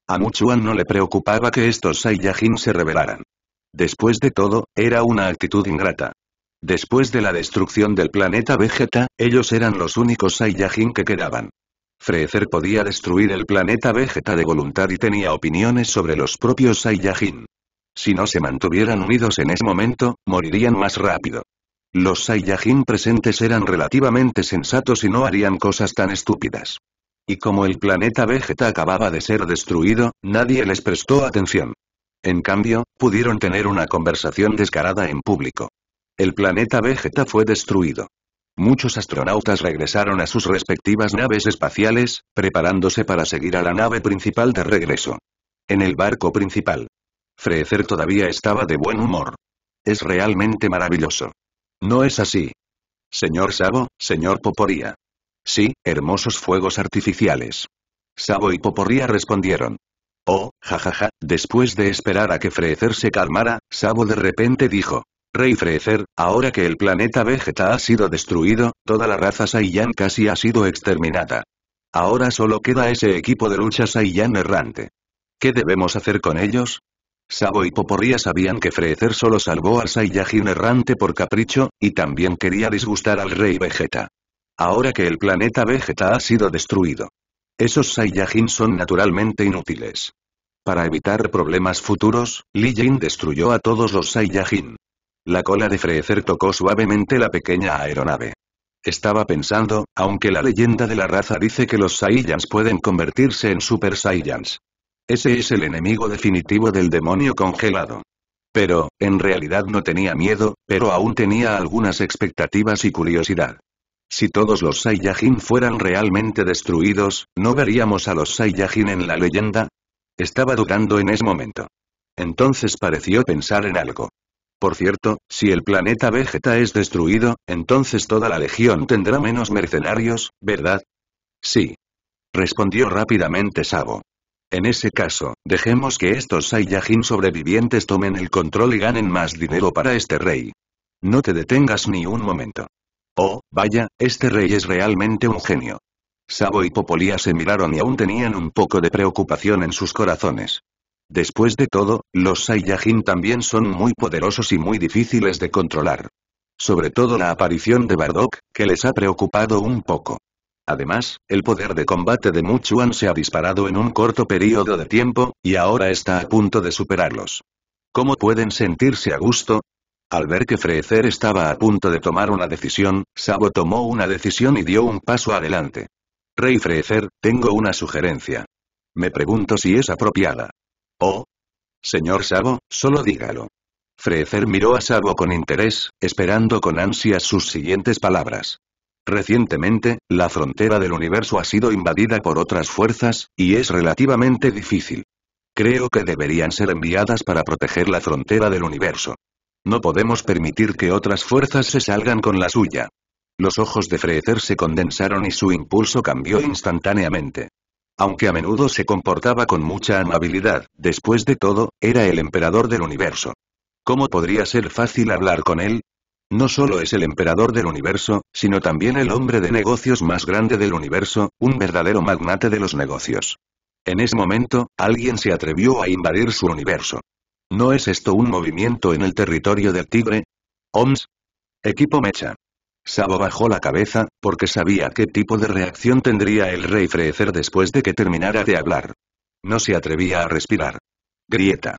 A Muchuan no le preocupaba que estos Saiyajin se rebelaran. Después de todo, era una actitud ingrata. Después de la destrucción del planeta Vegeta, ellos eran los únicos Saiyajin que quedaban. Freezer podía destruir el planeta Vegeta de voluntad y tenía opiniones sobre los propios Saiyajin. Si no se mantuvieran unidos en ese momento, morirían más rápido. Los Saiyajin presentes eran relativamente sensatos y no harían cosas tan estúpidas. Y como el planeta Vegeta acababa de ser destruido, nadie les prestó atención. En cambio, pudieron tener una conversación descarada en público. El planeta Vegeta fue destruido. Muchos astronautas regresaron a sus respectivas naves espaciales, preparándose para seguir a la nave principal de regreso. En el barco principal. Frecer todavía estaba de buen humor. Es realmente maravilloso. No es así. Señor Sabo, señor Poporía. Sí, hermosos fuegos artificiales. Sabo y Poporía respondieron. Oh, jajaja, ja, ja. después de esperar a que Frecer se calmara, Sabo de repente dijo. Rey Freezer, ahora que el planeta Vegeta ha sido destruido, toda la raza Saiyan casi ha sido exterminada. Ahora solo queda ese equipo de lucha Saiyan errante. ¿Qué debemos hacer con ellos? Sabo y Poporría sabían que Freezer solo salvó al Saiyajin errante por capricho, y también quería disgustar al Rey Vegeta. Ahora que el planeta Vegeta ha sido destruido. Esos Saiyajin son naturalmente inútiles. Para evitar problemas futuros, Li Jin destruyó a todos los Saiyajin. La cola de Freezer tocó suavemente la pequeña aeronave. Estaba pensando, aunque la leyenda de la raza dice que los Saiyans pueden convertirse en Super Saiyans. Ese es el enemigo definitivo del demonio congelado. Pero, en realidad no tenía miedo, pero aún tenía algunas expectativas y curiosidad. Si todos los Saiyajin fueran realmente destruidos, ¿no veríamos a los Saiyajin en la leyenda? Estaba dudando en ese momento. Entonces pareció pensar en algo. Por cierto, si el planeta Vegeta es destruido, entonces toda la legión tendrá menos mercenarios, ¿verdad? Sí. Respondió rápidamente Sabo. En ese caso, dejemos que estos Saiyajin sobrevivientes tomen el control y ganen más dinero para este rey. No te detengas ni un momento. Oh, vaya, este rey es realmente un genio. Sabo y Popolía se miraron y aún tenían un poco de preocupación en sus corazones. Después de todo, los Saiyajin también son muy poderosos y muy difíciles de controlar. Sobre todo la aparición de Bardock, que les ha preocupado un poco. Además, el poder de combate de Muchuan se ha disparado en un corto periodo de tiempo, y ahora está a punto de superarlos. ¿Cómo pueden sentirse a gusto? Al ver que Freezer estaba a punto de tomar una decisión, Sabo tomó una decisión y dio un paso adelante. Rey Freezer, tengo una sugerencia. Me pregunto si es apropiada. Oh. Señor Sabo, solo dígalo. Frecer miró a Sabo con interés, esperando con ansias sus siguientes palabras. Recientemente, la frontera del universo ha sido invadida por otras fuerzas, y es relativamente difícil. Creo que deberían ser enviadas para proteger la frontera del universo. No podemos permitir que otras fuerzas se salgan con la suya. Los ojos de Frecer se condensaron y su impulso cambió instantáneamente aunque a menudo se comportaba con mucha amabilidad, después de todo, era el emperador del universo. ¿Cómo podría ser fácil hablar con él? No solo es el emperador del universo, sino también el hombre de negocios más grande del universo, un verdadero magnate de los negocios. En ese momento, alguien se atrevió a invadir su universo. ¿No es esto un movimiento en el territorio del tigre? OMS. Equipo Mecha. Sabo bajó la cabeza, porque sabía qué tipo de reacción tendría el rey Freezer después de que terminara de hablar. No se atrevía a respirar. Grieta.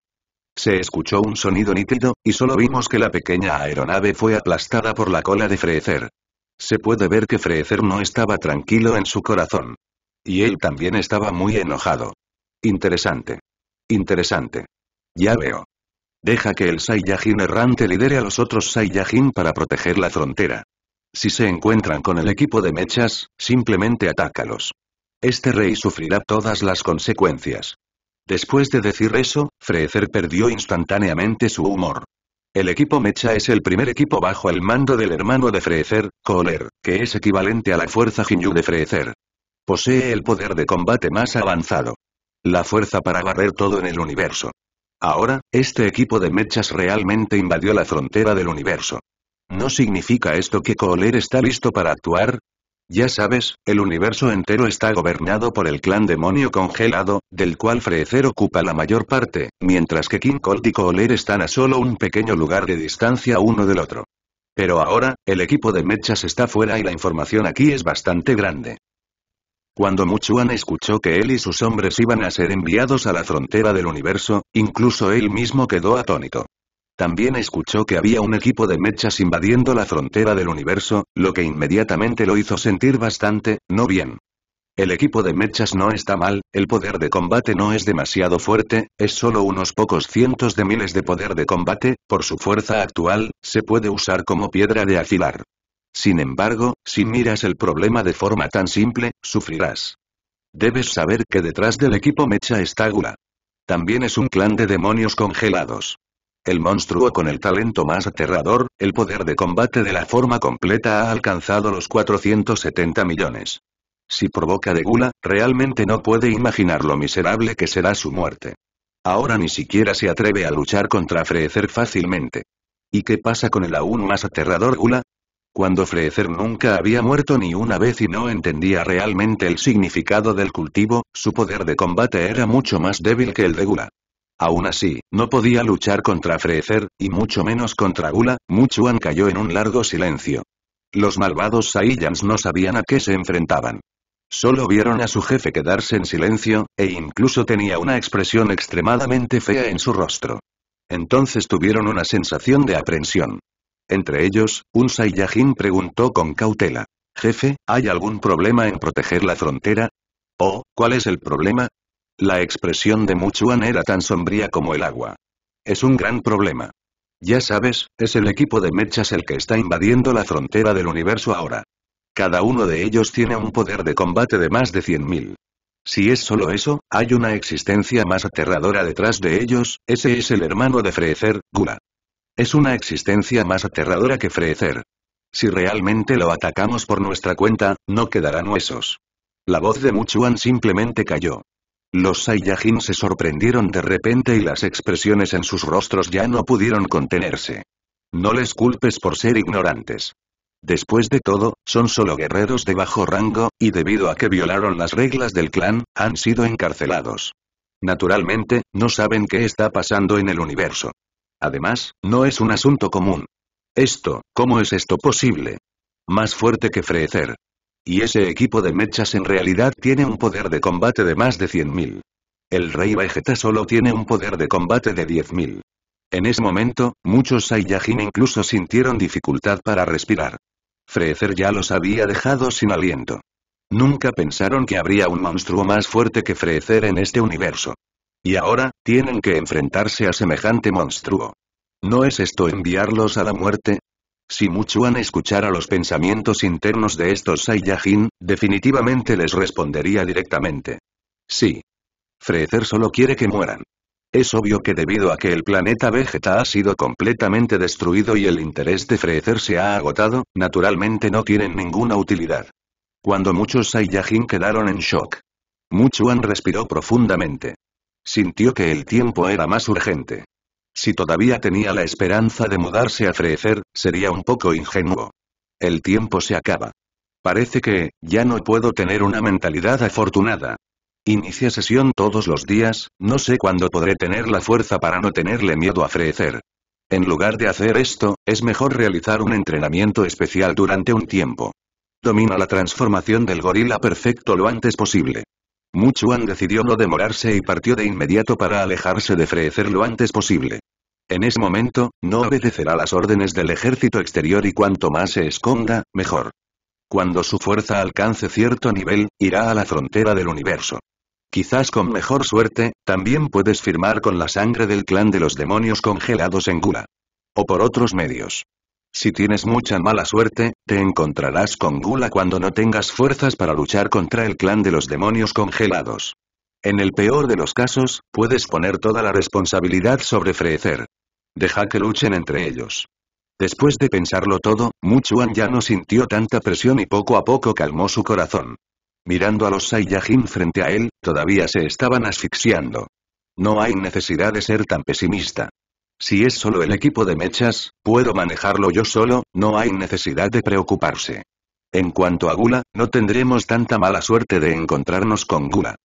Se escuchó un sonido nítido, y solo vimos que la pequeña aeronave fue aplastada por la cola de Frecer. Se puede ver que Freezer no estaba tranquilo en su corazón. Y él también estaba muy enojado. Interesante. Interesante. Ya veo. Deja que el Saiyajin errante lidere a los otros Saiyajin para proteger la frontera. Si se encuentran con el equipo de mechas, simplemente atácalos. Este rey sufrirá todas las consecuencias. Después de decir eso, Freezer perdió instantáneamente su humor. El equipo Mecha es el primer equipo bajo el mando del hermano de Freezer, Kohler, que es equivalente a la fuerza Ginyu de Freezer. Posee el poder de combate más avanzado. La fuerza para barrer todo en el universo. Ahora, este equipo de mechas realmente invadió la frontera del universo. ¿No significa esto que Kohler está listo para actuar? Ya sabes, el universo entero está gobernado por el clan demonio congelado, del cual Frecer ocupa la mayor parte, mientras que King Cold y Kohler están a solo un pequeño lugar de distancia uno del otro. Pero ahora, el equipo de mechas está fuera y la información aquí es bastante grande. Cuando Muchuan escuchó que él y sus hombres iban a ser enviados a la frontera del universo, incluso él mismo quedó atónito. También escuchó que había un equipo de mechas invadiendo la frontera del universo, lo que inmediatamente lo hizo sentir bastante, no bien. El equipo de mechas no está mal, el poder de combate no es demasiado fuerte, es solo unos pocos cientos de miles de poder de combate, por su fuerza actual, se puede usar como piedra de afilar. Sin embargo, si miras el problema de forma tan simple, sufrirás. Debes saber que detrás del equipo mecha está Gula. También es un clan de demonios congelados. El monstruo con el talento más aterrador, el poder de combate de la forma completa ha alcanzado los 470 millones. Si provoca de gula, realmente no puede imaginar lo miserable que será su muerte. Ahora ni siquiera se atreve a luchar contra Freezer fácilmente. ¿Y qué pasa con el aún más aterrador Gula? Cuando Freezer nunca había muerto ni una vez y no entendía realmente el significado del cultivo, su poder de combate era mucho más débil que el de Gula. Aún así, no podía luchar contra Freezer, y mucho menos contra Gula, Muchuan cayó en un largo silencio. Los malvados Saiyans no sabían a qué se enfrentaban. Solo vieron a su jefe quedarse en silencio, e incluso tenía una expresión extremadamente fea en su rostro. Entonces tuvieron una sensación de aprensión. Entre ellos, un Saiyajin preguntó con cautela. Jefe, ¿hay algún problema en proteger la frontera? O, ¿cuál es el problema? La expresión de Muchuan era tan sombría como el agua. Es un gran problema. Ya sabes, es el equipo de mechas el que está invadiendo la frontera del universo ahora. Cada uno de ellos tiene un poder de combate de más de 100.000. Si es solo eso, hay una existencia más aterradora detrás de ellos, ese es el hermano de Freezer, Gula. Es una existencia más aterradora que Freezer. Si realmente lo atacamos por nuestra cuenta, no quedarán huesos. La voz de Muchuan simplemente cayó. Los Saiyajin se sorprendieron de repente y las expresiones en sus rostros ya no pudieron contenerse. No les culpes por ser ignorantes. Después de todo, son solo guerreros de bajo rango, y debido a que violaron las reglas del clan, han sido encarcelados. Naturalmente, no saben qué está pasando en el universo. Además, no es un asunto común. Esto, ¿cómo es esto posible? Más fuerte que frecer. Y ese equipo de mechas en realidad tiene un poder de combate de más de 100.000. El rey Vegeta solo tiene un poder de combate de 10.000. En ese momento, muchos Saiyajin incluso sintieron dificultad para respirar. Freezer ya los había dejado sin aliento. Nunca pensaron que habría un monstruo más fuerte que Freezer en este universo. Y ahora, tienen que enfrentarse a semejante monstruo. ¿No es esto enviarlos a la muerte? Si Muchuan escuchara los pensamientos internos de estos Saiyajin, definitivamente les respondería directamente. Sí. Freezer solo quiere que mueran. Es obvio que debido a que el planeta Vegeta ha sido completamente destruido y el interés de Freezer se ha agotado, naturalmente no tienen ninguna utilidad. Cuando muchos Saiyajin quedaron en shock. Muchuan respiró profundamente. Sintió que el tiempo era más urgente. Si todavía tenía la esperanza de mudarse a frecer, sería un poco ingenuo. El tiempo se acaba. Parece que, ya no puedo tener una mentalidad afortunada. Inicia sesión todos los días, no sé cuándo podré tener la fuerza para no tenerle miedo a frecer. En lugar de hacer esto, es mejor realizar un entrenamiento especial durante un tiempo. Domina la transformación del gorila perfecto lo antes posible. Muchuan decidió no demorarse y partió de inmediato para alejarse de Freecer lo antes posible. En ese momento, no obedecerá las órdenes del ejército exterior y cuanto más se esconda, mejor. Cuando su fuerza alcance cierto nivel, irá a la frontera del universo. Quizás con mejor suerte, también puedes firmar con la sangre del clan de los demonios congelados en Gula. O por otros medios. Si tienes mucha mala suerte, te encontrarás con Gula cuando no tengas fuerzas para luchar contra el clan de los demonios congelados. En el peor de los casos, puedes poner toda la responsabilidad sobre Frecer. Deja que luchen entre ellos. Después de pensarlo todo, Muchuan ya no sintió tanta presión y poco a poco calmó su corazón. Mirando a los Saiyajin frente a él, todavía se estaban asfixiando. No hay necesidad de ser tan pesimista. Si es solo el equipo de mechas, puedo manejarlo yo solo, no hay necesidad de preocuparse. En cuanto a Gula, no tendremos tanta mala suerte de encontrarnos con Gula.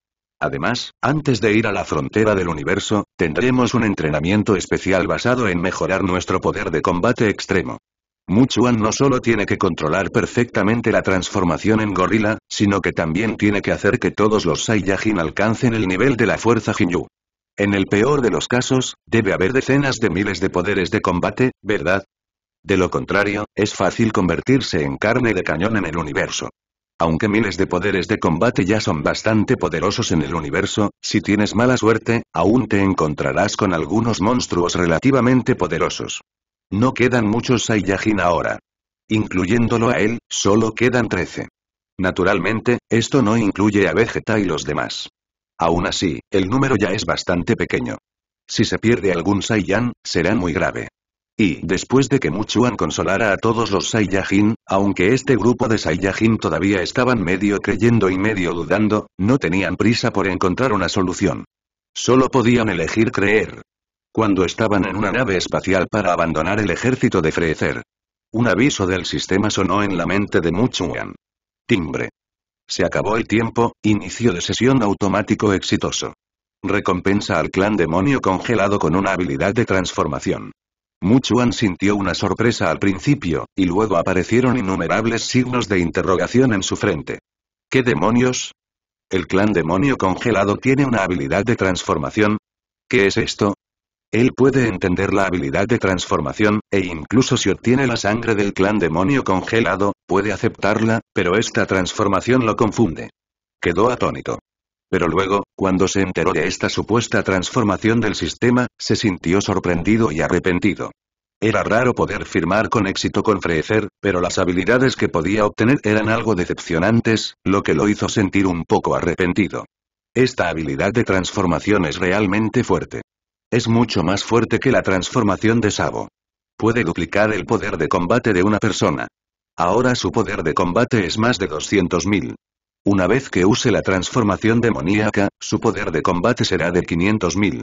Además, antes de ir a la frontera del universo, tendremos un entrenamiento especial basado en mejorar nuestro poder de combate extremo. Muchuan no solo tiene que controlar perfectamente la transformación en gorila, sino que también tiene que hacer que todos los Saiyajin alcancen el nivel de la fuerza Jinyu. En el peor de los casos, debe haber decenas de miles de poderes de combate, ¿verdad? De lo contrario, es fácil convertirse en carne de cañón en el universo. Aunque miles de poderes de combate ya son bastante poderosos en el universo, si tienes mala suerte, aún te encontrarás con algunos monstruos relativamente poderosos. No quedan muchos Saiyajin ahora. Incluyéndolo a él, solo quedan 13. Naturalmente, esto no incluye a Vegeta y los demás. Aún así, el número ya es bastante pequeño. Si se pierde algún Saiyan, será muy grave. Y después de que Muchuan consolara a todos los Saiyajin, aunque este grupo de Saiyajin todavía estaban medio creyendo y medio dudando, no tenían prisa por encontrar una solución. Solo podían elegir creer. Cuando estaban en una nave espacial para abandonar el ejército de Freezer. Un aviso del sistema sonó en la mente de Muchuan. Timbre. Se acabó el tiempo, inicio de sesión automático exitoso. Recompensa al clan demonio congelado con una habilidad de transformación. Muchuan sintió una sorpresa al principio, y luego aparecieron innumerables signos de interrogación en su frente. ¿Qué demonios? ¿El clan demonio congelado tiene una habilidad de transformación? ¿Qué es esto? Él puede entender la habilidad de transformación, e incluso si obtiene la sangre del clan demonio congelado, puede aceptarla, pero esta transformación lo confunde. Quedó atónito. Pero luego, cuando se enteró de esta supuesta transformación del sistema, se sintió sorprendido y arrepentido. Era raro poder firmar con éxito con Freecer, pero las habilidades que podía obtener eran algo decepcionantes, lo que lo hizo sentir un poco arrepentido. Esta habilidad de transformación es realmente fuerte. Es mucho más fuerte que la transformación de Sabo. Puede duplicar el poder de combate de una persona. Ahora su poder de combate es más de 200.000. Una vez que use la transformación demoníaca, su poder de combate será de 500.000.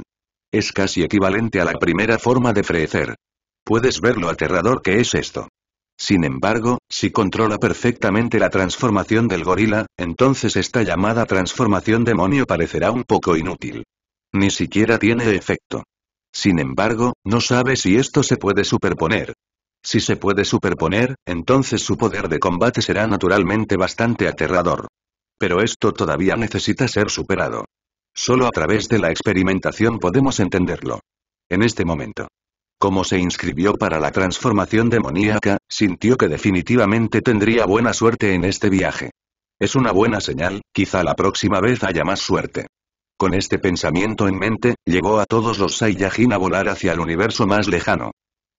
Es casi equivalente a la primera forma de frecer. Puedes ver lo aterrador que es esto. Sin embargo, si controla perfectamente la transformación del gorila, entonces esta llamada transformación demonio parecerá un poco inútil. Ni siquiera tiene efecto. Sin embargo, no sabe si esto se puede superponer. Si se puede superponer, entonces su poder de combate será naturalmente bastante aterrador. Pero esto todavía necesita ser superado. Solo a través de la experimentación podemos entenderlo. En este momento. Como se inscribió para la transformación demoníaca, sintió que definitivamente tendría buena suerte en este viaje. Es una buena señal, quizá la próxima vez haya más suerte. Con este pensamiento en mente, llegó a todos los Saiyajin a volar hacia el universo más lejano.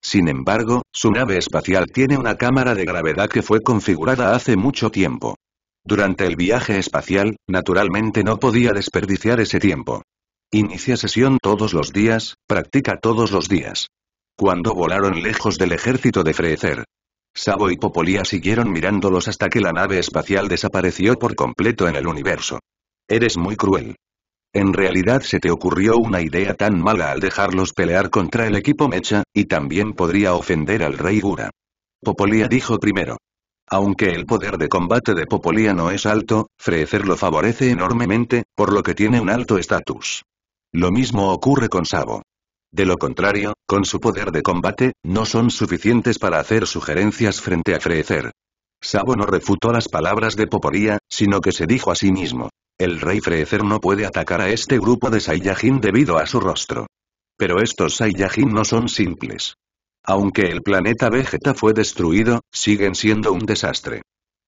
Sin embargo, su nave espacial tiene una cámara de gravedad que fue configurada hace mucho tiempo. Durante el viaje espacial, naturalmente no podía desperdiciar ese tiempo. Inicia sesión todos los días, practica todos los días. Cuando volaron lejos del ejército de Frecer, Sabo y Popolía siguieron mirándolos hasta que la nave espacial desapareció por completo en el universo. Eres muy cruel. En realidad se te ocurrió una idea tan mala al dejarlos pelear contra el equipo Mecha, y también podría ofender al rey Gura. Popolía dijo primero. Aunque el poder de combate de Popolía no es alto, Frecer lo favorece enormemente, por lo que tiene un alto estatus. Lo mismo ocurre con Sabo. De lo contrario, con su poder de combate, no son suficientes para hacer sugerencias frente a Frecer. Sabo no refutó las palabras de Poporía, sino que se dijo a sí mismo. El rey Frezer no puede atacar a este grupo de Saiyajin debido a su rostro. Pero estos Saiyajin no son simples. Aunque el planeta Vegeta fue destruido, siguen siendo un desastre.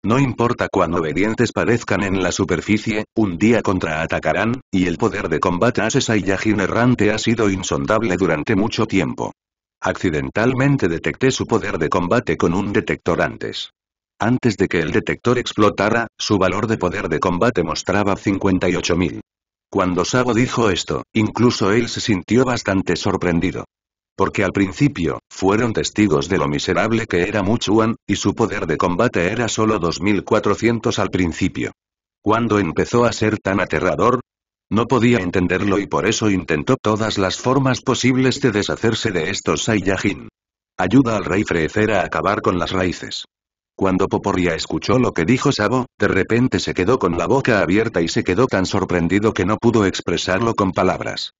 No importa cuán obedientes parezcan en la superficie, un día contraatacarán, y el poder de combate a ese Saiyajin errante ha sido insondable durante mucho tiempo. Accidentalmente detecté su poder de combate con un detector antes. Antes de que el detector explotara, su valor de poder de combate mostraba 58.000. Cuando Sago dijo esto, incluso él se sintió bastante sorprendido. Porque al principio, fueron testigos de lo miserable que era Muchuan, y su poder de combate era solo 2400 al principio. Cuando empezó a ser tan aterrador? No podía entenderlo y por eso intentó todas las formas posibles de deshacerse de estos Saiyajin. Ayuda al rey Frecer a acabar con las raíces. Cuando Poporria escuchó lo que dijo Sabo, de repente se quedó con la boca abierta y se quedó tan sorprendido que no pudo expresarlo con palabras.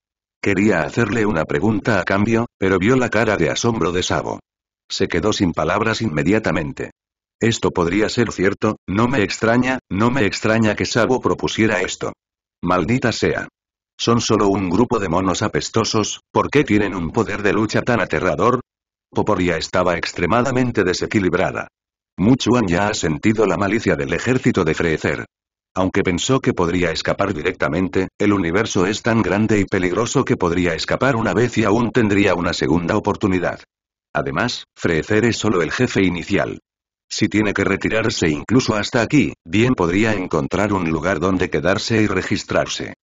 Quería hacerle una pregunta a cambio, pero vio la cara de asombro de Sabo. Se quedó sin palabras inmediatamente. Esto podría ser cierto, no me extraña, no me extraña que Sabo propusiera esto. Maldita sea. Son solo un grupo de monos apestosos, ¿por qué tienen un poder de lucha tan aterrador? Poporia estaba extremadamente desequilibrada. Muchuan ya ha sentido la malicia del ejército de Frecer. Aunque pensó que podría escapar directamente, el universo es tan grande y peligroso que podría escapar una vez y aún tendría una segunda oportunidad. Además, Frecer es solo el jefe inicial. Si tiene que retirarse incluso hasta aquí, bien podría encontrar un lugar donde quedarse y registrarse.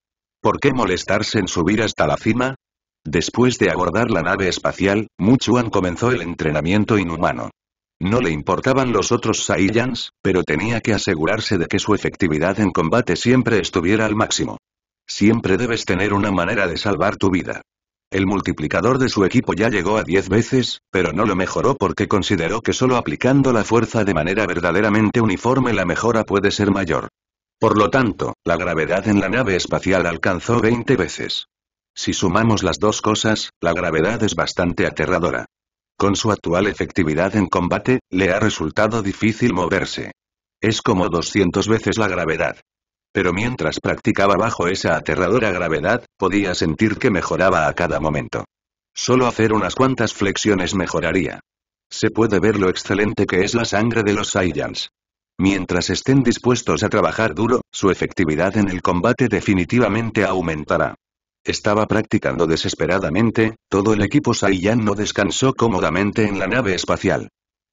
¿Por qué molestarse en subir hasta la cima? Después de abordar la nave espacial, Muchuan comenzó el entrenamiento inhumano. No le importaban los otros Saiyans, pero tenía que asegurarse de que su efectividad en combate siempre estuviera al máximo. Siempre debes tener una manera de salvar tu vida. El multiplicador de su equipo ya llegó a 10 veces, pero no lo mejoró porque consideró que solo aplicando la fuerza de manera verdaderamente uniforme la mejora puede ser mayor. Por lo tanto, la gravedad en la nave espacial alcanzó 20 veces. Si sumamos las dos cosas, la gravedad es bastante aterradora. Con su actual efectividad en combate, le ha resultado difícil moverse. Es como 200 veces la gravedad. Pero mientras practicaba bajo esa aterradora gravedad, podía sentir que mejoraba a cada momento. Solo hacer unas cuantas flexiones mejoraría. Se puede ver lo excelente que es la sangre de los Saiyans. Mientras estén dispuestos a trabajar duro, su efectividad en el combate definitivamente aumentará. Estaba practicando desesperadamente, todo el equipo Saiyan no descansó cómodamente en la nave espacial.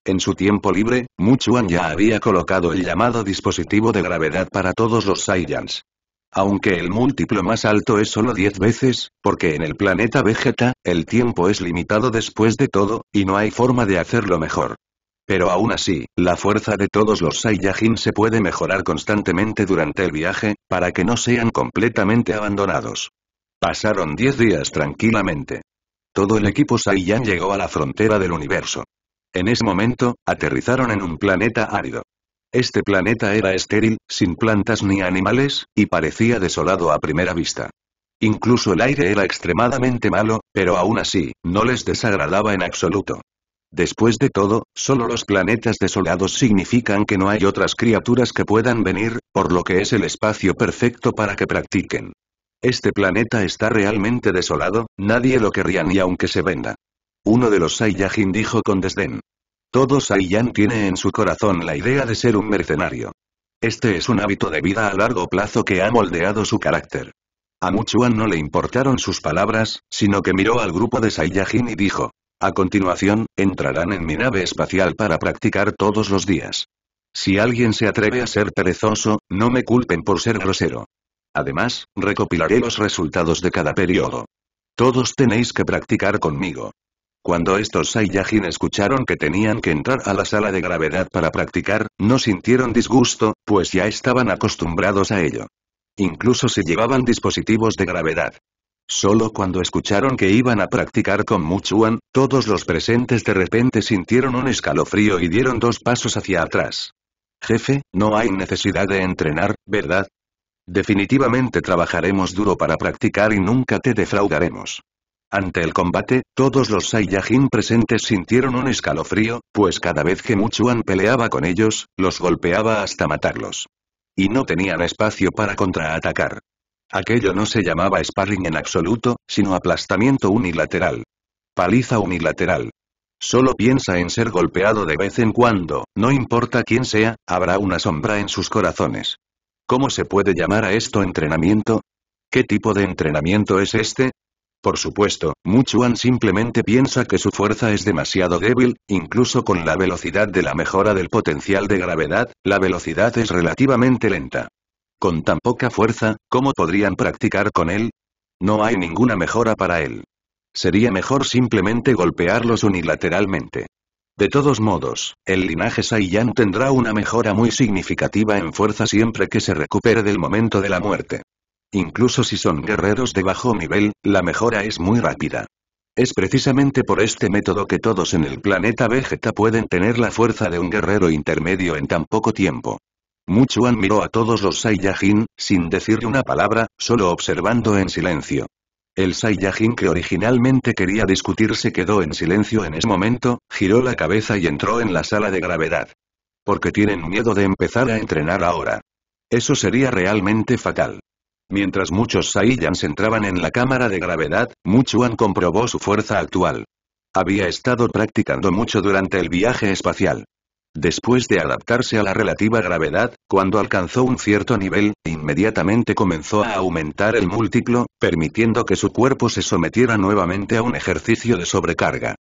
En su tiempo libre, Muchuan ya había colocado el llamado dispositivo de gravedad para todos los Saiyans. Aunque el múltiplo más alto es solo 10 veces, porque en el planeta Vegeta, el tiempo es limitado después de todo, y no hay forma de hacerlo mejor. Pero aún así, la fuerza de todos los Saiyajin se puede mejorar constantemente durante el viaje, para que no sean completamente abandonados. Pasaron diez días tranquilamente. Todo el equipo Saiyan llegó a la frontera del universo. En ese momento, aterrizaron en un planeta árido. Este planeta era estéril, sin plantas ni animales, y parecía desolado a primera vista. Incluso el aire era extremadamente malo, pero aún así, no les desagradaba en absoluto. Después de todo, solo los planetas desolados significan que no hay otras criaturas que puedan venir, por lo que es el espacio perfecto para que practiquen. Este planeta está realmente desolado, nadie lo querría ni aunque se venda. Uno de los Saiyajin dijo con desdén. Todo Saiyan tiene en su corazón la idea de ser un mercenario. Este es un hábito de vida a largo plazo que ha moldeado su carácter. A Muchuan no le importaron sus palabras, sino que miró al grupo de Saiyajin y dijo. A continuación, entrarán en mi nave espacial para practicar todos los días. Si alguien se atreve a ser perezoso, no me culpen por ser grosero. Además, recopilaré los resultados de cada periodo. Todos tenéis que practicar conmigo. Cuando estos Saiyajin escucharon que tenían que entrar a la sala de gravedad para practicar, no sintieron disgusto, pues ya estaban acostumbrados a ello. Incluso se llevaban dispositivos de gravedad. Solo cuando escucharon que iban a practicar con Muchuan, todos los presentes de repente sintieron un escalofrío y dieron dos pasos hacia atrás. Jefe, no hay necesidad de entrenar, ¿verdad? Definitivamente trabajaremos duro para practicar y nunca te defraudaremos. Ante el combate, todos los Saiyajin presentes sintieron un escalofrío, pues cada vez que Muchuan peleaba con ellos, los golpeaba hasta matarlos. Y no tenían espacio para contraatacar. Aquello no se llamaba sparring en absoluto, sino aplastamiento unilateral. Paliza unilateral. Solo piensa en ser golpeado de vez en cuando, no importa quién sea, habrá una sombra en sus corazones. ¿Cómo se puede llamar a esto entrenamiento? ¿Qué tipo de entrenamiento es este? Por supuesto, Muchuan simplemente piensa que su fuerza es demasiado débil, incluso con la velocidad de la mejora del potencial de gravedad, la velocidad es relativamente lenta. Con tan poca fuerza, ¿cómo podrían practicar con él? No hay ninguna mejora para él. Sería mejor simplemente golpearlos unilateralmente. De todos modos, el linaje Saiyan tendrá una mejora muy significativa en fuerza siempre que se recupere del momento de la muerte. Incluso si son guerreros de bajo nivel, la mejora es muy rápida. Es precisamente por este método que todos en el planeta Vegeta pueden tener la fuerza de un guerrero intermedio en tan poco tiempo. Mucho miró a todos los Saiyajin, sin decir una palabra, solo observando en silencio. El Saiyajin que originalmente quería discutir se quedó en silencio en ese momento, giró la cabeza y entró en la sala de gravedad. Porque tienen miedo de empezar a entrenar ahora. Eso sería realmente fatal. Mientras muchos Saiyans entraban en la cámara de gravedad, Muchuan comprobó su fuerza actual. Había estado practicando mucho durante el viaje espacial. Después de adaptarse a la relativa gravedad, cuando alcanzó un cierto nivel, inmediatamente comenzó a aumentar el múltiplo, permitiendo que su cuerpo se sometiera nuevamente a un ejercicio de sobrecarga.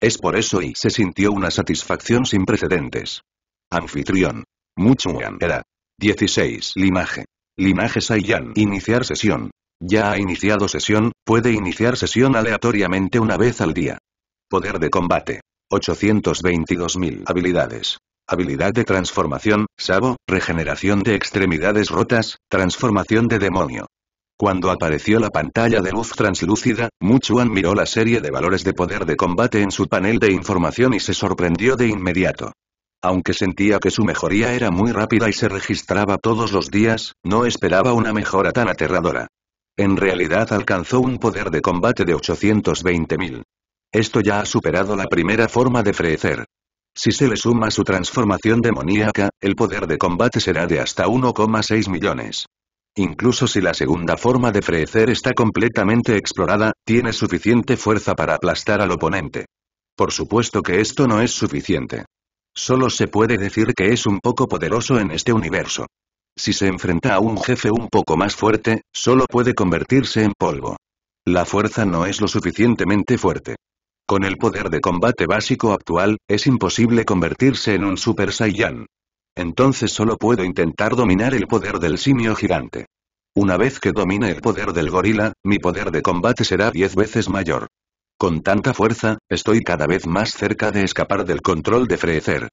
Es por eso y se sintió una satisfacción sin precedentes. Anfitrión. Muchuan era. 16. Limaje. Limaje Saiyan. Iniciar sesión. Ya ha iniciado sesión, puede iniciar sesión aleatoriamente una vez al día. Poder de combate. 822.000 habilidades. Habilidad de transformación, Sabo, regeneración de extremidades rotas, transformación de demonio. Cuando apareció la pantalla de luz translúcida, Muchuan miró la serie de valores de poder de combate en su panel de información y se sorprendió de inmediato. Aunque sentía que su mejoría era muy rápida y se registraba todos los días, no esperaba una mejora tan aterradora. En realidad alcanzó un poder de combate de 820.000. Esto ya ha superado la primera forma de Freecer. Si se le suma su transformación demoníaca, el poder de combate será de hasta 1,6 millones. Incluso si la segunda forma de Freecer está completamente explorada, tiene suficiente fuerza para aplastar al oponente. Por supuesto que esto no es suficiente. Solo se puede decir que es un poco poderoso en este universo. Si se enfrenta a un jefe un poco más fuerte, solo puede convertirse en polvo. La fuerza no es lo suficientemente fuerte. Con el poder de combate básico actual, es imposible convertirse en un Super Saiyan. Entonces solo puedo intentar dominar el poder del simio gigante. Una vez que domine el poder del gorila, mi poder de combate será 10 veces mayor. Con tanta fuerza, estoy cada vez más cerca de escapar del control de Freezer.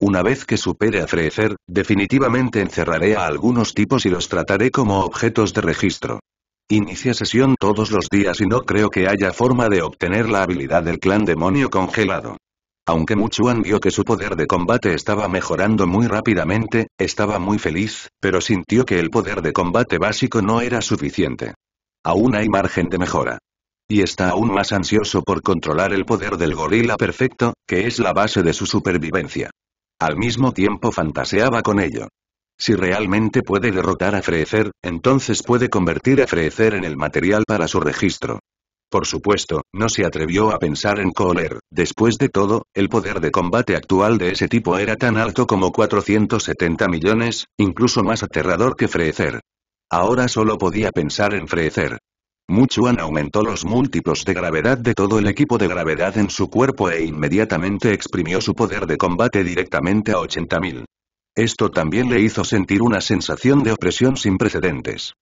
Una vez que supere a Freezer, definitivamente encerraré a algunos tipos y los trataré como objetos de registro. Inicia sesión todos los días y no creo que haya forma de obtener la habilidad del clan demonio congelado. Aunque Muchuan vio que su poder de combate estaba mejorando muy rápidamente, estaba muy feliz, pero sintió que el poder de combate básico no era suficiente. Aún hay margen de mejora. Y está aún más ansioso por controlar el poder del gorila perfecto, que es la base de su supervivencia. Al mismo tiempo fantaseaba con ello. Si realmente puede derrotar a Frecer, entonces puede convertir a Frecer en el material para su registro. Por supuesto, no se atrevió a pensar en Kohler, después de todo, el poder de combate actual de ese tipo era tan alto como 470 millones, incluso más aterrador que Frecer. Ahora solo podía pensar en Frecer. Muchuan aumentó los múltiplos de gravedad de todo el equipo de gravedad en su cuerpo e inmediatamente exprimió su poder de combate directamente a 80.000. Esto también le hizo sentir una sensación de opresión sin precedentes.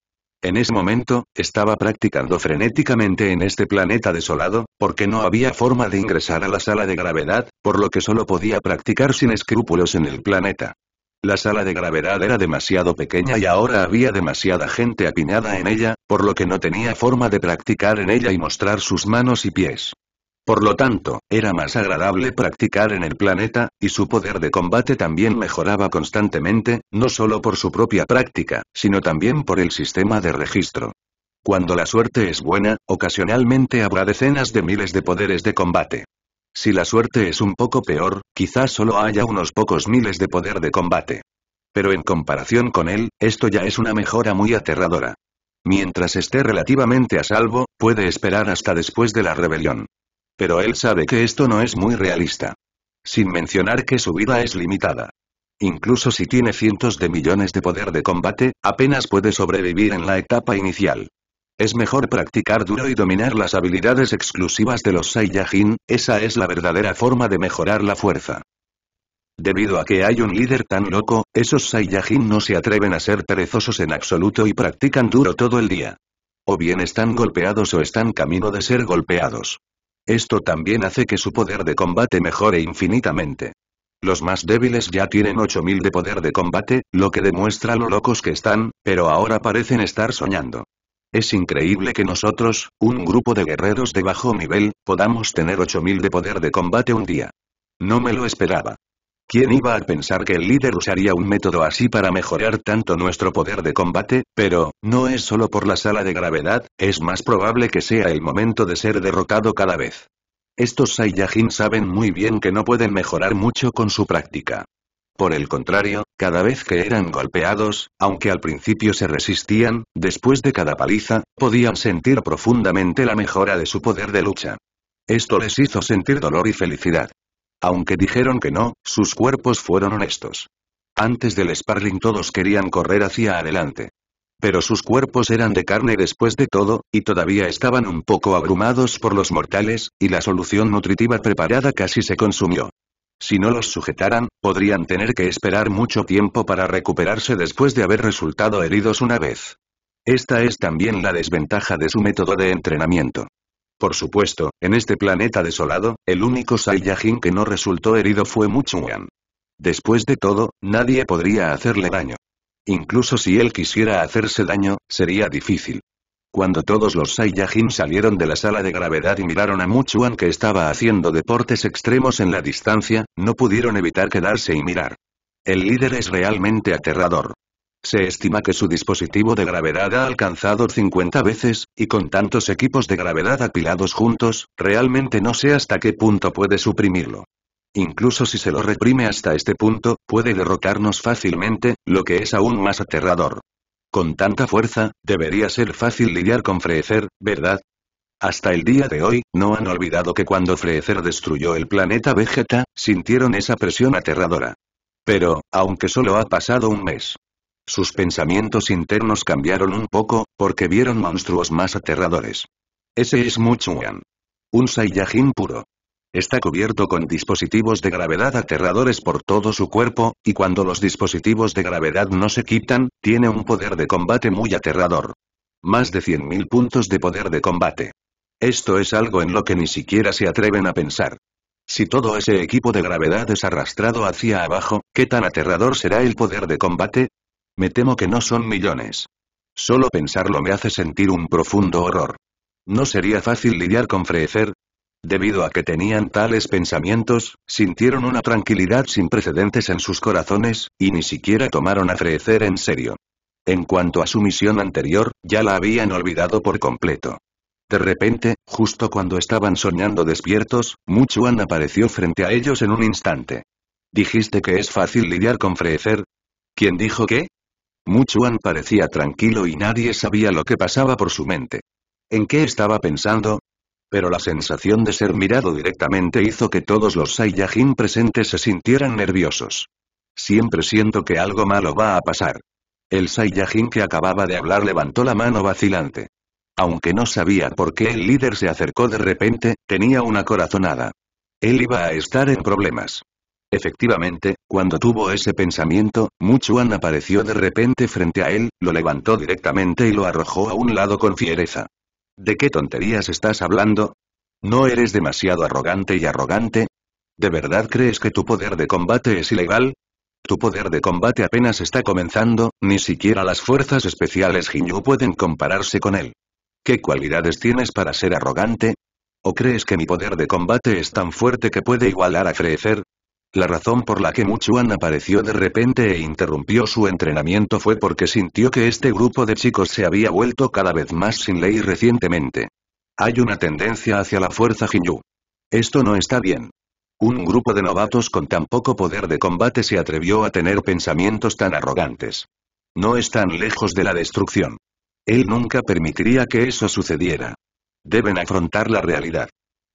En ese momento, estaba practicando frenéticamente en este planeta desolado, porque no había forma de ingresar a la sala de gravedad, por lo que solo podía practicar sin escrúpulos en el planeta. La sala de gravedad era demasiado pequeña y ahora había demasiada gente apiñada en ella, por lo que no tenía forma de practicar en ella y mostrar sus manos y pies. Por lo tanto, era más agradable practicar en el planeta, y su poder de combate también mejoraba constantemente, no solo por su propia práctica, sino también por el sistema de registro. Cuando la suerte es buena, ocasionalmente habrá decenas de miles de poderes de combate. Si la suerte es un poco peor, quizás solo haya unos pocos miles de poder de combate. Pero en comparación con él, esto ya es una mejora muy aterradora. Mientras esté relativamente a salvo, puede esperar hasta después de la rebelión. Pero él sabe que esto no es muy realista. Sin mencionar que su vida es limitada. Incluso si tiene cientos de millones de poder de combate, apenas puede sobrevivir en la etapa inicial. Es mejor practicar duro y dominar las habilidades exclusivas de los Saiyajin, esa es la verdadera forma de mejorar la fuerza. Debido a que hay un líder tan loco, esos Saiyajin no se atreven a ser perezosos en absoluto y practican duro todo el día. O bien están golpeados o están camino de ser golpeados. Esto también hace que su poder de combate mejore infinitamente. Los más débiles ya tienen 8000 de poder de combate, lo que demuestra lo locos que están, pero ahora parecen estar soñando. Es increíble que nosotros, un grupo de guerreros de bajo nivel, podamos tener 8000 de poder de combate un día. No me lo esperaba. ¿Quién iba a pensar que el líder usaría un método así para mejorar tanto nuestro poder de combate? Pero, no es solo por la sala de gravedad, es más probable que sea el momento de ser derrotado cada vez. Estos Saiyajin saben muy bien que no pueden mejorar mucho con su práctica. Por el contrario, cada vez que eran golpeados, aunque al principio se resistían, después de cada paliza, podían sentir profundamente la mejora de su poder de lucha. Esto les hizo sentir dolor y felicidad. Aunque dijeron que no, sus cuerpos fueron honestos. Antes del sparring todos querían correr hacia adelante. Pero sus cuerpos eran de carne después de todo, y todavía estaban un poco abrumados por los mortales, y la solución nutritiva preparada casi se consumió. Si no los sujetaran, podrían tener que esperar mucho tiempo para recuperarse después de haber resultado heridos una vez. Esta es también la desventaja de su método de entrenamiento. Por supuesto, en este planeta desolado, el único Saiyajin que no resultó herido fue Muchuan. Después de todo, nadie podría hacerle daño. Incluso si él quisiera hacerse daño, sería difícil. Cuando todos los Saiyajin salieron de la sala de gravedad y miraron a Muchuan que estaba haciendo deportes extremos en la distancia, no pudieron evitar quedarse y mirar. El líder es realmente aterrador. Se estima que su dispositivo de gravedad ha alcanzado 50 veces, y con tantos equipos de gravedad apilados juntos, realmente no sé hasta qué punto puede suprimirlo. Incluso si se lo reprime hasta este punto, puede derrotarnos fácilmente, lo que es aún más aterrador. Con tanta fuerza, debería ser fácil lidiar con Freezer, ¿verdad? Hasta el día de hoy, no han olvidado que cuando Freezer destruyó el planeta Vegeta, sintieron esa presión aterradora. Pero, aunque solo ha pasado un mes, sus pensamientos internos cambiaron un poco, porque vieron monstruos más aterradores. Ese es Muchuan. Un Saiyajin puro. Está cubierto con dispositivos de gravedad aterradores por todo su cuerpo, y cuando los dispositivos de gravedad no se quitan, tiene un poder de combate muy aterrador. Más de 100.000 puntos de poder de combate. Esto es algo en lo que ni siquiera se atreven a pensar. Si todo ese equipo de gravedad es arrastrado hacia abajo, ¿qué tan aterrador será el poder de combate? Me temo que no son millones. Solo pensarlo me hace sentir un profundo horror. ¿No sería fácil lidiar con Freecer. Debido a que tenían tales pensamientos, sintieron una tranquilidad sin precedentes en sus corazones, y ni siquiera tomaron a Frecer en serio. En cuanto a su misión anterior, ya la habían olvidado por completo. De repente, justo cuando estaban soñando despiertos, Muchuan apareció frente a ellos en un instante. ¿Dijiste que es fácil lidiar con Freecer. ¿Quién dijo qué? Muchuan parecía tranquilo y nadie sabía lo que pasaba por su mente. ¿En qué estaba pensando? Pero la sensación de ser mirado directamente hizo que todos los Saiyajin presentes se sintieran nerviosos. Siempre siento que algo malo va a pasar. El Saiyajin que acababa de hablar levantó la mano vacilante. Aunque no sabía por qué el líder se acercó de repente, tenía una corazonada. Él iba a estar en problemas. Efectivamente, cuando tuvo ese pensamiento, Muchuan apareció de repente frente a él, lo levantó directamente y lo arrojó a un lado con fiereza. ¿De qué tonterías estás hablando? ¿No eres demasiado arrogante y arrogante? ¿De verdad crees que tu poder de combate es ilegal? Tu poder de combate apenas está comenzando, ni siquiera las fuerzas especiales Jinyu pueden compararse con él. ¿Qué cualidades tienes para ser arrogante? ¿O crees que mi poder de combate es tan fuerte que puede igualar a crecer? La razón por la que Muchuan apareció de repente e interrumpió su entrenamiento fue porque sintió que este grupo de chicos se había vuelto cada vez más sin ley recientemente. Hay una tendencia hacia la fuerza Jinyu. Esto no está bien. Un grupo de novatos con tan poco poder de combate se atrevió a tener pensamientos tan arrogantes. No están lejos de la destrucción. Él nunca permitiría que eso sucediera. Deben afrontar la realidad.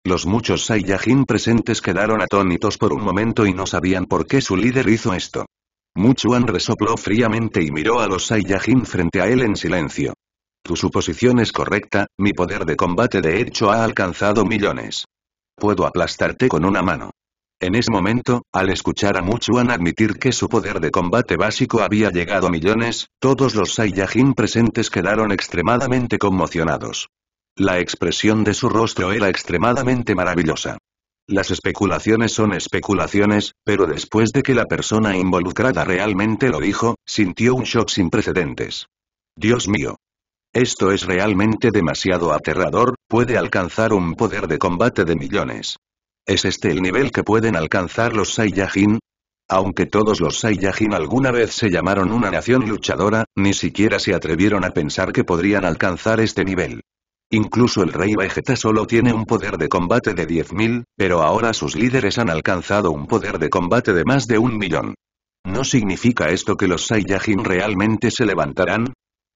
Los muchos Saiyajin presentes quedaron atónitos por un momento y no sabían por qué su líder hizo esto. Muchuan resopló fríamente y miró a los Saiyajin frente a él en silencio. Tu suposición es correcta, mi poder de combate de hecho ha alcanzado millones. Puedo aplastarte con una mano. En ese momento, al escuchar a Muchuan admitir que su poder de combate básico había llegado a millones, todos los Saiyajin presentes quedaron extremadamente conmocionados. La expresión de su rostro era extremadamente maravillosa. Las especulaciones son especulaciones, pero después de que la persona involucrada realmente lo dijo, sintió un shock sin precedentes. Dios mío. Esto es realmente demasiado aterrador, puede alcanzar un poder de combate de millones. ¿Es este el nivel que pueden alcanzar los Saiyajin? Aunque todos los Saiyajin alguna vez se llamaron una nación luchadora, ni siquiera se atrevieron a pensar que podrían alcanzar este nivel. Incluso el rey Vegeta solo tiene un poder de combate de 10.000, pero ahora sus líderes han alcanzado un poder de combate de más de un millón. ¿No significa esto que los Saiyajin realmente se levantarán?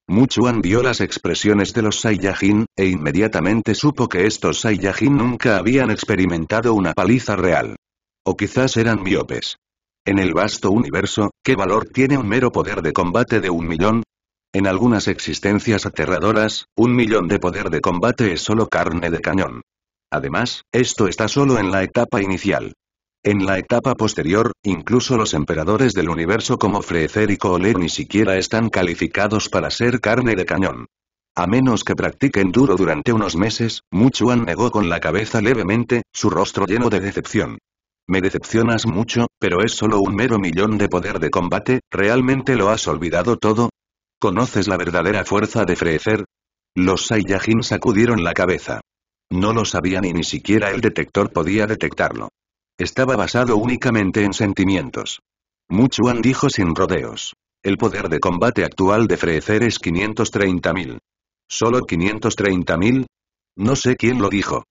Muchuan vio las expresiones de los Saiyajin, e inmediatamente supo que estos Saiyajin nunca habían experimentado una paliza real. O quizás eran miopes. En el vasto universo, ¿qué valor tiene un mero poder de combate de un millón? En algunas existencias aterradoras, un millón de poder de combate es solo carne de cañón. Además, esto está solo en la etapa inicial. En la etapa posterior, incluso los emperadores del universo como Frecer y Kohler ni siquiera están calificados para ser carne de cañón. A menos que practiquen duro durante unos meses, Muchuan negó con la cabeza levemente, su rostro lleno de decepción. Me decepcionas mucho, pero es solo un mero millón de poder de combate, ¿realmente lo has olvidado todo? ¿Conoces la verdadera fuerza de Freezer? Los Saiyajin sacudieron la cabeza. No lo sabían y ni siquiera el detector podía detectarlo. Estaba basado únicamente en sentimientos. Muchuan dijo sin rodeos. El poder de combate actual de Freezer es 530.000. ¿Solo 530.000? No sé quién lo dijo.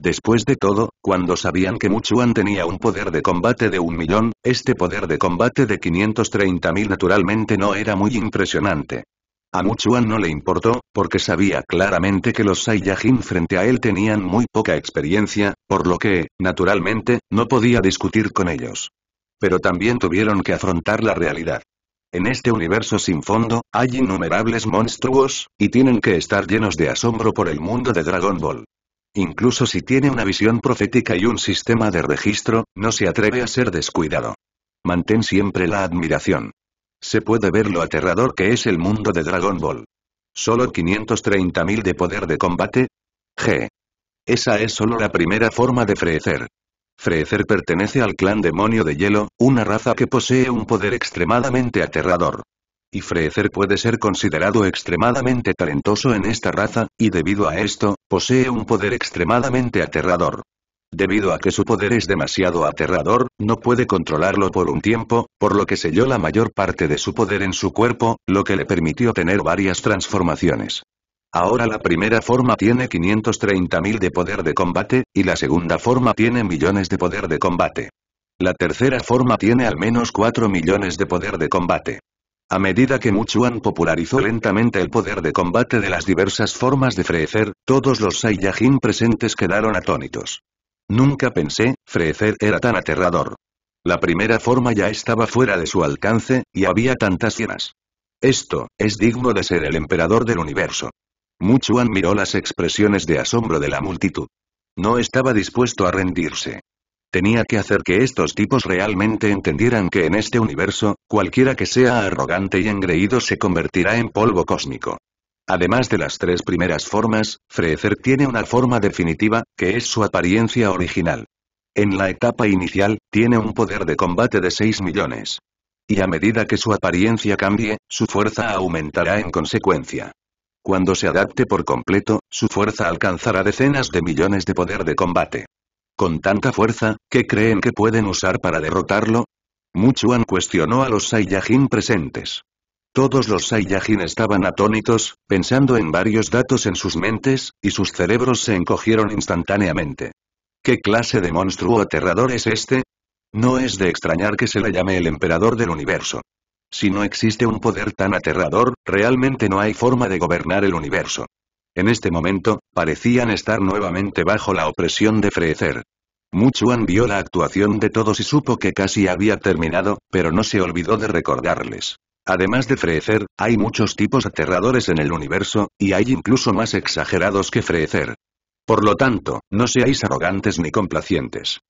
Después de todo, cuando sabían que Muchuan tenía un poder de combate de un millón, este poder de combate de 530.000 naturalmente no era muy impresionante. A Muchuan no le importó, porque sabía claramente que los Saiyajin frente a él tenían muy poca experiencia, por lo que, naturalmente, no podía discutir con ellos. Pero también tuvieron que afrontar la realidad. En este universo sin fondo, hay innumerables monstruos, y tienen que estar llenos de asombro por el mundo de Dragon Ball. Incluso si tiene una visión profética y un sistema de registro, no se atreve a ser descuidado. Mantén siempre la admiración. Se puede ver lo aterrador que es el mundo de Dragon Ball. ¿Solo 530.000 de poder de combate? G. Esa es solo la primera forma de Freezer. Freezer pertenece al clan demonio de hielo, una raza que posee un poder extremadamente aterrador y puede ser considerado extremadamente talentoso en esta raza, y debido a esto, posee un poder extremadamente aterrador. Debido a que su poder es demasiado aterrador, no puede controlarlo por un tiempo, por lo que selló la mayor parte de su poder en su cuerpo, lo que le permitió tener varias transformaciones. Ahora la primera forma tiene 530.000 de poder de combate, y la segunda forma tiene millones de poder de combate. La tercera forma tiene al menos 4 millones de poder de combate. A medida que Muchuan popularizó lentamente el poder de combate de las diversas formas de Frecer, todos los Saiyajin presentes quedaron atónitos. Nunca pensé, Frecer era tan aterrador. La primera forma ya estaba fuera de su alcance, y había tantas cienas. Esto, es digno de ser el emperador del universo. Muchuan miró las expresiones de asombro de la multitud. No estaba dispuesto a rendirse. Tenía que hacer que estos tipos realmente entendieran que en este universo, cualquiera que sea arrogante y engreído se convertirá en polvo cósmico. Además de las tres primeras formas, Freezer tiene una forma definitiva, que es su apariencia original. En la etapa inicial, tiene un poder de combate de 6 millones. Y a medida que su apariencia cambie, su fuerza aumentará en consecuencia. Cuando se adapte por completo, su fuerza alcanzará decenas de millones de poder de combate con tanta fuerza, ¿qué creen que pueden usar para derrotarlo? Muchuan cuestionó a los Saiyajin presentes. Todos los Saiyajin estaban atónitos, pensando en varios datos en sus mentes, y sus cerebros se encogieron instantáneamente. ¿Qué clase de monstruo aterrador es este? No es de extrañar que se le llame el emperador del universo. Si no existe un poder tan aterrador, realmente no hay forma de gobernar el universo. En este momento, parecían estar nuevamente bajo la opresión de Frecer. Muchuan vio la actuación de todos y supo que casi había terminado, pero no se olvidó de recordarles. Además de Frecer, hay muchos tipos aterradores en el universo, y hay incluso más exagerados que Frecer. Por lo tanto, no seáis arrogantes ni complacientes.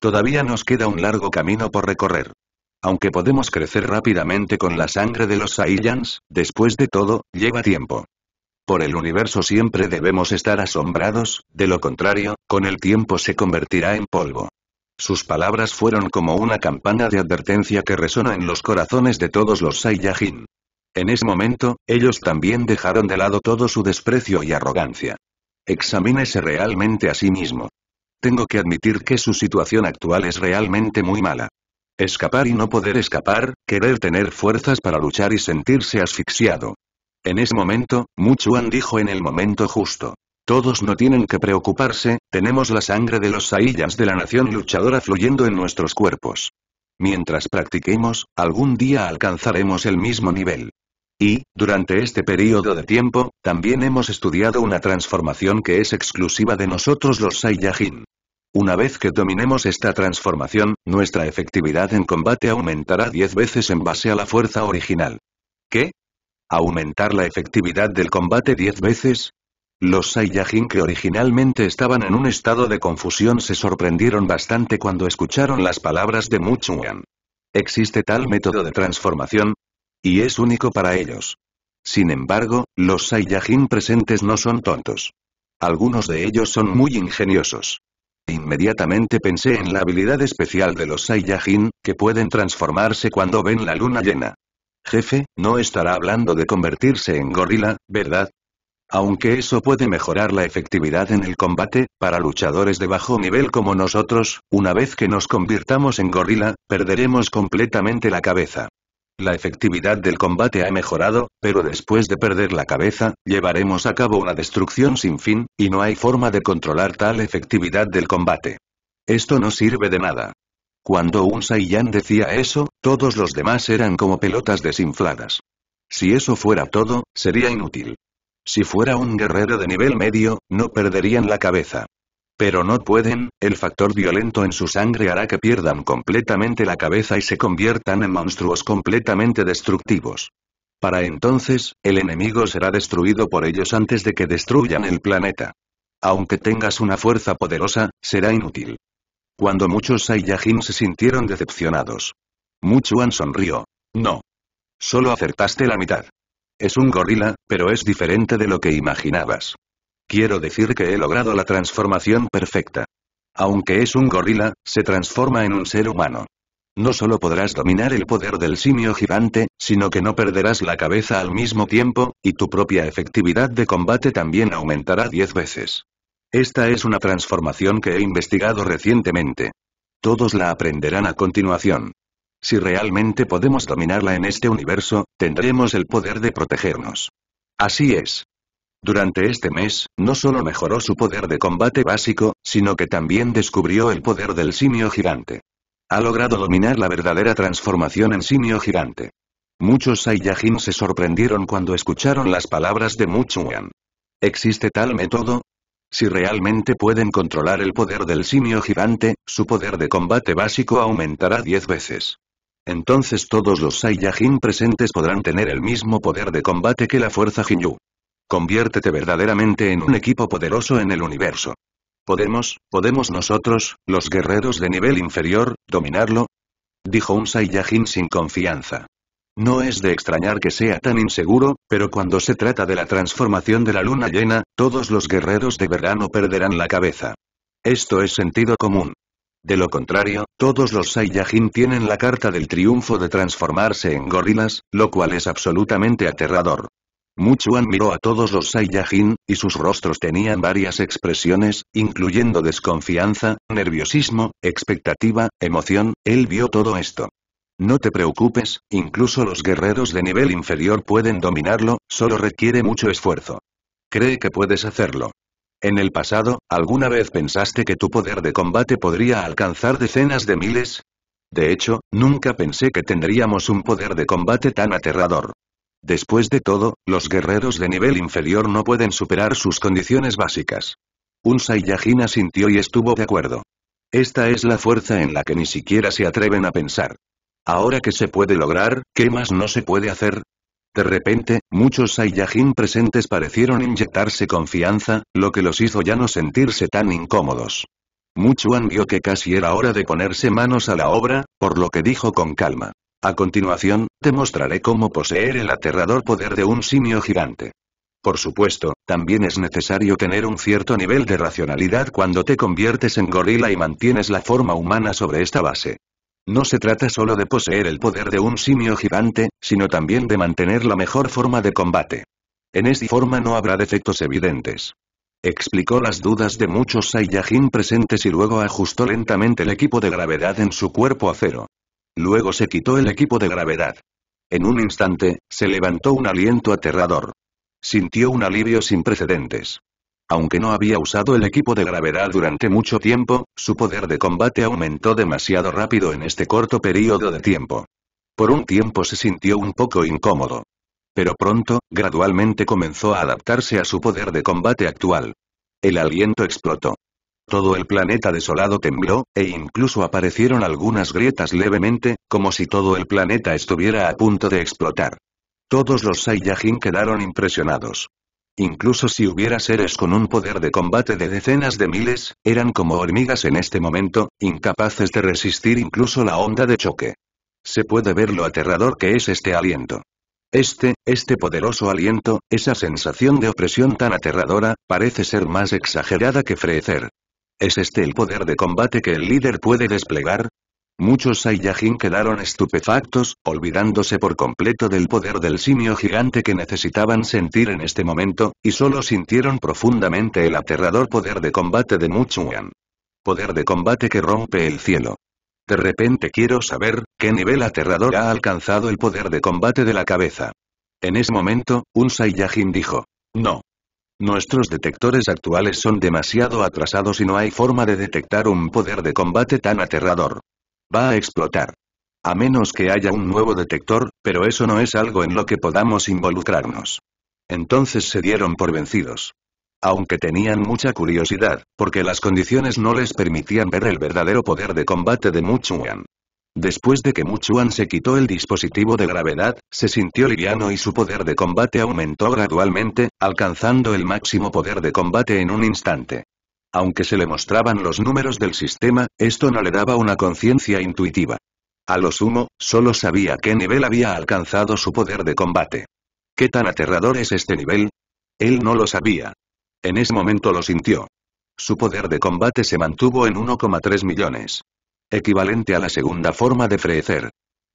Todavía nos queda un largo camino por recorrer. Aunque podemos crecer rápidamente con la sangre de los Saiyans, después de todo, lleva tiempo por el universo siempre debemos estar asombrados, de lo contrario, con el tiempo se convertirá en polvo. Sus palabras fueron como una campana de advertencia que resona en los corazones de todos los Saiyajin. En ese momento, ellos también dejaron de lado todo su desprecio y arrogancia. Examínese realmente a sí mismo. Tengo que admitir que su situación actual es realmente muy mala. Escapar y no poder escapar, querer tener fuerzas para luchar y sentirse asfixiado. En ese momento, Muchuan dijo en el momento justo. Todos no tienen que preocuparse, tenemos la sangre de los Saiyans de la nación luchadora fluyendo en nuestros cuerpos. Mientras practiquemos, algún día alcanzaremos el mismo nivel. Y, durante este periodo de tiempo, también hemos estudiado una transformación que es exclusiva de nosotros los Saiyajin. Una vez que dominemos esta transformación, nuestra efectividad en combate aumentará 10 veces en base a la fuerza original. ¿Qué? ¿Aumentar la efectividad del combate 10 veces? Los Saiyajin que originalmente estaban en un estado de confusión se sorprendieron bastante cuando escucharon las palabras de Muchuan. Existe tal método de transformación. Y es único para ellos. Sin embargo, los Saiyajin presentes no son tontos. Algunos de ellos son muy ingeniosos. Inmediatamente pensé en la habilidad especial de los Saiyajin, que pueden transformarse cuando ven la luna llena. Jefe, no estará hablando de convertirse en gorila, ¿verdad? Aunque eso puede mejorar la efectividad en el combate, para luchadores de bajo nivel como nosotros, una vez que nos convirtamos en gorila, perderemos completamente la cabeza. La efectividad del combate ha mejorado, pero después de perder la cabeza, llevaremos a cabo una destrucción sin fin, y no hay forma de controlar tal efectividad del combate. Esto no sirve de nada. Cuando un Saiyan decía eso, todos los demás eran como pelotas desinfladas. Si eso fuera todo, sería inútil. Si fuera un guerrero de nivel medio, no perderían la cabeza. Pero no pueden, el factor violento en su sangre hará que pierdan completamente la cabeza y se conviertan en monstruos completamente destructivos. Para entonces, el enemigo será destruido por ellos antes de que destruyan el planeta. Aunque tengas una fuerza poderosa, será inútil. Cuando muchos Saiyajin se sintieron decepcionados. Muchuan sonrió. No. Solo acertaste la mitad. Es un gorila, pero es diferente de lo que imaginabas. Quiero decir que he logrado la transformación perfecta. Aunque es un gorila, se transforma en un ser humano. No solo podrás dominar el poder del simio gigante, sino que no perderás la cabeza al mismo tiempo, y tu propia efectividad de combate también aumentará 10 veces. Esta es una transformación que he investigado recientemente. Todos la aprenderán a continuación. Si realmente podemos dominarla en este universo, tendremos el poder de protegernos. Así es. Durante este mes, no solo mejoró su poder de combate básico, sino que también descubrió el poder del simio gigante. Ha logrado dominar la verdadera transformación en simio gigante. Muchos Saiyajin se sorprendieron cuando escucharon las palabras de Muchuan. ¿Existe tal método? Si realmente pueden controlar el poder del simio gigante, su poder de combate básico aumentará 10 veces. Entonces todos los Saiyajin presentes podrán tener el mismo poder de combate que la fuerza Jinyu. Conviértete verdaderamente en un equipo poderoso en el universo. ¿Podemos, podemos nosotros, los guerreros de nivel inferior, dominarlo? Dijo un Saiyajin sin confianza. No es de extrañar que sea tan inseguro, pero cuando se trata de la transformación de la luna llena, todos los guerreros de verano perderán la cabeza. Esto es sentido común. De lo contrario, todos los Saiyajin tienen la carta del triunfo de transformarse en gorilas, lo cual es absolutamente aterrador. Muchuan miró a todos los Saiyajin, y sus rostros tenían varias expresiones, incluyendo desconfianza, nerviosismo, expectativa, emoción, él vio todo esto. No te preocupes, incluso los guerreros de nivel inferior pueden dominarlo, solo requiere mucho esfuerzo. Cree que puedes hacerlo. En el pasado, ¿alguna vez pensaste que tu poder de combate podría alcanzar decenas de miles? De hecho, nunca pensé que tendríamos un poder de combate tan aterrador. Después de todo, los guerreros de nivel inferior no pueden superar sus condiciones básicas. Un Saiyajin asintió y estuvo de acuerdo. Esta es la fuerza en la que ni siquiera se atreven a pensar. Ahora que se puede lograr, ¿qué más no se puede hacer? De repente, muchos Saiyajin presentes parecieron inyectarse confianza, lo que los hizo ya no sentirse tan incómodos. Muchuan vio que casi era hora de ponerse manos a la obra, por lo que dijo con calma. A continuación, te mostraré cómo poseer el aterrador poder de un simio gigante. Por supuesto, también es necesario tener un cierto nivel de racionalidad cuando te conviertes en gorila y mantienes la forma humana sobre esta base. No se trata solo de poseer el poder de un simio gigante, sino también de mantener la mejor forma de combate. En esta forma no habrá defectos evidentes. Explicó las dudas de muchos Saiyajin presentes y luego ajustó lentamente el equipo de gravedad en su cuerpo a cero. Luego se quitó el equipo de gravedad. En un instante, se levantó un aliento aterrador. Sintió un alivio sin precedentes. Aunque no había usado el equipo de gravedad durante mucho tiempo, su poder de combate aumentó demasiado rápido en este corto periodo de tiempo. Por un tiempo se sintió un poco incómodo. Pero pronto, gradualmente comenzó a adaptarse a su poder de combate actual. El aliento explotó. Todo el planeta desolado tembló, e incluso aparecieron algunas grietas levemente, como si todo el planeta estuviera a punto de explotar. Todos los Saiyajin quedaron impresionados. Incluso si hubiera seres con un poder de combate de decenas de miles, eran como hormigas en este momento, incapaces de resistir incluso la onda de choque. Se puede ver lo aterrador que es este aliento. Este, este poderoso aliento, esa sensación de opresión tan aterradora, parece ser más exagerada que frecer. ¿Es este el poder de combate que el líder puede desplegar? Muchos Saiyajin quedaron estupefactos, olvidándose por completo del poder del simio gigante que necesitaban sentir en este momento, y solo sintieron profundamente el aterrador poder de combate de Muchuan. Poder de combate que rompe el cielo. De repente quiero saber, ¿qué nivel aterrador ha alcanzado el poder de combate de la cabeza? En ese momento, un Saiyajin dijo. No. Nuestros detectores actuales son demasiado atrasados y no hay forma de detectar un poder de combate tan aterrador. Va a explotar. A menos que haya un nuevo detector, pero eso no es algo en lo que podamos involucrarnos. Entonces se dieron por vencidos. Aunque tenían mucha curiosidad, porque las condiciones no les permitían ver el verdadero poder de combate de Muchuan. Después de que Muchuan se quitó el dispositivo de gravedad, se sintió liviano y su poder de combate aumentó gradualmente, alcanzando el máximo poder de combate en un instante. Aunque se le mostraban los números del sistema, esto no le daba una conciencia intuitiva. A lo sumo, solo sabía qué nivel había alcanzado su poder de combate. ¿Qué tan aterrador es este nivel? Él no lo sabía. En ese momento lo sintió. Su poder de combate se mantuvo en 1,3 millones. Equivalente a la segunda forma de frecer.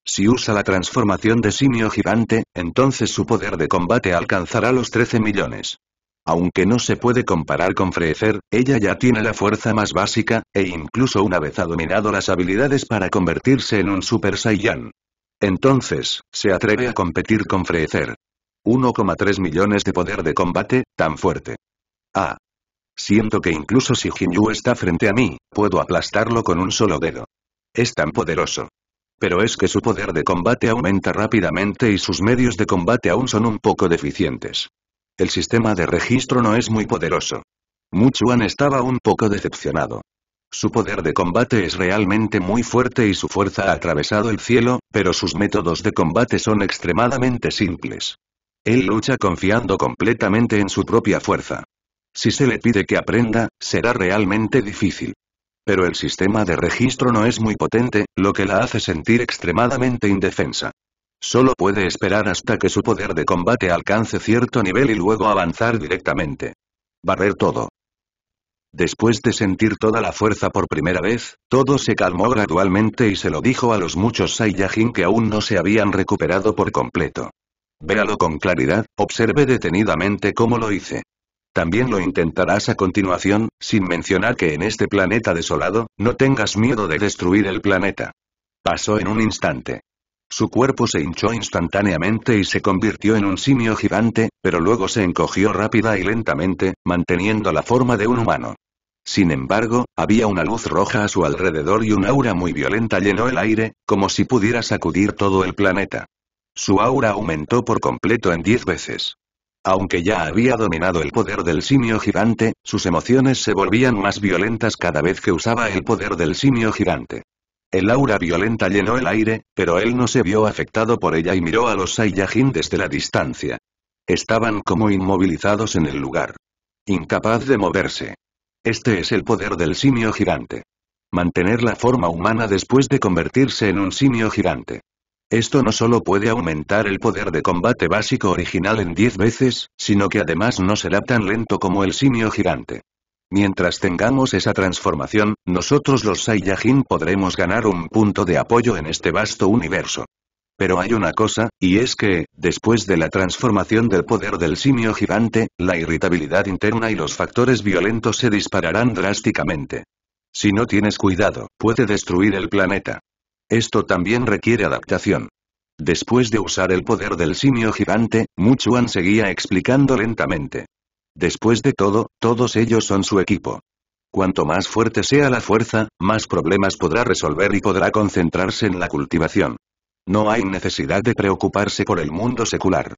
Si usa la transformación de simio gigante, entonces su poder de combate alcanzará los 13 millones. Aunque no se puede comparar con Freezer, ella ya tiene la fuerza más básica, e incluso una vez ha dominado las habilidades para convertirse en un Super Saiyan. Entonces, se atreve a competir con Freezer. 1,3 millones de poder de combate, tan fuerte. Ah. Siento que incluso si Jinyu está frente a mí, puedo aplastarlo con un solo dedo. Es tan poderoso. Pero es que su poder de combate aumenta rápidamente y sus medios de combate aún son un poco deficientes. El sistema de registro no es muy poderoso. Muchuan estaba un poco decepcionado. Su poder de combate es realmente muy fuerte y su fuerza ha atravesado el cielo, pero sus métodos de combate son extremadamente simples. Él lucha confiando completamente en su propia fuerza. Si se le pide que aprenda, será realmente difícil. Pero el sistema de registro no es muy potente, lo que la hace sentir extremadamente indefensa. Solo puede esperar hasta que su poder de combate alcance cierto nivel y luego avanzar directamente. Barrer todo. Después de sentir toda la fuerza por primera vez, todo se calmó gradualmente y se lo dijo a los muchos Saiyajin que aún no se habían recuperado por completo. Véalo con claridad, observe detenidamente cómo lo hice. También lo intentarás a continuación, sin mencionar que en este planeta desolado, no tengas miedo de destruir el planeta. Pasó en un instante. Su cuerpo se hinchó instantáneamente y se convirtió en un simio gigante, pero luego se encogió rápida y lentamente, manteniendo la forma de un humano. Sin embargo, había una luz roja a su alrededor y un aura muy violenta llenó el aire, como si pudiera sacudir todo el planeta. Su aura aumentó por completo en diez veces. Aunque ya había dominado el poder del simio gigante, sus emociones se volvían más violentas cada vez que usaba el poder del simio gigante. El aura violenta llenó el aire, pero él no se vio afectado por ella y miró a los Saiyajin desde la distancia. Estaban como inmovilizados en el lugar. Incapaz de moverse. Este es el poder del simio gigante. Mantener la forma humana después de convertirse en un simio gigante. Esto no solo puede aumentar el poder de combate básico original en 10 veces, sino que además no será tan lento como el simio gigante. Mientras tengamos esa transformación, nosotros los Saiyajin podremos ganar un punto de apoyo en este vasto universo. Pero hay una cosa, y es que, después de la transformación del poder del simio gigante, la irritabilidad interna y los factores violentos se dispararán drásticamente. Si no tienes cuidado, puede destruir el planeta. Esto también requiere adaptación. Después de usar el poder del simio gigante, Muchuan seguía explicando lentamente. Después de todo, todos ellos son su equipo. Cuanto más fuerte sea la fuerza, más problemas podrá resolver y podrá concentrarse en la cultivación. No hay necesidad de preocuparse por el mundo secular.